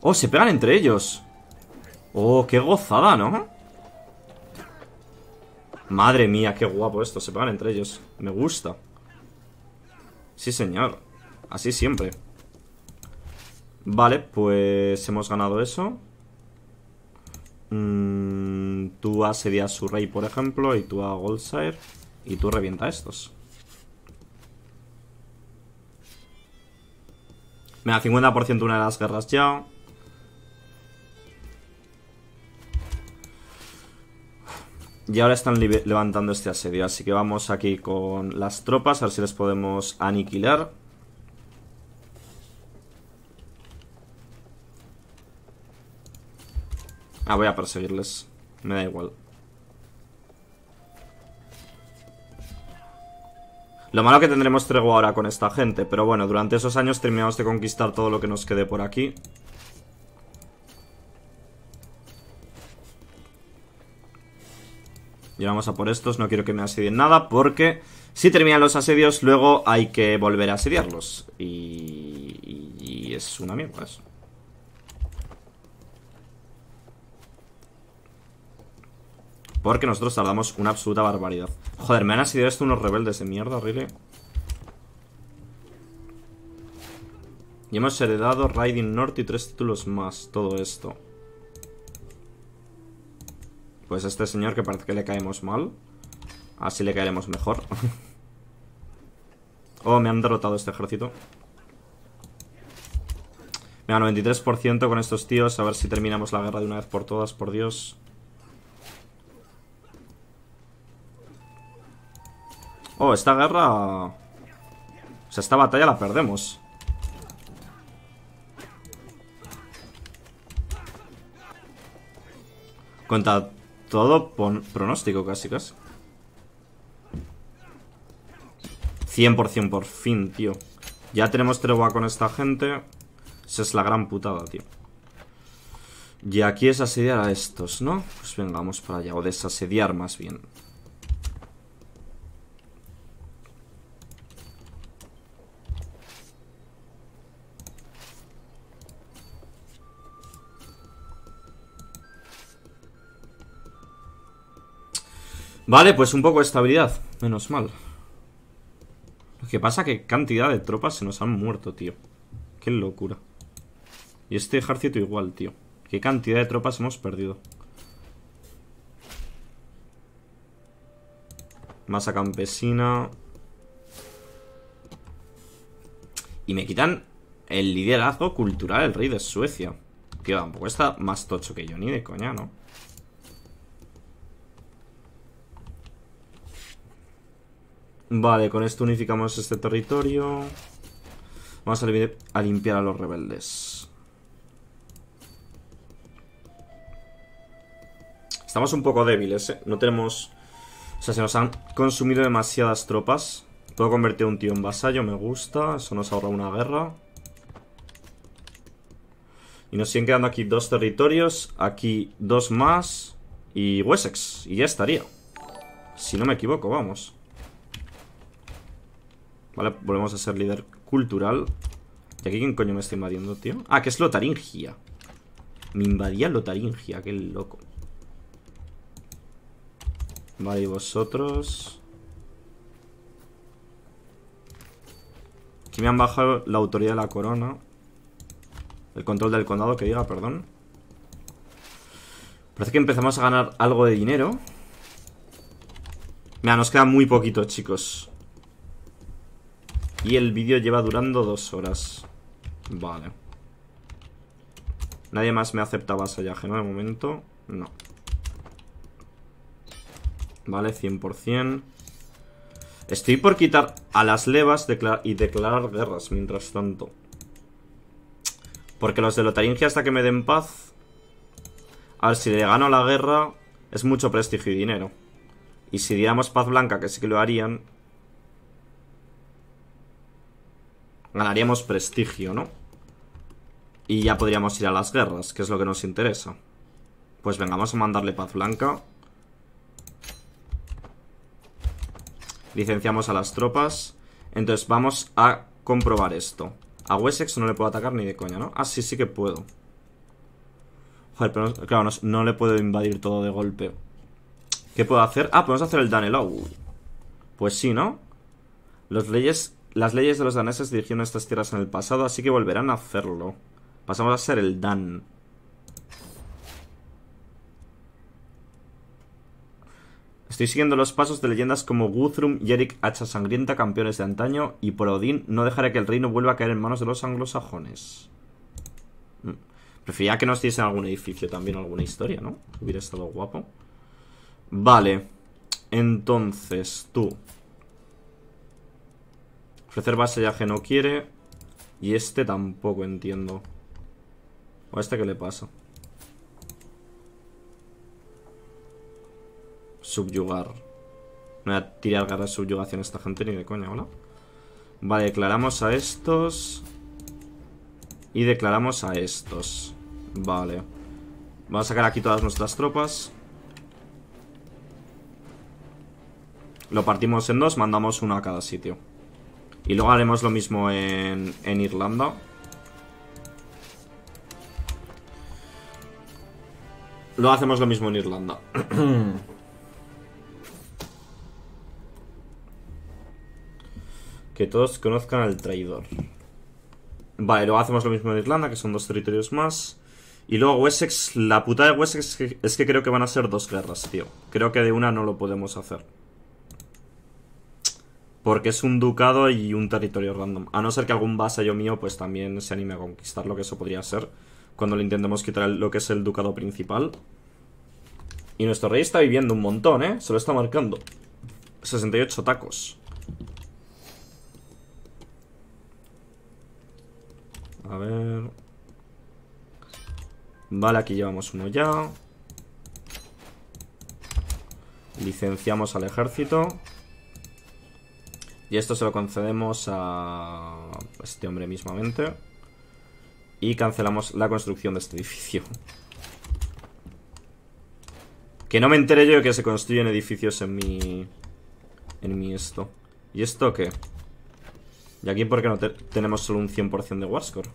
¡Oh, se pegan entre ellos! ¡Oh, qué gozada, ¿no? Madre mía, qué guapo esto. Se pegan entre ellos. Me gusta. Sí, señor. Así siempre. Vale, pues hemos ganado eso. Mm, tú asedias a su rey, por ejemplo, y tú a Goldsire. Y tú revienta estos. Me da 50% una de las guerras ya. Y ahora están levantando este asedio, así que vamos aquí con las tropas, a ver si les podemos aniquilar. Ah, voy a perseguirles. Me da igual. Lo malo que tendremos tregua ahora con esta gente, pero bueno, durante esos años terminamos de conquistar todo lo que nos quede por aquí. Y vamos a por estos, no quiero que me asedien nada porque si terminan los asedios luego hay que volver a asediarlos. Y, y, y es una mierda eso. Porque nosotros tardamos una absoluta barbaridad. Joder, me han asiduado esto unos rebeldes de mierda, really. Y hemos heredado Riding North y tres títulos más. Todo esto. Pues a este señor que parece que le caemos mal. Así le caeremos mejor. oh, me han derrotado este ejército. Mira, 93% con estos tíos. A ver si terminamos la guerra de una vez por todas, por Dios. Oh, esta guerra... O sea, esta batalla la perdemos. Cuenta todo pronóstico, casi, casi. 100% por fin, tío. Ya tenemos tregua con esta gente. Esa es la gran putada, tío. Y aquí es asediar a estos, ¿no? Pues vengamos para allá. O desasediar, más bien. Vale, pues un poco de estabilidad. Menos mal. Lo que pasa que cantidad de tropas se nos han muerto, tío. Qué locura. Y este ejército igual, tío. Qué cantidad de tropas hemos perdido. Masa campesina. Y me quitan el liderazgo cultural del rey de Suecia. Tío, tampoco está más tocho que yo, ni de coña, ¿no? Vale, con esto unificamos este territorio. Vamos a, limpiar a los rebeldes. Estamos un poco débiles, ¿eh? No tenemos... O sea, se nos han consumido demasiadas tropas. Puedo convertir a un tío en vasallo, me gusta. Eso nos ahorra una guerra. Y nos siguen quedando aquí dos territorios. Aquí dos más. Y Wessex. Y ya estaría. Si no me equivoco, vamos. Vale, volvemos a ser líder cultural. ¿Y aquí quién coño me está invadiendo, tío? Ah, que es Lotaringia. Me invadía Lotaringia, qué loco. Vale, y vosotros... Aquí me han bajado la autoridad de la corona. El control del condado, que diga, perdón. Parece que empezamos a ganar algo de dinero. Mira, nos queda muy poquito, chicos. Y el vídeo lleva durando dos horas. Vale. Nadie más me acepta vasallaje, ¿no? De momento, no. Vale, 100%. Estoy por quitar a las levas y declarar guerras mientras tanto. Porque los de Lotaringia hasta que me den paz... A ver, si le gano la guerra es mucho prestigio y dinero. Y si diéramos paz blanca, que sí que lo harían, Ganaríamos prestigio, ¿no? Y ya podríamos ir a las guerras, que es lo que nos interesa. Pues vengamos a mandarle paz blanca. Licenciamos a las tropas. Entonces vamos a comprobar esto. A Wessex no le puedo atacar ni de coña, ¿no? Ah, sí, sí que puedo. Joder, pero claro, no, le puedo invadir todo de golpe. ¿Qué puedo hacer? Ah, podemos hacer el Danelaw. Pues sí, ¿no? Los leyes... Las leyes de los daneses dirigieron estas tierras en el pasado, así que volverán a hacerlo. Pasamos a ser el Dan. Estoy siguiendo los pasos de leyendas como Guthrum y Hacha Sangrienta, campeones de antaño, y por Odín no dejaré que el reino vuelva a caer en manos de los anglosajones. Mm. Prefería que nos diesen algún edificio también, alguna historia, ¿no? Hubiera estado guapo. Vale. Entonces, tú. Ofrecer vasallaje no quiere. Y este tampoco entiendo. ¿O este qué le pasa? Subyugar. No voy a tirar garra de subyugación a esta gente ni de coña, ¿hola? Vale, declaramos a estos. Y declaramos a estos. Vale. Vamos a sacar aquí todas nuestras tropas. Lo partimos en dos, mandamos uno a cada sitio. Y luego haremos lo mismo en, Irlanda. Lo hacemos lo mismo en Irlanda. que todos conozcan al traidor. Vale, luego hacemos lo mismo en Irlanda, que son dos territorios más. Y luego Wessex, la puta de Wessex es que creo que van a ser dos guerras, tío. Creo que de una no lo podemos hacer. Porque es un ducado y un territorio random. A no ser que algún vasallo mío pues también se anime a conquistar lo que eso podría ser. Cuando le intentemos quitar lo que es el ducado principal. Y nuestro rey está viviendo un montón, ¿eh? Se lo está marcando. 68 tacos. A ver... Vale, aquí llevamos uno ya. Licenciamos al ejército. Y esto se lo concedemos a pues, este hombre mismamente. Y cancelamos la construcción de este edificio. Que no me entere yo que se construyen edificios en mi... En mi esto. ¿Y esto qué? ¿Y aquí por qué no tenemos solo un 100% de Warscore?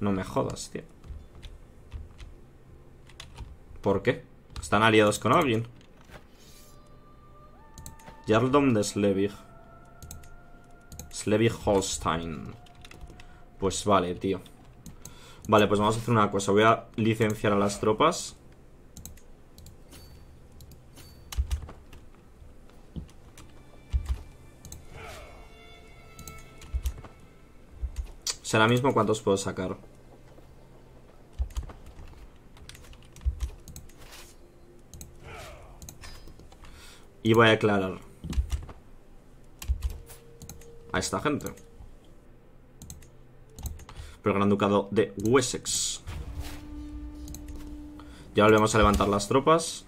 No me jodas, tío. ¿Por qué? ¿Están aliados con alguien? Jarldom de Slevig. Slevig Holstein. Pues vale, tío. Vale, pues vamos a hacer una cosa. Voy a licenciar a las tropas. Será mismo cuántos puedo sacar. Y voy a aclarar a esta gente. Pero el Gran Ducado de Wessex. Ya volvemos a levantar las tropas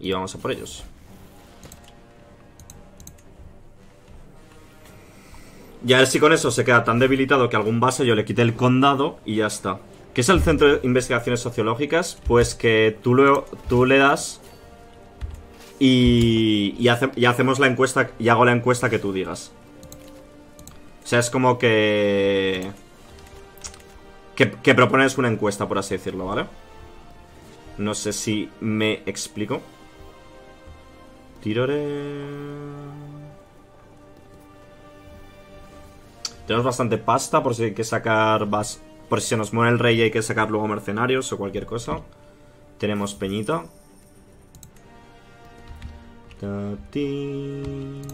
y vamos a por ellos. Y a ver si con eso se queda tan debilitado que algún vaso yo le quite el condado y ya está. ¿Qué es el Centro de Investigaciones Sociológicas? Pues que tú, tú le das y hacemos la encuesta y hago la encuesta que tú digas. O sea, es como que... Que, propones una encuesta, por así decirlo, ¿vale? No sé si me explico. Tirore... Tenemos bastante pasta por si hay que sacar... Por si se nos muere el rey y hay que sacar luego mercenarios o cualquier cosa. Tenemos peñito. -ti,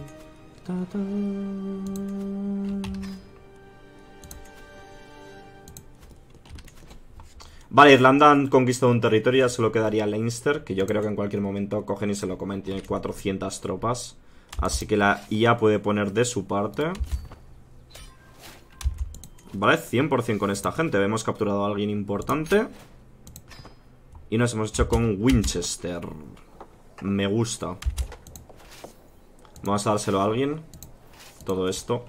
Vale, Irlanda han conquistado un territorio, ya solo quedaría Leinster, que yo creo que en cualquier momento cogen y se lo comen. Tiene 400 tropas, así que la IA puede poner de su parte. Vale, 100% con esta gente. Hemos capturado a alguien importante. Y nos hemos hecho con Winchester. Me gusta. Vamos a dárselo a alguien. Todo esto.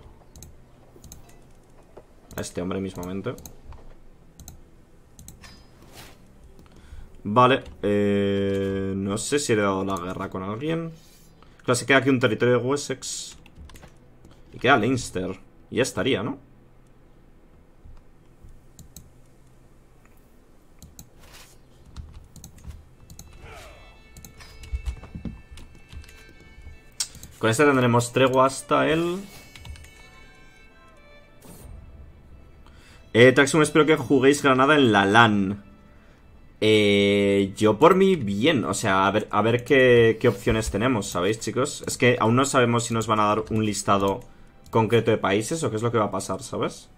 A este hombre mismamente. Vale, eh, no sé si he dado la guerra con alguien. Claro, se queda aquí un territorio de Wessex. Y queda Leinster. Y ya estaría, ¿no? Con este tendremos tregua hasta él. Eh, Taxum, espero que juguéis Granada en la LAN. Eh, yo por mí, bien. O sea, a ver, a ver qué, opciones tenemos, ¿sabéis, chicos? Es que aún no sabemos si nos van a dar un listado concreto de países o qué es lo que va a pasar, ¿sabes?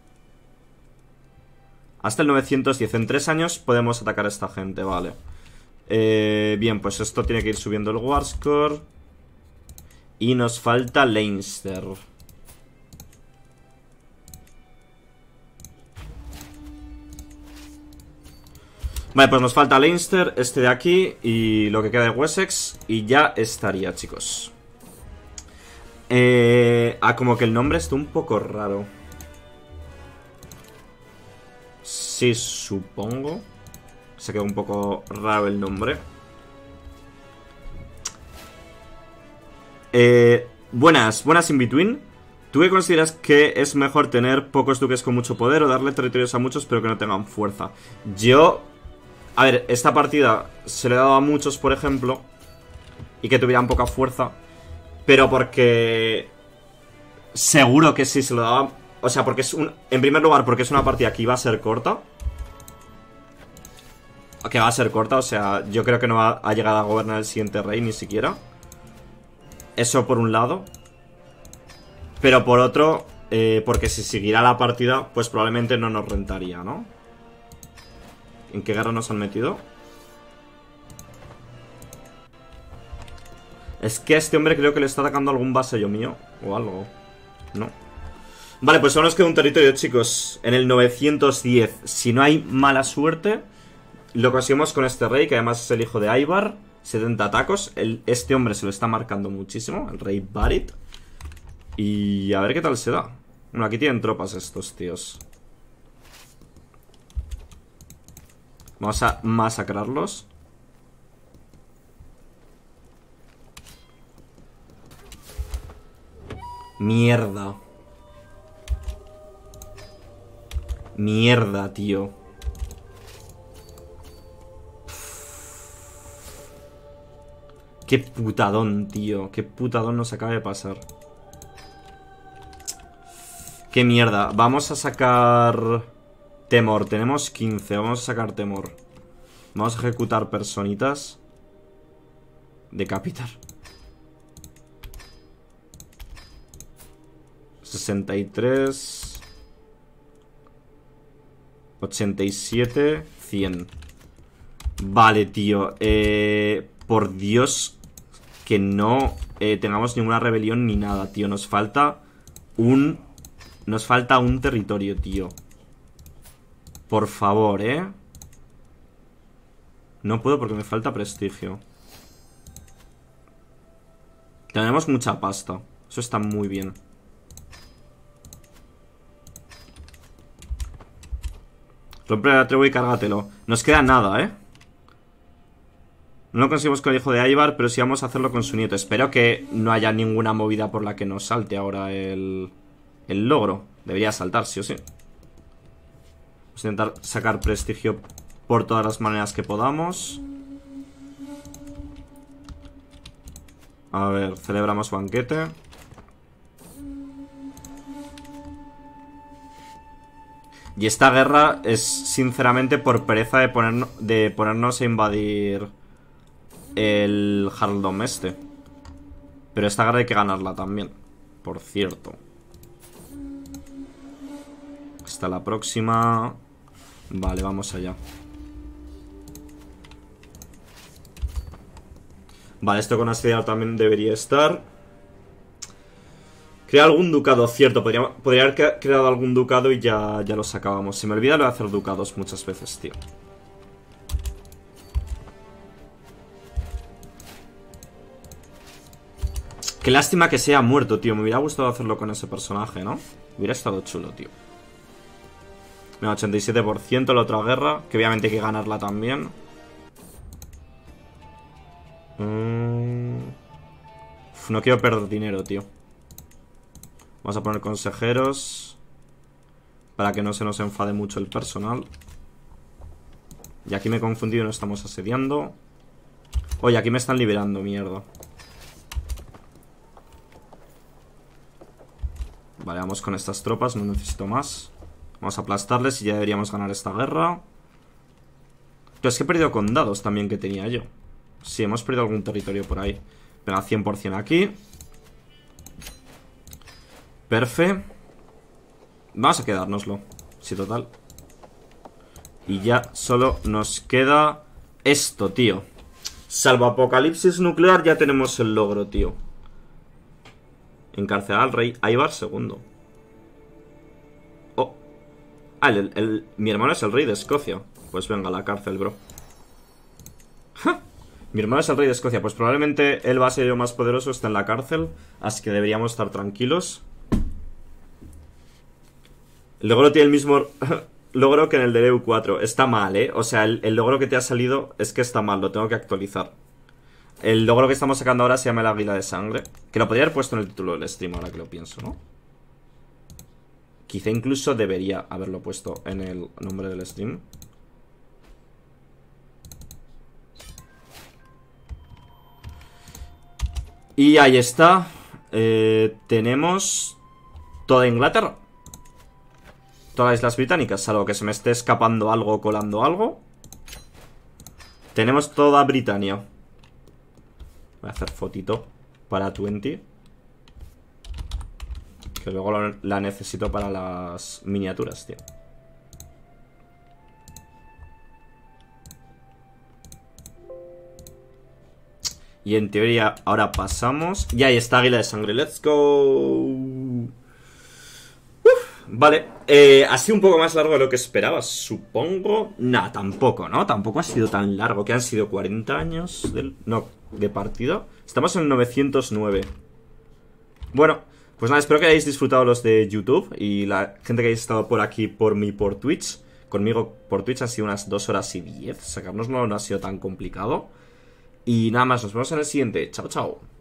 Hasta el 910. En tres años podemos atacar a esta gente, vale. Eh, bien, pues esto tiene que ir subiendo el Warscore. Y nos falta Leinster. Vale, pues nos falta Leinster, este de aquí y lo que queda de Wessex y ya estaría, chicos. Eh, ah, como que el nombre está un poco raro. Sí, supongo. Se queda un poco raro el nombre. Eh, buenas, buenas in between. ¿Tú qué consideras que es mejor tener pocos duques con mucho poder o darle territorios a muchos pero que no tengan fuerza? Yo a ver, esta partida se le daba dado a muchos, por ejemplo, y que tuvieran poca fuerza, pero porque seguro que sí se lo daba... O sea, porque es un... En primer lugar, porque es una partida que iba a ser corta. Que va a ser corta, o sea, yo creo que no va a llegar a gobernar el siguiente rey ni siquiera. Eso por un lado. Pero por otro, eh, porque si seguirá la partida, pues probablemente no nos rentaría, ¿no? ¿En qué guerra nos han metido? Es que a este hombre creo que le está atacando algún vasallo mío O algo No Vale, pues ahora nos queda un territorio, chicos En el 910 Si no hay mala suerte Lo conseguimos con este rey, que además es el hijo de Aibar 70 atacos Este hombre se lo está marcando muchísimo El rey Barit Y a ver qué tal se da Bueno, aquí tienen tropas estos tíos Vamos a masacrarlos. Mierda. Mierda, tío. Qué putadón, tío. Qué putadón nos acaba de pasar. Qué mierda. Vamos a sacar... Temor, tenemos 15 Vamos a sacar temor Vamos a ejecutar personitas Decapitar 63 87 100 Vale, tío eh, Por Dios Que no eh, tengamos ninguna rebelión ni nada, tío Nos falta un... Nos falta un territorio, tío por favor, ¿eh? No puedo porque me falta prestigio. Tenemos mucha pasta. Eso está muy bien. Rompe la tregua y cárgatelo. Nos queda nada, ¿eh? No lo conseguimos con el hijo de Aibar, pero sí vamos a hacerlo con su nieto. Espero que no haya ninguna movida por la que nos salte ahora el, el logro. Debería saltar, sí o sí. Vamos a intentar sacar prestigio por todas las maneras que podamos. A ver, celebramos banquete. Y esta guerra es sinceramente por pereza de, poner, de ponernos a invadir el Haraldom este. Pero esta guerra hay que ganarla también, por cierto. Hasta la próxima. Vale, vamos allá Vale, esto con asediar también debería estar Crea algún ducado, cierto Podría, podría haber creado algún ducado y ya, ya lo sacábamos Se me olvida lo de hacer ducados muchas veces, tío Qué lástima que sea muerto, tío Me hubiera gustado hacerlo con ese personaje, ¿no? Hubiera estado chulo, tío 87% la otra guerra, que obviamente hay que ganarla también. Mm. no quiero perder dinero, tío. Vamos a poner consejeros. Para que no se nos enfade mucho el personal. Y aquí me he confundido, no estamos asediando. Oye, aquí me están liberando, mierda. Vale, vamos con estas tropas, no necesito más. Vamos a aplastarles y ya deberíamos ganar esta guerra. Pero es que he perdido condados también que tenía yo. Sí, hemos perdido algún territorio por ahí. Venga, 100% aquí. Perfe. Vamos a quedárnoslo. Sí, total. Y ya solo nos queda esto, tío. Salvo apocalipsis nuclear, ya tenemos el logro, tío. Encarcelar al rey Aibar segundo. Ah, el, mi hermano es el rey de Escocia. Pues venga, a la cárcel, bro. Mi hermano es el rey de Escocia. Pues probablemente él va a ser el más poderoso, está en la cárcel. Así que deberíamos estar tranquilos. El logro tiene el mismo logro que en el de EU 4. Está mal, ¿eh? O sea, el, logro que te ha salido es que está mal. Lo tengo que actualizar. El logro que estamos sacando ahora se llama la águila de sangre. Que lo podría haber puesto en el título del stream ahora que lo pienso, ¿no? Quizá incluso debería haberlo puesto en el nombre del stream. Y ahí está. Eh, tenemos toda Inglaterra. Todas las islas británicas, salvo que se me esté escapando algo o colando algo. Tenemos toda Britania. Voy a hacer fotito para 20 luego la necesito para las miniaturas, tío. Y en teoría ahora pasamos. Y ahí está Águila de Sangre. Let's go. vale. Eh, ha sido un poco más largo de lo que esperaba, supongo. Nah, tampoco, ¿no? Tampoco ha sido tan largo. Que han sido 40 años del... No, de partido. Estamos en 909. Bueno. Pues nada, espero que hayáis disfrutado los de YouTube y la gente que hayáis estado por aquí, por mí, por Twitch. Conmigo por Twitch ha sido unas 2 horas y 10. Sacárnoslo no ha sido tan complicado. Y nada más, nos vemos en el siguiente. Chao, chao.